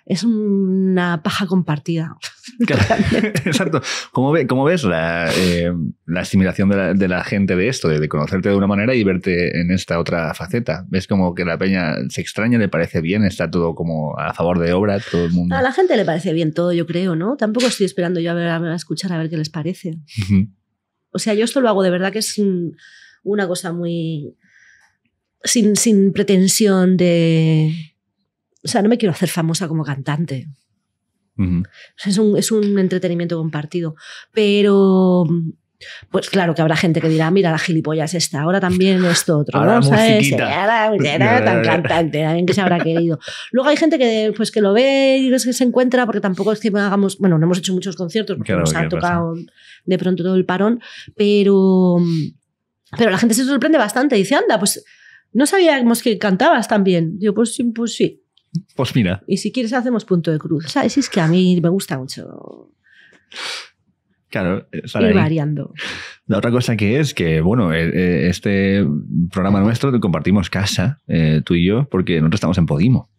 es una paja compartida. exacto. ¿Cómo ves la, eh, asimilación de la, gente de esto, de, conocerte de una manera y verte en esta otra faceta? ¿Ves como que la peña se extraña, le parece bien, está todo como a favor de obra, todo el mundo? A la gente le parece bien todo, yo creo, ¿no? Tampoco estoy esperando yo a, ver, a escuchar a ver qué les parece. O sea, yo esto lo hago de verdad que es una cosa muy... sin pretensión de o sea, no me quiero hacer famosa como cantante. es, un, entretenimiento compartido. Pero pues claro que habrá gente que dirá, mira la gilipollas esta, ahora también esto otro, ¿no? ¿Sabes? Era tan cantante, también que se habrá querido. Luego hay gente que, pues, que lo ve y que se encuentra, porque tampoco es que hagamos, bueno, no hemos hecho muchos conciertos, porque nos ha tocado de pronto todo el parón, pero, pero la gente se sorprende bastante, dice, anda, pues no sabíamos que cantabas también. Yo, pues, pues sí, pues pues mira. Y si quieres hacemos punto de cruz. ¿Sabes? Es que a mí me gusta mucho. Claro, eh, ir variando. La otra cosa que es que, bueno, eh, eh, este programa nuestro compartimos casa, tú y yo, porque nosotros estamos en Podimo.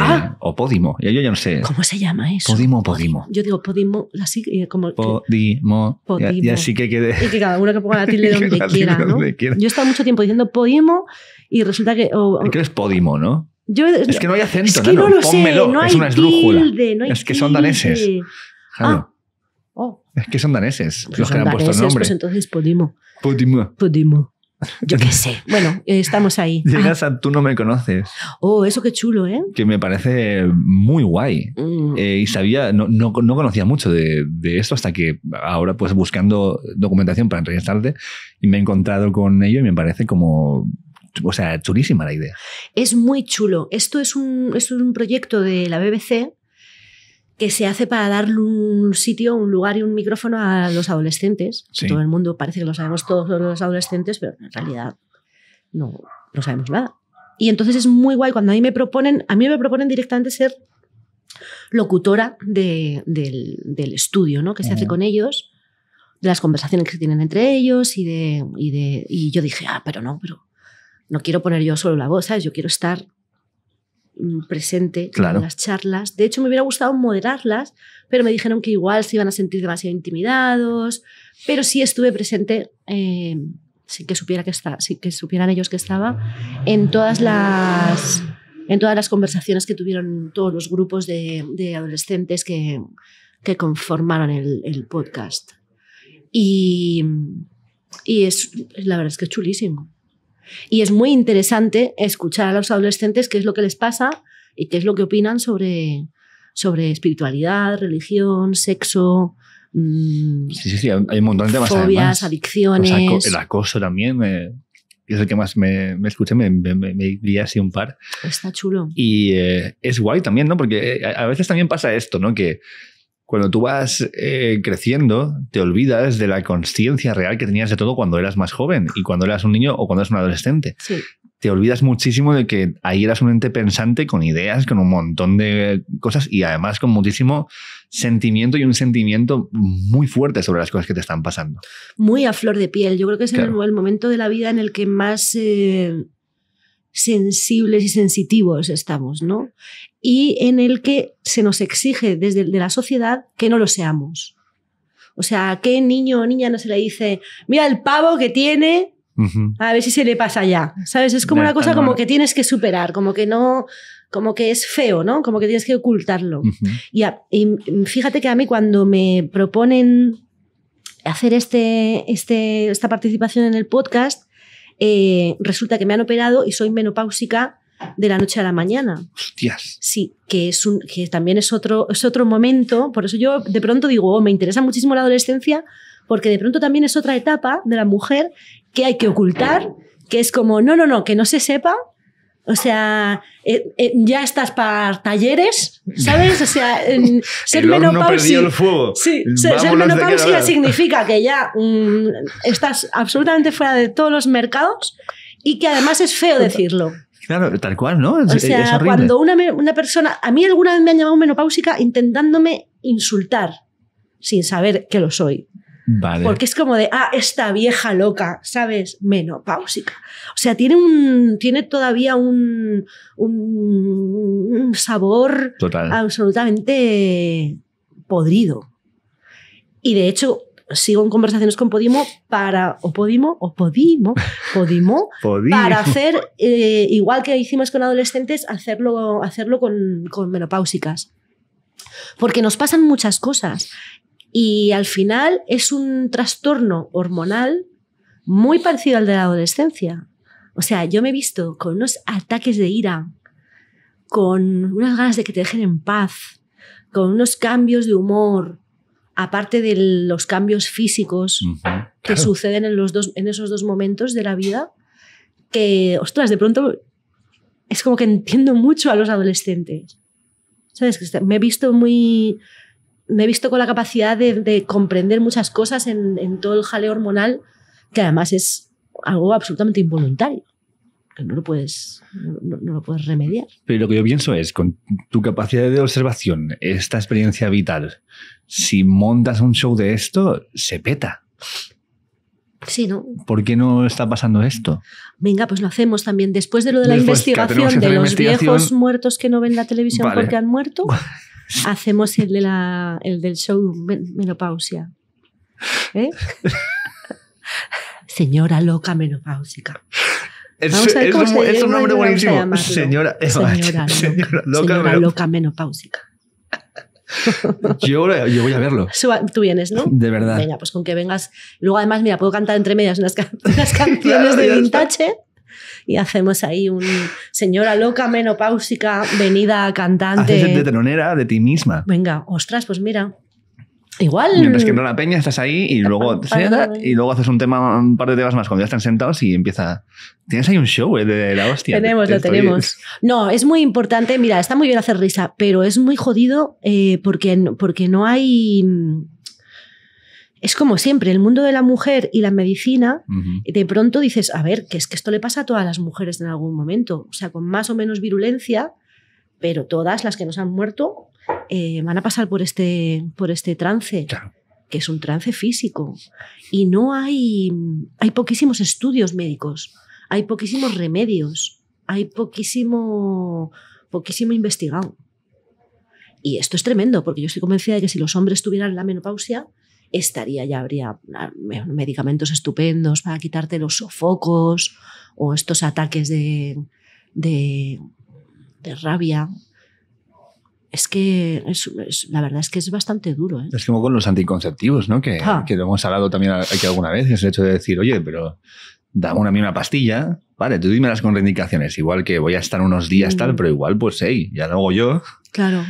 ah. O Podimo, y yo ya no sé. ¿Cómo se llama eso? Podimo, Podimo. Podimo. Yo digo Podimo, así como. Podimo. Podimo. Y, así que quede. Y que cada uno que ponga la tilde donde, quiera, ¿no? Yo he estado mucho tiempo diciendo Podimo y resulta que. Oh, Creo es Podimo, ¿no? es que no hay acento, es que no, lo Sé, es una esdrújula. es que son daneses. Ah. Oh. Es que son daneses pues los que han puesto nombre. Pues entonces Podimo. Podimo. Podimo. Yo qué sé. Bueno, eh, estamos ahí. Llegas ah. a Tú no me conoces. Oh, eso qué chulo, ¿eh? Que me parece muy guay. Mm. Eh, y sabía, no, no, conocía mucho de, esto hasta que ahora, pues buscando documentación para entrevistarte, y me he encontrado con ello y me parece como o sea, chulísima la idea. Es muy chulo. Esto es un, es un proyecto de la BBC que se hace para darle un sitio, un lugar y un micrófono a los adolescentes. Todo el mundo parece que lo sabemos todos los adolescentes, pero en realidad no, no sabemos nada. Y entonces es muy guay cuando a mí me proponen, a mí me proponen directamente ser locutora del, del, estudio ¿no? que se hace con ellos, de las conversaciones que se tienen entre ellos y de, y de y yo dije, ah, pero no, pero no quiero poner yo solo la voz, ¿sabes? Yo quiero estar mm, presente en las charlas. De hecho, me hubiera gustado moderarlas, pero me dijeron que igual se iban a sentir demasiado intimidados, pero sí estuve presente. Eh, sin que supiera que está, que supieran ellos que estaba, en todas las en todas las conversaciones que tuvieron todos los grupos de, adolescentes que, que conformaron el, el, podcast. Y, y es, la verdad es que es chulísimo. Y es muy interesante escuchar a los adolescentes qué es lo que les pasa y qué es lo que opinan sobre, sobre espiritualidad, religión, sexo. Mm, sí, sí, sí, hay un montón de temas. Fobias, adicciones. el acoso también. es el que más me, me escuché, me, me, guía así un par. Está chulo. Y eh, es guay también, ¿no? Porque eh, a veces también pasa esto, ¿no? Que cuando tú vas eh, creciendo, te olvidas de la conciencia real que tenías de todo cuando eras más joven y cuando eras un niño o cuando eras un adolescente. Sí. Te olvidas muchísimo de que ahí eras un ente pensante con ideas, con un montón de cosas y además con muchísimo sentimiento y un sentimiento muy fuerte sobre las cosas que te están pasando. Muy a flor de piel. Yo creo que es el, momento de la vida en el que más eh, sensibles y sensitivos estamos, ¿no? Y en el que se nos exige desde la sociedad que no lo seamos. O sea, ¿a qué niño o niña no se le dice, mira el pavo que tiene, a ver si se le pasa ya? ¿Sabes? Es como una cosa como que tienes que superar, como que no, como que es feo, ¿no? Como que tienes que ocultarlo. y, y, fíjate que a mí cuando me proponen hacer este, este, esta participación en el podcast, eh, resulta que me han operado y soy menopáusica de la noche a la mañana. Hostias. Sí, que, es un, que también es otro, es otro momento. Por eso yo de pronto digo, oh, me interesa muchísimo la adolescencia, porque de pronto también es otra etapa de la mujer que hay que ocultar, que es como, no, no, no, que no se sepa, o sea, eh, eh, ya estás para talleres, ¿sabes? O sea, en, ser el Sí, ser, ser significa que ya mm, estás absolutamente fuera de todos los mercados y que además es feo decirlo. Claro, tal cual, ¿no? Es, o sea, cuando una, una persona. A mí alguna vez me han llamado menopáusica intentándome insultar sin saber que lo soy. Porque es como de, ah, esta vieja loca, ¿sabes? Menopáusica. O sea, tiene, un, tiene todavía un, sabor absolutamente podrido. Y de hecho, sigo en conversaciones con Podimo para, o Podimo, o Podimo, Podimo, para hacer, eh, igual que hicimos con adolescentes, hacerlo, hacerlo con, con menopáusicas. Porque nos pasan muchas cosas y al final es un trastorno hormonal muy parecido al de la adolescencia. O sea, yo me he visto con unos ataques de ira, con unas ganas de que te dejen en paz, con unos cambios de humor, aparte de los cambios físicos que suceden en, los dos, en esos dos momentos de la vida, que, ostras, de pronto es como que entiendo mucho a los adolescentes. ¿Sabes? Me he visto muy me he visto con la capacidad de, comprender muchas cosas en, todo el jaleo hormonal, que además es algo absolutamente involuntario, que no lo puedes, no, lo puedes remediar. Pero lo que yo pienso es, con tu capacidad de observación, esta experiencia vital, si montas un show de esto, se peta. Sí, ¿no? ¿Por qué no está pasando esto? Venga, pues lo hacemos también. Después de lo de la investigación de los viejos muertos que no ven la televisión porque han muerto, hacemos el, del show menopausia. ¿Eh? Señora loca menopáusica. Es, un, nombre buenísimo. Señora, señora, loca, menopausica. menopáusica. Yo, voy a verlo. Tú vienes, ¿no? De verdad. Venga, pues con que vengas. Luego, además, mira, puedo cantar entre medias unas, canciones de vintage y hacemos ahí un señora loca menopáusica venida cantante. Haces de de ti misma. Venga, ostras, pues mira, Igual. Mientras que entra la peña, estás ahí y luego, y luego haces un tema, un par de temas más cuando ya están sentados y empieza. Tienes ahí un show eh, de la hostia. Tenemos, lo tenemos. No, es muy importante. Mira, está muy bien hacer risa, pero es muy jodido eh, porque, porque no hay es como siempre, el mundo de la mujer y la medicina, de pronto dices, a ver, que es que esto le pasa a todas las mujeres en algún momento, o sea, con más o menos virulencia, pero todas las que nos han muerto eh, van a pasar por este, por este trance. que es un trance físico. Y no hay, hay poquísimos estudios médicos, hay poquísimos remedios, hay poquísimo, poquísimo investigado. Y esto es tremendo, porque yo estoy convencida de que si los hombres tuvieran la menopausia, estaría ya habría ah, medicamentos estupendos para quitarte los sofocos o estos ataques de, rabia. Es que la verdad es que es bastante duro. ¿eh? Es como con los anticonceptivos, ¿no? Que, ah. que lo hemos hablado también aquí alguna vez, es el hecho de decir, oye, pero dame una misma pastilla, vale, tú dime las reivindicaciones, igual que voy a estar unos días tal, pero igual, pues, hey, ya lo hago yo. Claro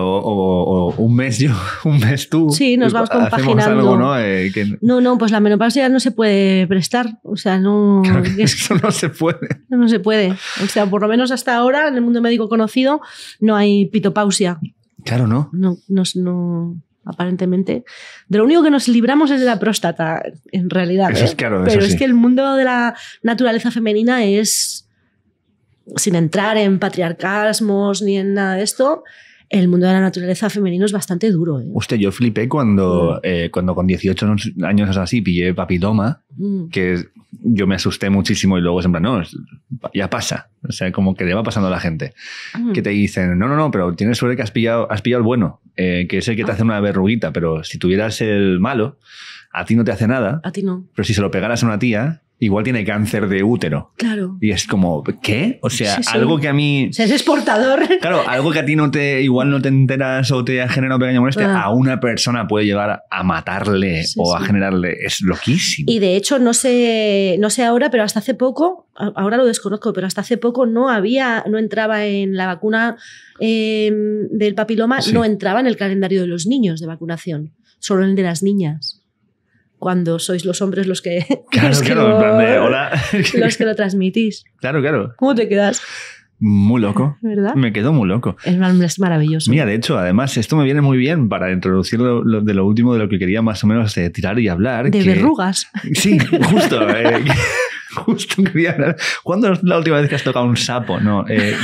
o, un mes yo, un mes tú. Sí, nos vamos pues, compaginando. Eh, ¿no? ¿no? pues la menopausia no se puede prestar. O sea, no. eso no se puede. No, se puede. O sea, por lo menos hasta ahora, en el mundo médico conocido, no hay pitopausia. Claro, ¿no? No, no. aparentemente. De lo único que nos libramos es de la próstata, en realidad. ¿eh? Pero es que el mundo de la naturaleza femenina es, sin entrar en patriarcasmos ni en nada de esto, el mundo de la naturaleza femenino es bastante duro. Usted, ¿eh? yo flipé cuando, mm. eh, cuando con 18 años o así pillé papiloma, mm. que yo me asusté muchísimo y luego es en no, ya pasa. O sea, como que le va pasando a la gente. Mm. Que te dicen, no, no, no, pero tienes suerte que has pillado, has pillado el bueno, eh, que es el que te ah. hace una verruguita, pero si tuvieras el malo, a ti no te hace nada. A ti no. Pero si se lo pegaras a una tía, igual tiene cáncer de útero. Claro. Y es como, ¿qué? O sea, algo que a mí. O es exportador. Claro, algo que a ti no te, igual no te enteras o te ha generado pequeña molestia, ah. a una persona puede llevar a matarle o a generarle. Es loquísimo. Y de hecho, no sé, no sé ahora, pero hasta hace poco, ahora lo desconozco, pero hasta hace poco no había, no entraba en la vacuna em, del papiloma, no entraba en el calendario de los niños de vacunación, solo en el de las niñas cuando sois los hombres los que, claro, claro, que hola. los que lo transmitís. Claro, claro. ¿Cómo te quedas? Muy loco. ¿Verdad? Me quedo muy loco. Es, maravilloso. Mira, de hecho, además, esto me viene muy bien para introducir lo, de lo último de lo que quería más o menos eh, tirar y hablar. De verrugas. Sí, justo. Eh, Justo quería hablar. ¿Cuándo es la última vez que has tocado un sapo? No, eh,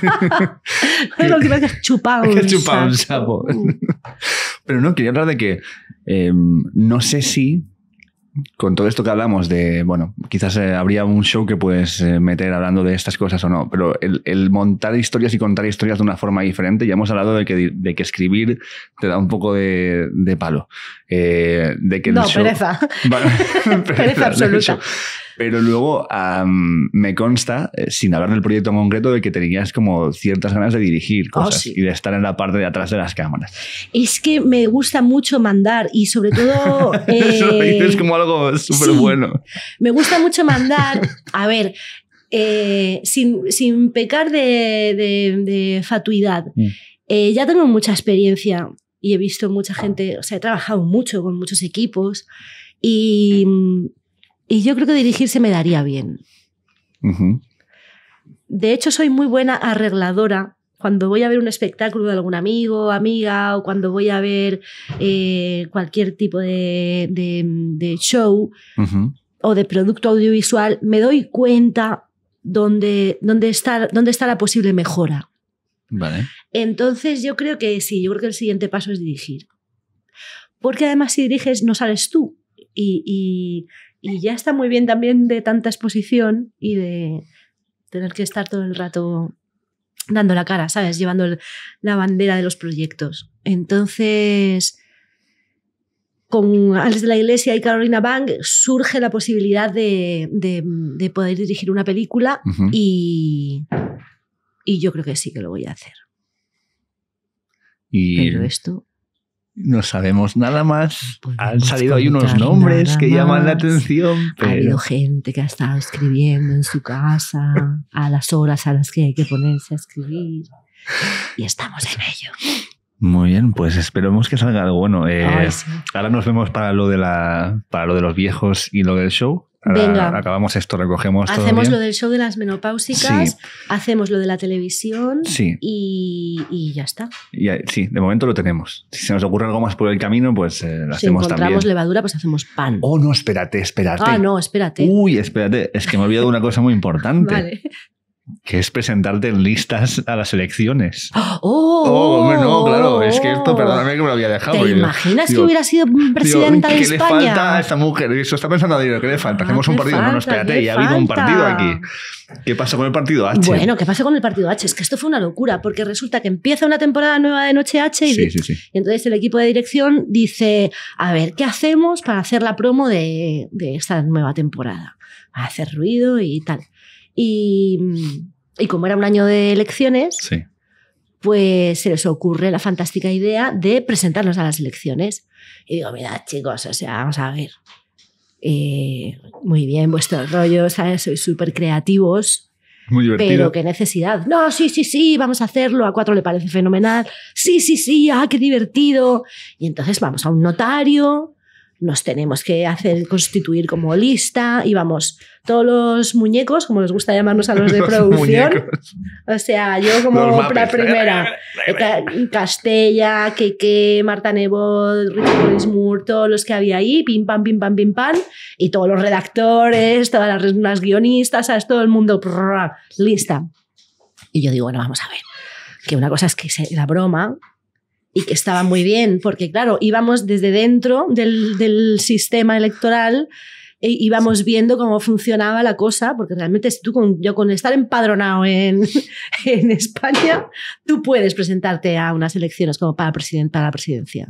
es la última vez que has chupado un sapo. Pero no, quería hablar de que em, no sé si con todo esto que hablamos de, bueno, quizás eh, habría un show que puedes eh, meter hablando de estas cosas o no, pero el, montar historias y contar historias de una forma diferente, ya hemos hablado de que, escribir te da un poco de, palo. Eh, de que no, pereza. pereza. absoluta. Pero luego me consta, eh, sin hablar del proyecto en concreto, de que tenías como ciertas ganas de dirigir oh, cosas y de estar en la parte de atrás de las cámaras. Es que me gusta mucho mandar y sobre todo... Eso lo eh, dices como algo súper bueno. Me gusta mucho mandar. A ver, eh, sin, pecar de, fatuidad. Mm. ya tengo mucha experiencia y he visto mucha gente, o sea, he trabajado mucho con muchos equipos y... Mm, y yo creo que dirigirse me daría bien. De hecho, soy muy buena arregladora. Cuando voy a ver un espectáculo de algún amigo, amiga, o cuando voy a ver eh, cualquier tipo de, show o de producto audiovisual, me doy cuenta dónde, dónde, está, dónde está la posible mejora. Entonces, yo creo que sí, yo creo que el siguiente paso es dirigir. Porque además, si diriges, no sales tú. y y ya está muy bien también de tanta exposición y de tener que estar todo el rato dando la cara, ¿sabes? Llevando la bandera de los proyectos. Entonces, con Alex de la Iglesia y Carolina Bank surge la posibilidad de, poder dirigir una película y, y yo creo que sí que lo voy a hacer. Pero esto no sabemos nada más. Pues Han salido ahí unos nombres que llaman la atención. Ha habido gente que ha estado escribiendo en su casa a las horas a las que hay que ponerse a escribir. Y estamos en ello. Muy bien, pues esperemos que salga algo bueno. Eh, ahora nos vemos para lo de la, para lo de los viejos y lo del show. Venga. acabamos esto, recogemos todo. Hacemos lo del show de las menopáusicas, hacemos lo de la televisión y, ya está. sí, de momento lo tenemos. Si se nos ocurre algo más por el camino, pues eh, lo hacemos también. Si encontramos levadura, pues hacemos pan. Oh, no, espérate, espérate. Ah, no, espérate. Uy, espérate, es que me he olvidado una cosa muy importante. vale que es presentarte en listas a las elecciones. ¡Oh! oh hombre, no, claro, es que esto, perdóname que me lo había dejado. ¿Te imaginas que hubiera sido presidenta de España? ¿Qué le falta a esta mujer? Eso está pensando, digo, ¿qué le falta? Ah, hacemos un partido. no, no, espérate, ya ha habido un partido aquí. ¿Qué pasa con el partido H? Bueno, ¿qué pasa con el partido H? Es que esto fue una locura, porque resulta que empieza una temporada nueva de Noche H y, entonces el equipo de dirección dice, a ver, ¿qué hacemos para hacer la promo de, de esta nueva temporada? hacer ruido y tal. Y, como era un año de elecciones, pues se les ocurre la fantástica idea de presentarnos a las elecciones. Y digo, mirad chicos, o sea, vamos a ver. Eh, muy bien, vuestros rollos, ¿sabes? sois súper creativos, muy divertido. Pero qué necesidad. No, sí, sí, sí, vamos a hacerlo. A cuatro le parece fenomenal. Sí, sí, sí, ah, qué divertido. Y entonces vamos a un notario nos tenemos que hacer constituir como lista y vamos, todos los muñecos, como les gusta llamarnos a los de producción. O sea, yo como la primera, eh, Castella, Keke, Marta Nebo, Richard Moore, todos los que había ahí, pim pam, pim pam, pim pam, y todos los redactores, todas las, guionistas, ¿sabes? todo el mundo lista. Y yo digo, bueno, vamos a ver, que una cosa es que la broma y que estaba muy bien, porque claro, íbamos desde dentro del, del sistema electoral e íbamos viendo cómo funcionaba la cosa, porque realmente tú con, yo con estar empadronado en, en España, tú puedes presentarte a unas elecciones como para, president, para la presidencia.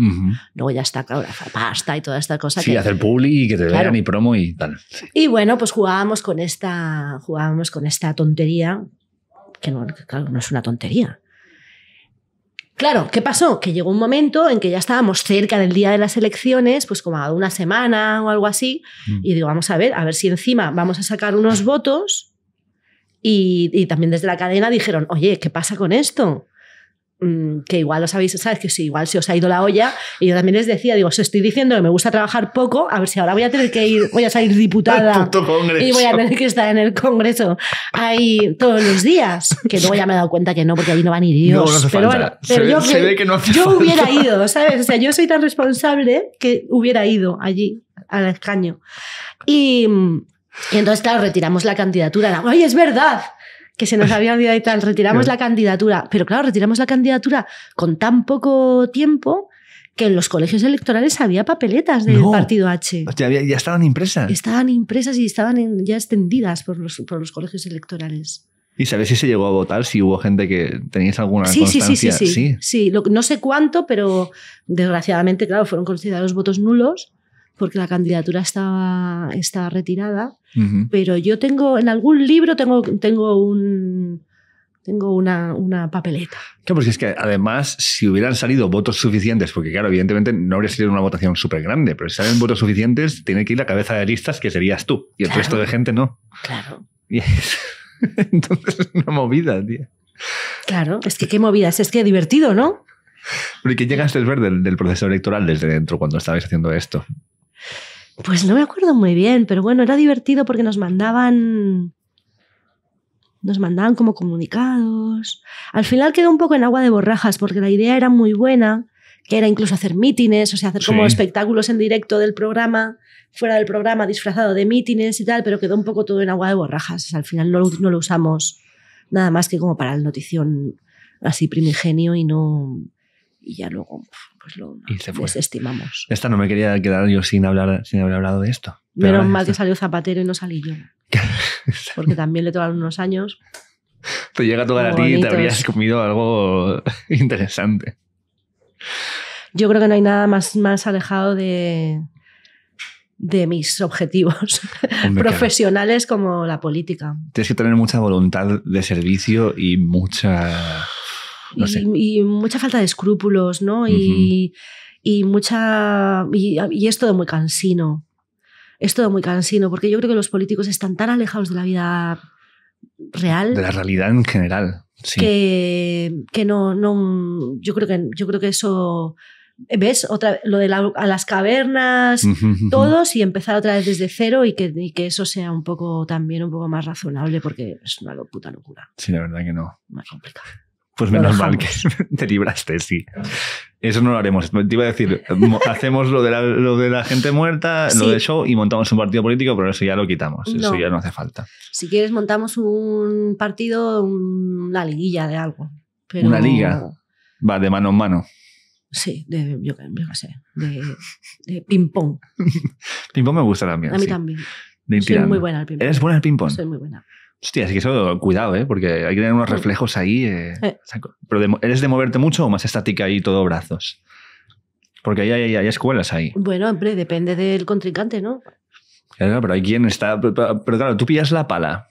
Luego ya está, claro, la pasta y toda esta cosa. Sí, hacer publi y que te vean y promo y tal. Y bueno, pues jugábamos con esta, jugábamos con esta tontería, que, que claro, no es una tontería Claro, ¿qué pasó? Que llegó un momento en que ya estábamos cerca del día de las elecciones, pues como a una semana o algo así, mm. y digo, vamos a ver, a ver si encima vamos a sacar unos votos. Y, y también desde la cadena dijeron, oye, ¿qué pasa con esto? Mm, que igual os habéis, sabes que igual se os ha ido la olla, y yo también les decía, digo, os estoy diciendo que me gusta trabajar poco, a ver si ahora voy a tener que ir, voy a salir diputada y voy a tener que estar en el Congreso ahí todos los días, que luego ya me he dado cuenta que no, porque ahí no van ni Dios, pero bueno, yo, que yo hubiera ido, ¿sabes? O sea, yo soy tan responsable que hubiera ido allí al escaño. Y, entonces, claro, retiramos la candidatura. ¡Ay, es verdad! que se nos había olvidado y tal, retiramos la candidatura. Pero claro, retiramos la candidatura con tan poco tiempo que en los colegios electorales había papeletas del partido H. Ya, estaban impresas. Estaban impresas y estaban ya extendidas por los, por los colegios electorales. ¿Y sabes si se llegó a votar? Si hubo gente que teníais alguna sí, Sí, sí, sí. Sí, sí. no sé cuánto, pero desgraciadamente, claro, fueron considerados votos nulos porque la candidatura estaba retirada, pero yo tengo, en algún libro tengo, tengo un, tengo una, una, papeleta. Claro, porque es que además, si hubieran salido votos suficientes, porque claro, evidentemente no habría sido una votación súper grande, pero si salen votos suficientes, tiene que ir la cabeza de listas que serías tú y el resto de gente no. Claro. entonces es una movida, tío. Claro, es que qué movidas, es que divertido, ¿no? ¿y qué llegaste a ver del, del proceso electoral desde dentro cuando estabais haciendo esto? Pues no me acuerdo muy bien, pero bueno, era divertido porque nos mandaban nos mandaban como comunicados. Al final quedó un poco en agua de borrajas porque la idea era muy buena, que era incluso hacer mítines, o sea, hacer como espectáculos en directo del programa, fuera del programa, disfrazado de mítines y tal, pero quedó un poco todo en agua de borrajas. al final no, lo usamos nada más que como para la notición así primigenio y no... Y ya luego pues y se fue. desestimamos. Esta no me quería quedar yo sin hablar sin haber hablado de esto. Pero Menos mal que salió Zapatero y no salí yo. Porque también le tocaron unos años. Te llega a tocar a ti y te habrías comido algo interesante. Yo creo que no hay nada más, más alejado de, de mis objetivos profesionales como la política. Tienes que tener mucha voluntad de servicio y mucha y, mucha falta de escrúpulos, ¿no? y, mucha. Y, es todo muy cansino. Es todo muy cansino, porque yo creo que los políticos están tan alejados de la vida real. De la realidad en general. Sí. Que, no, Yo creo que, yo creo que eso. ¿Ves? Otra, lo de a las cavernas, todos, y empezar otra vez desde cero y que, y que, eso sea un poco también un poco más razonable, porque es una puta locura. Sí, la verdad que no. Más complicado. Pues menos mal que te libraste, sí. Eso no lo haremos. Te iba a decir, hacemos lo de la, lo de la gente muerta, lo de show y montamos un partido político, pero eso ya lo quitamos. Eso ya no hace falta. Si quieres, montamos un partido, una liguilla de algo. Una liga. Va, de mano en mano. Sí, de, yo, yo qué sé, de, ping-pong. ping-pong me gusta también. A mí también. Soy muy buena al ping-pong. ¿Eres buena el ping-pong? Soy muy buena. Hostia, así que eso, cuidado, ¿eh? porque hay que tener unos reflejos ahí. Eh, pero ¿eres de moverte mucho o más estática ahí, todo brazos? Porque hay, escuelas ahí. Bueno, hombre, depende del contrincante, ¿no? Claro, pero hay quien está. Pero, claro, tú pillas la pala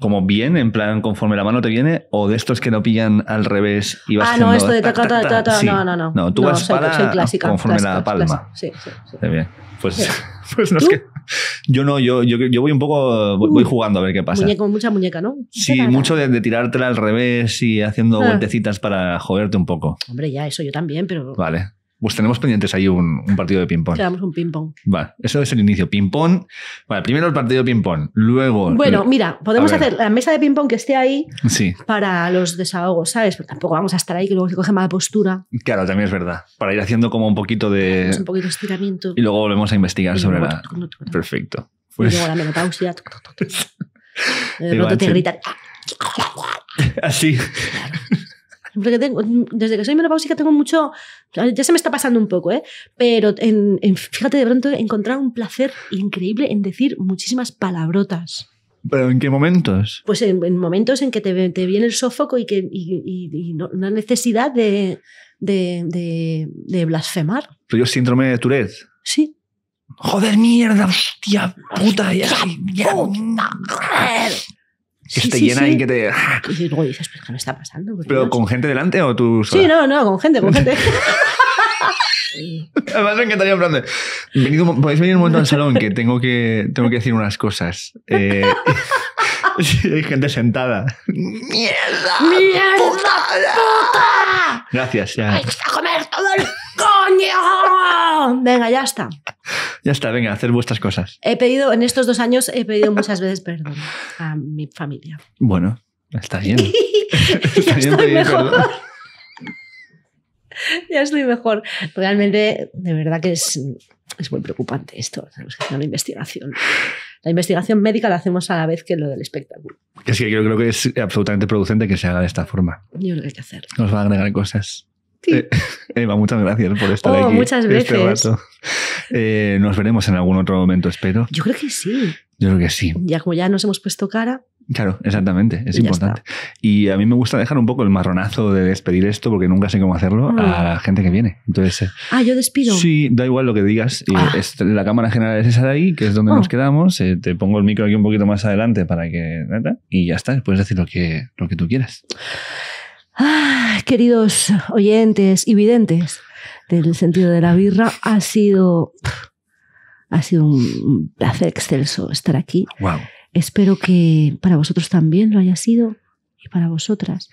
como bien, en plan conforme la mano te viene, o de estos que no pillan al revés y vas Ah, no, esto de no, no, no. No, tú vas pala conforme la palma. Sí, sí, sí. Bien. Pues, pues no pues que yo no, yo, yo, voy un poco, voy mm. jugando a ver qué pasa. mucha muñeca, ¿no? Sí, mucho de, tirártela al revés y haciendo ah. vueltecitas para joderte un poco. Hombre, ya, eso yo también, pero. Vale. Pues tenemos pendientes ahí un, partido de ping-pong. un ping-pong. Vale, eso es el inicio. Ping-pong. Vale, primero el partido de ping-pong. Luego. Bueno, mira, podemos hacer la mesa de ping-pong que esté ahí para los desahogos, ¿sabes? Pero tampoco vamos a estar ahí que luego se coge mala postura. Claro, también es verdad. Para ir haciendo como un poquito de. un poquito de estiramiento. Y luego volvemos a investigar sobre la. Perfecto. Y pues luego la menopausia. De pronto te gritan. Así desde que soy menopáusica tengo mucho, ya se me está pasando un poco, ¿eh? Pero fíjate, de pronto he encontrado un placer increíble en decir muchísimas palabrotas. ¿Pero en qué momentos? Pues en, momentos en que te, viene el sofoco y, que, una necesidad de, de, blasfemar. Pero yo síndrome de Tourette. Sí. Joder, mierda, hostia, puta, ya, ya, que sí, te llena y que te. Y luego dices, pero ¿qué me está pasando? ¿Pero con gente delante o tú.? Sola? Sí, no, no, con gente, con gente. Además me encantaría en plan de, podéis venir un momento al salón que tengo que, tengo que decir unas cosas. Eh, hay gente sentada. ¡Mierda! ¡Mierda! ¡Puta! Gracias, ya. a comer todo el Venga, ya está. Ya está, venga, hacer vuestras cosas. He pedido, en estos dos años, he pedido muchas veces perdón a mi familia. Bueno, está bien. ya estoy mejor. Ya estoy mejor. Realmente, de verdad que es, es muy preocupante esto. Tenemos investigación. La investigación médica la hacemos a la vez que lo del espectáculo. Es que yo creo que es absolutamente producente que se haga de esta forma. Yo creo que hay que hacer. Nos va a agregar cosas. Eh, Eva, muchas gracias por estar oh, aquí muchas este veces. Eh, nos veremos en algún otro momento, espero. Yo creo que sí. Yo creo que sí. Ya como ya nos hemos puesto cara. Claro, exactamente, es importante. Y a mí me gusta dejar un poco el marronazo de despedir esto, porque nunca sé cómo hacerlo, a la ah. gente que viene. Entonces, eh, ah, yo despido. Sí, da igual lo que digas. Ah. la cámara general es esa de ahí, que es donde nos ah. quedamos. te pongo el micro aquí un poquito más adelante para que... Y ya está, puedes decir lo que, lo que tú quieras queridos oyentes y videntes del sentido de la birra, ha sido, ha sido un placer excelso estar aquí. Wow. Espero que para vosotros también lo haya sido, y para vosotras,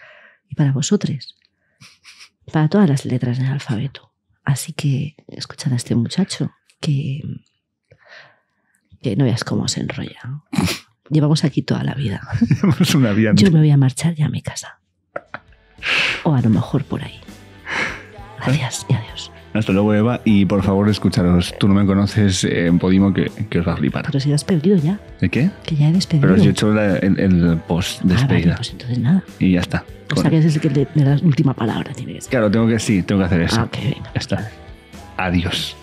y para vosotres, para todas las letras del alfabeto. Así que escuchad a este muchacho que, que no veas cómo se enrolla. Llevamos aquí toda la vida. vida. Yo me voy a marchar ya a mi casa. O a lo mejor por ahí. Gracias y adiós. Hasta luego, Eva, y por favor, escucharos. Tú no me conoces eh, en Podimo, que, os va a flipar. Pero si has perdido ya. ¿De qué? Que ya he despedido. Pero yo he hecho el, post ah, despedida. Ah, pues entonces nada. Y ya está. O sea, que es el que la última palabra, tiene que ser. Claro, tengo que, sí, tengo que hacer eso. Ah, ok, venga. Ya está. Adiós.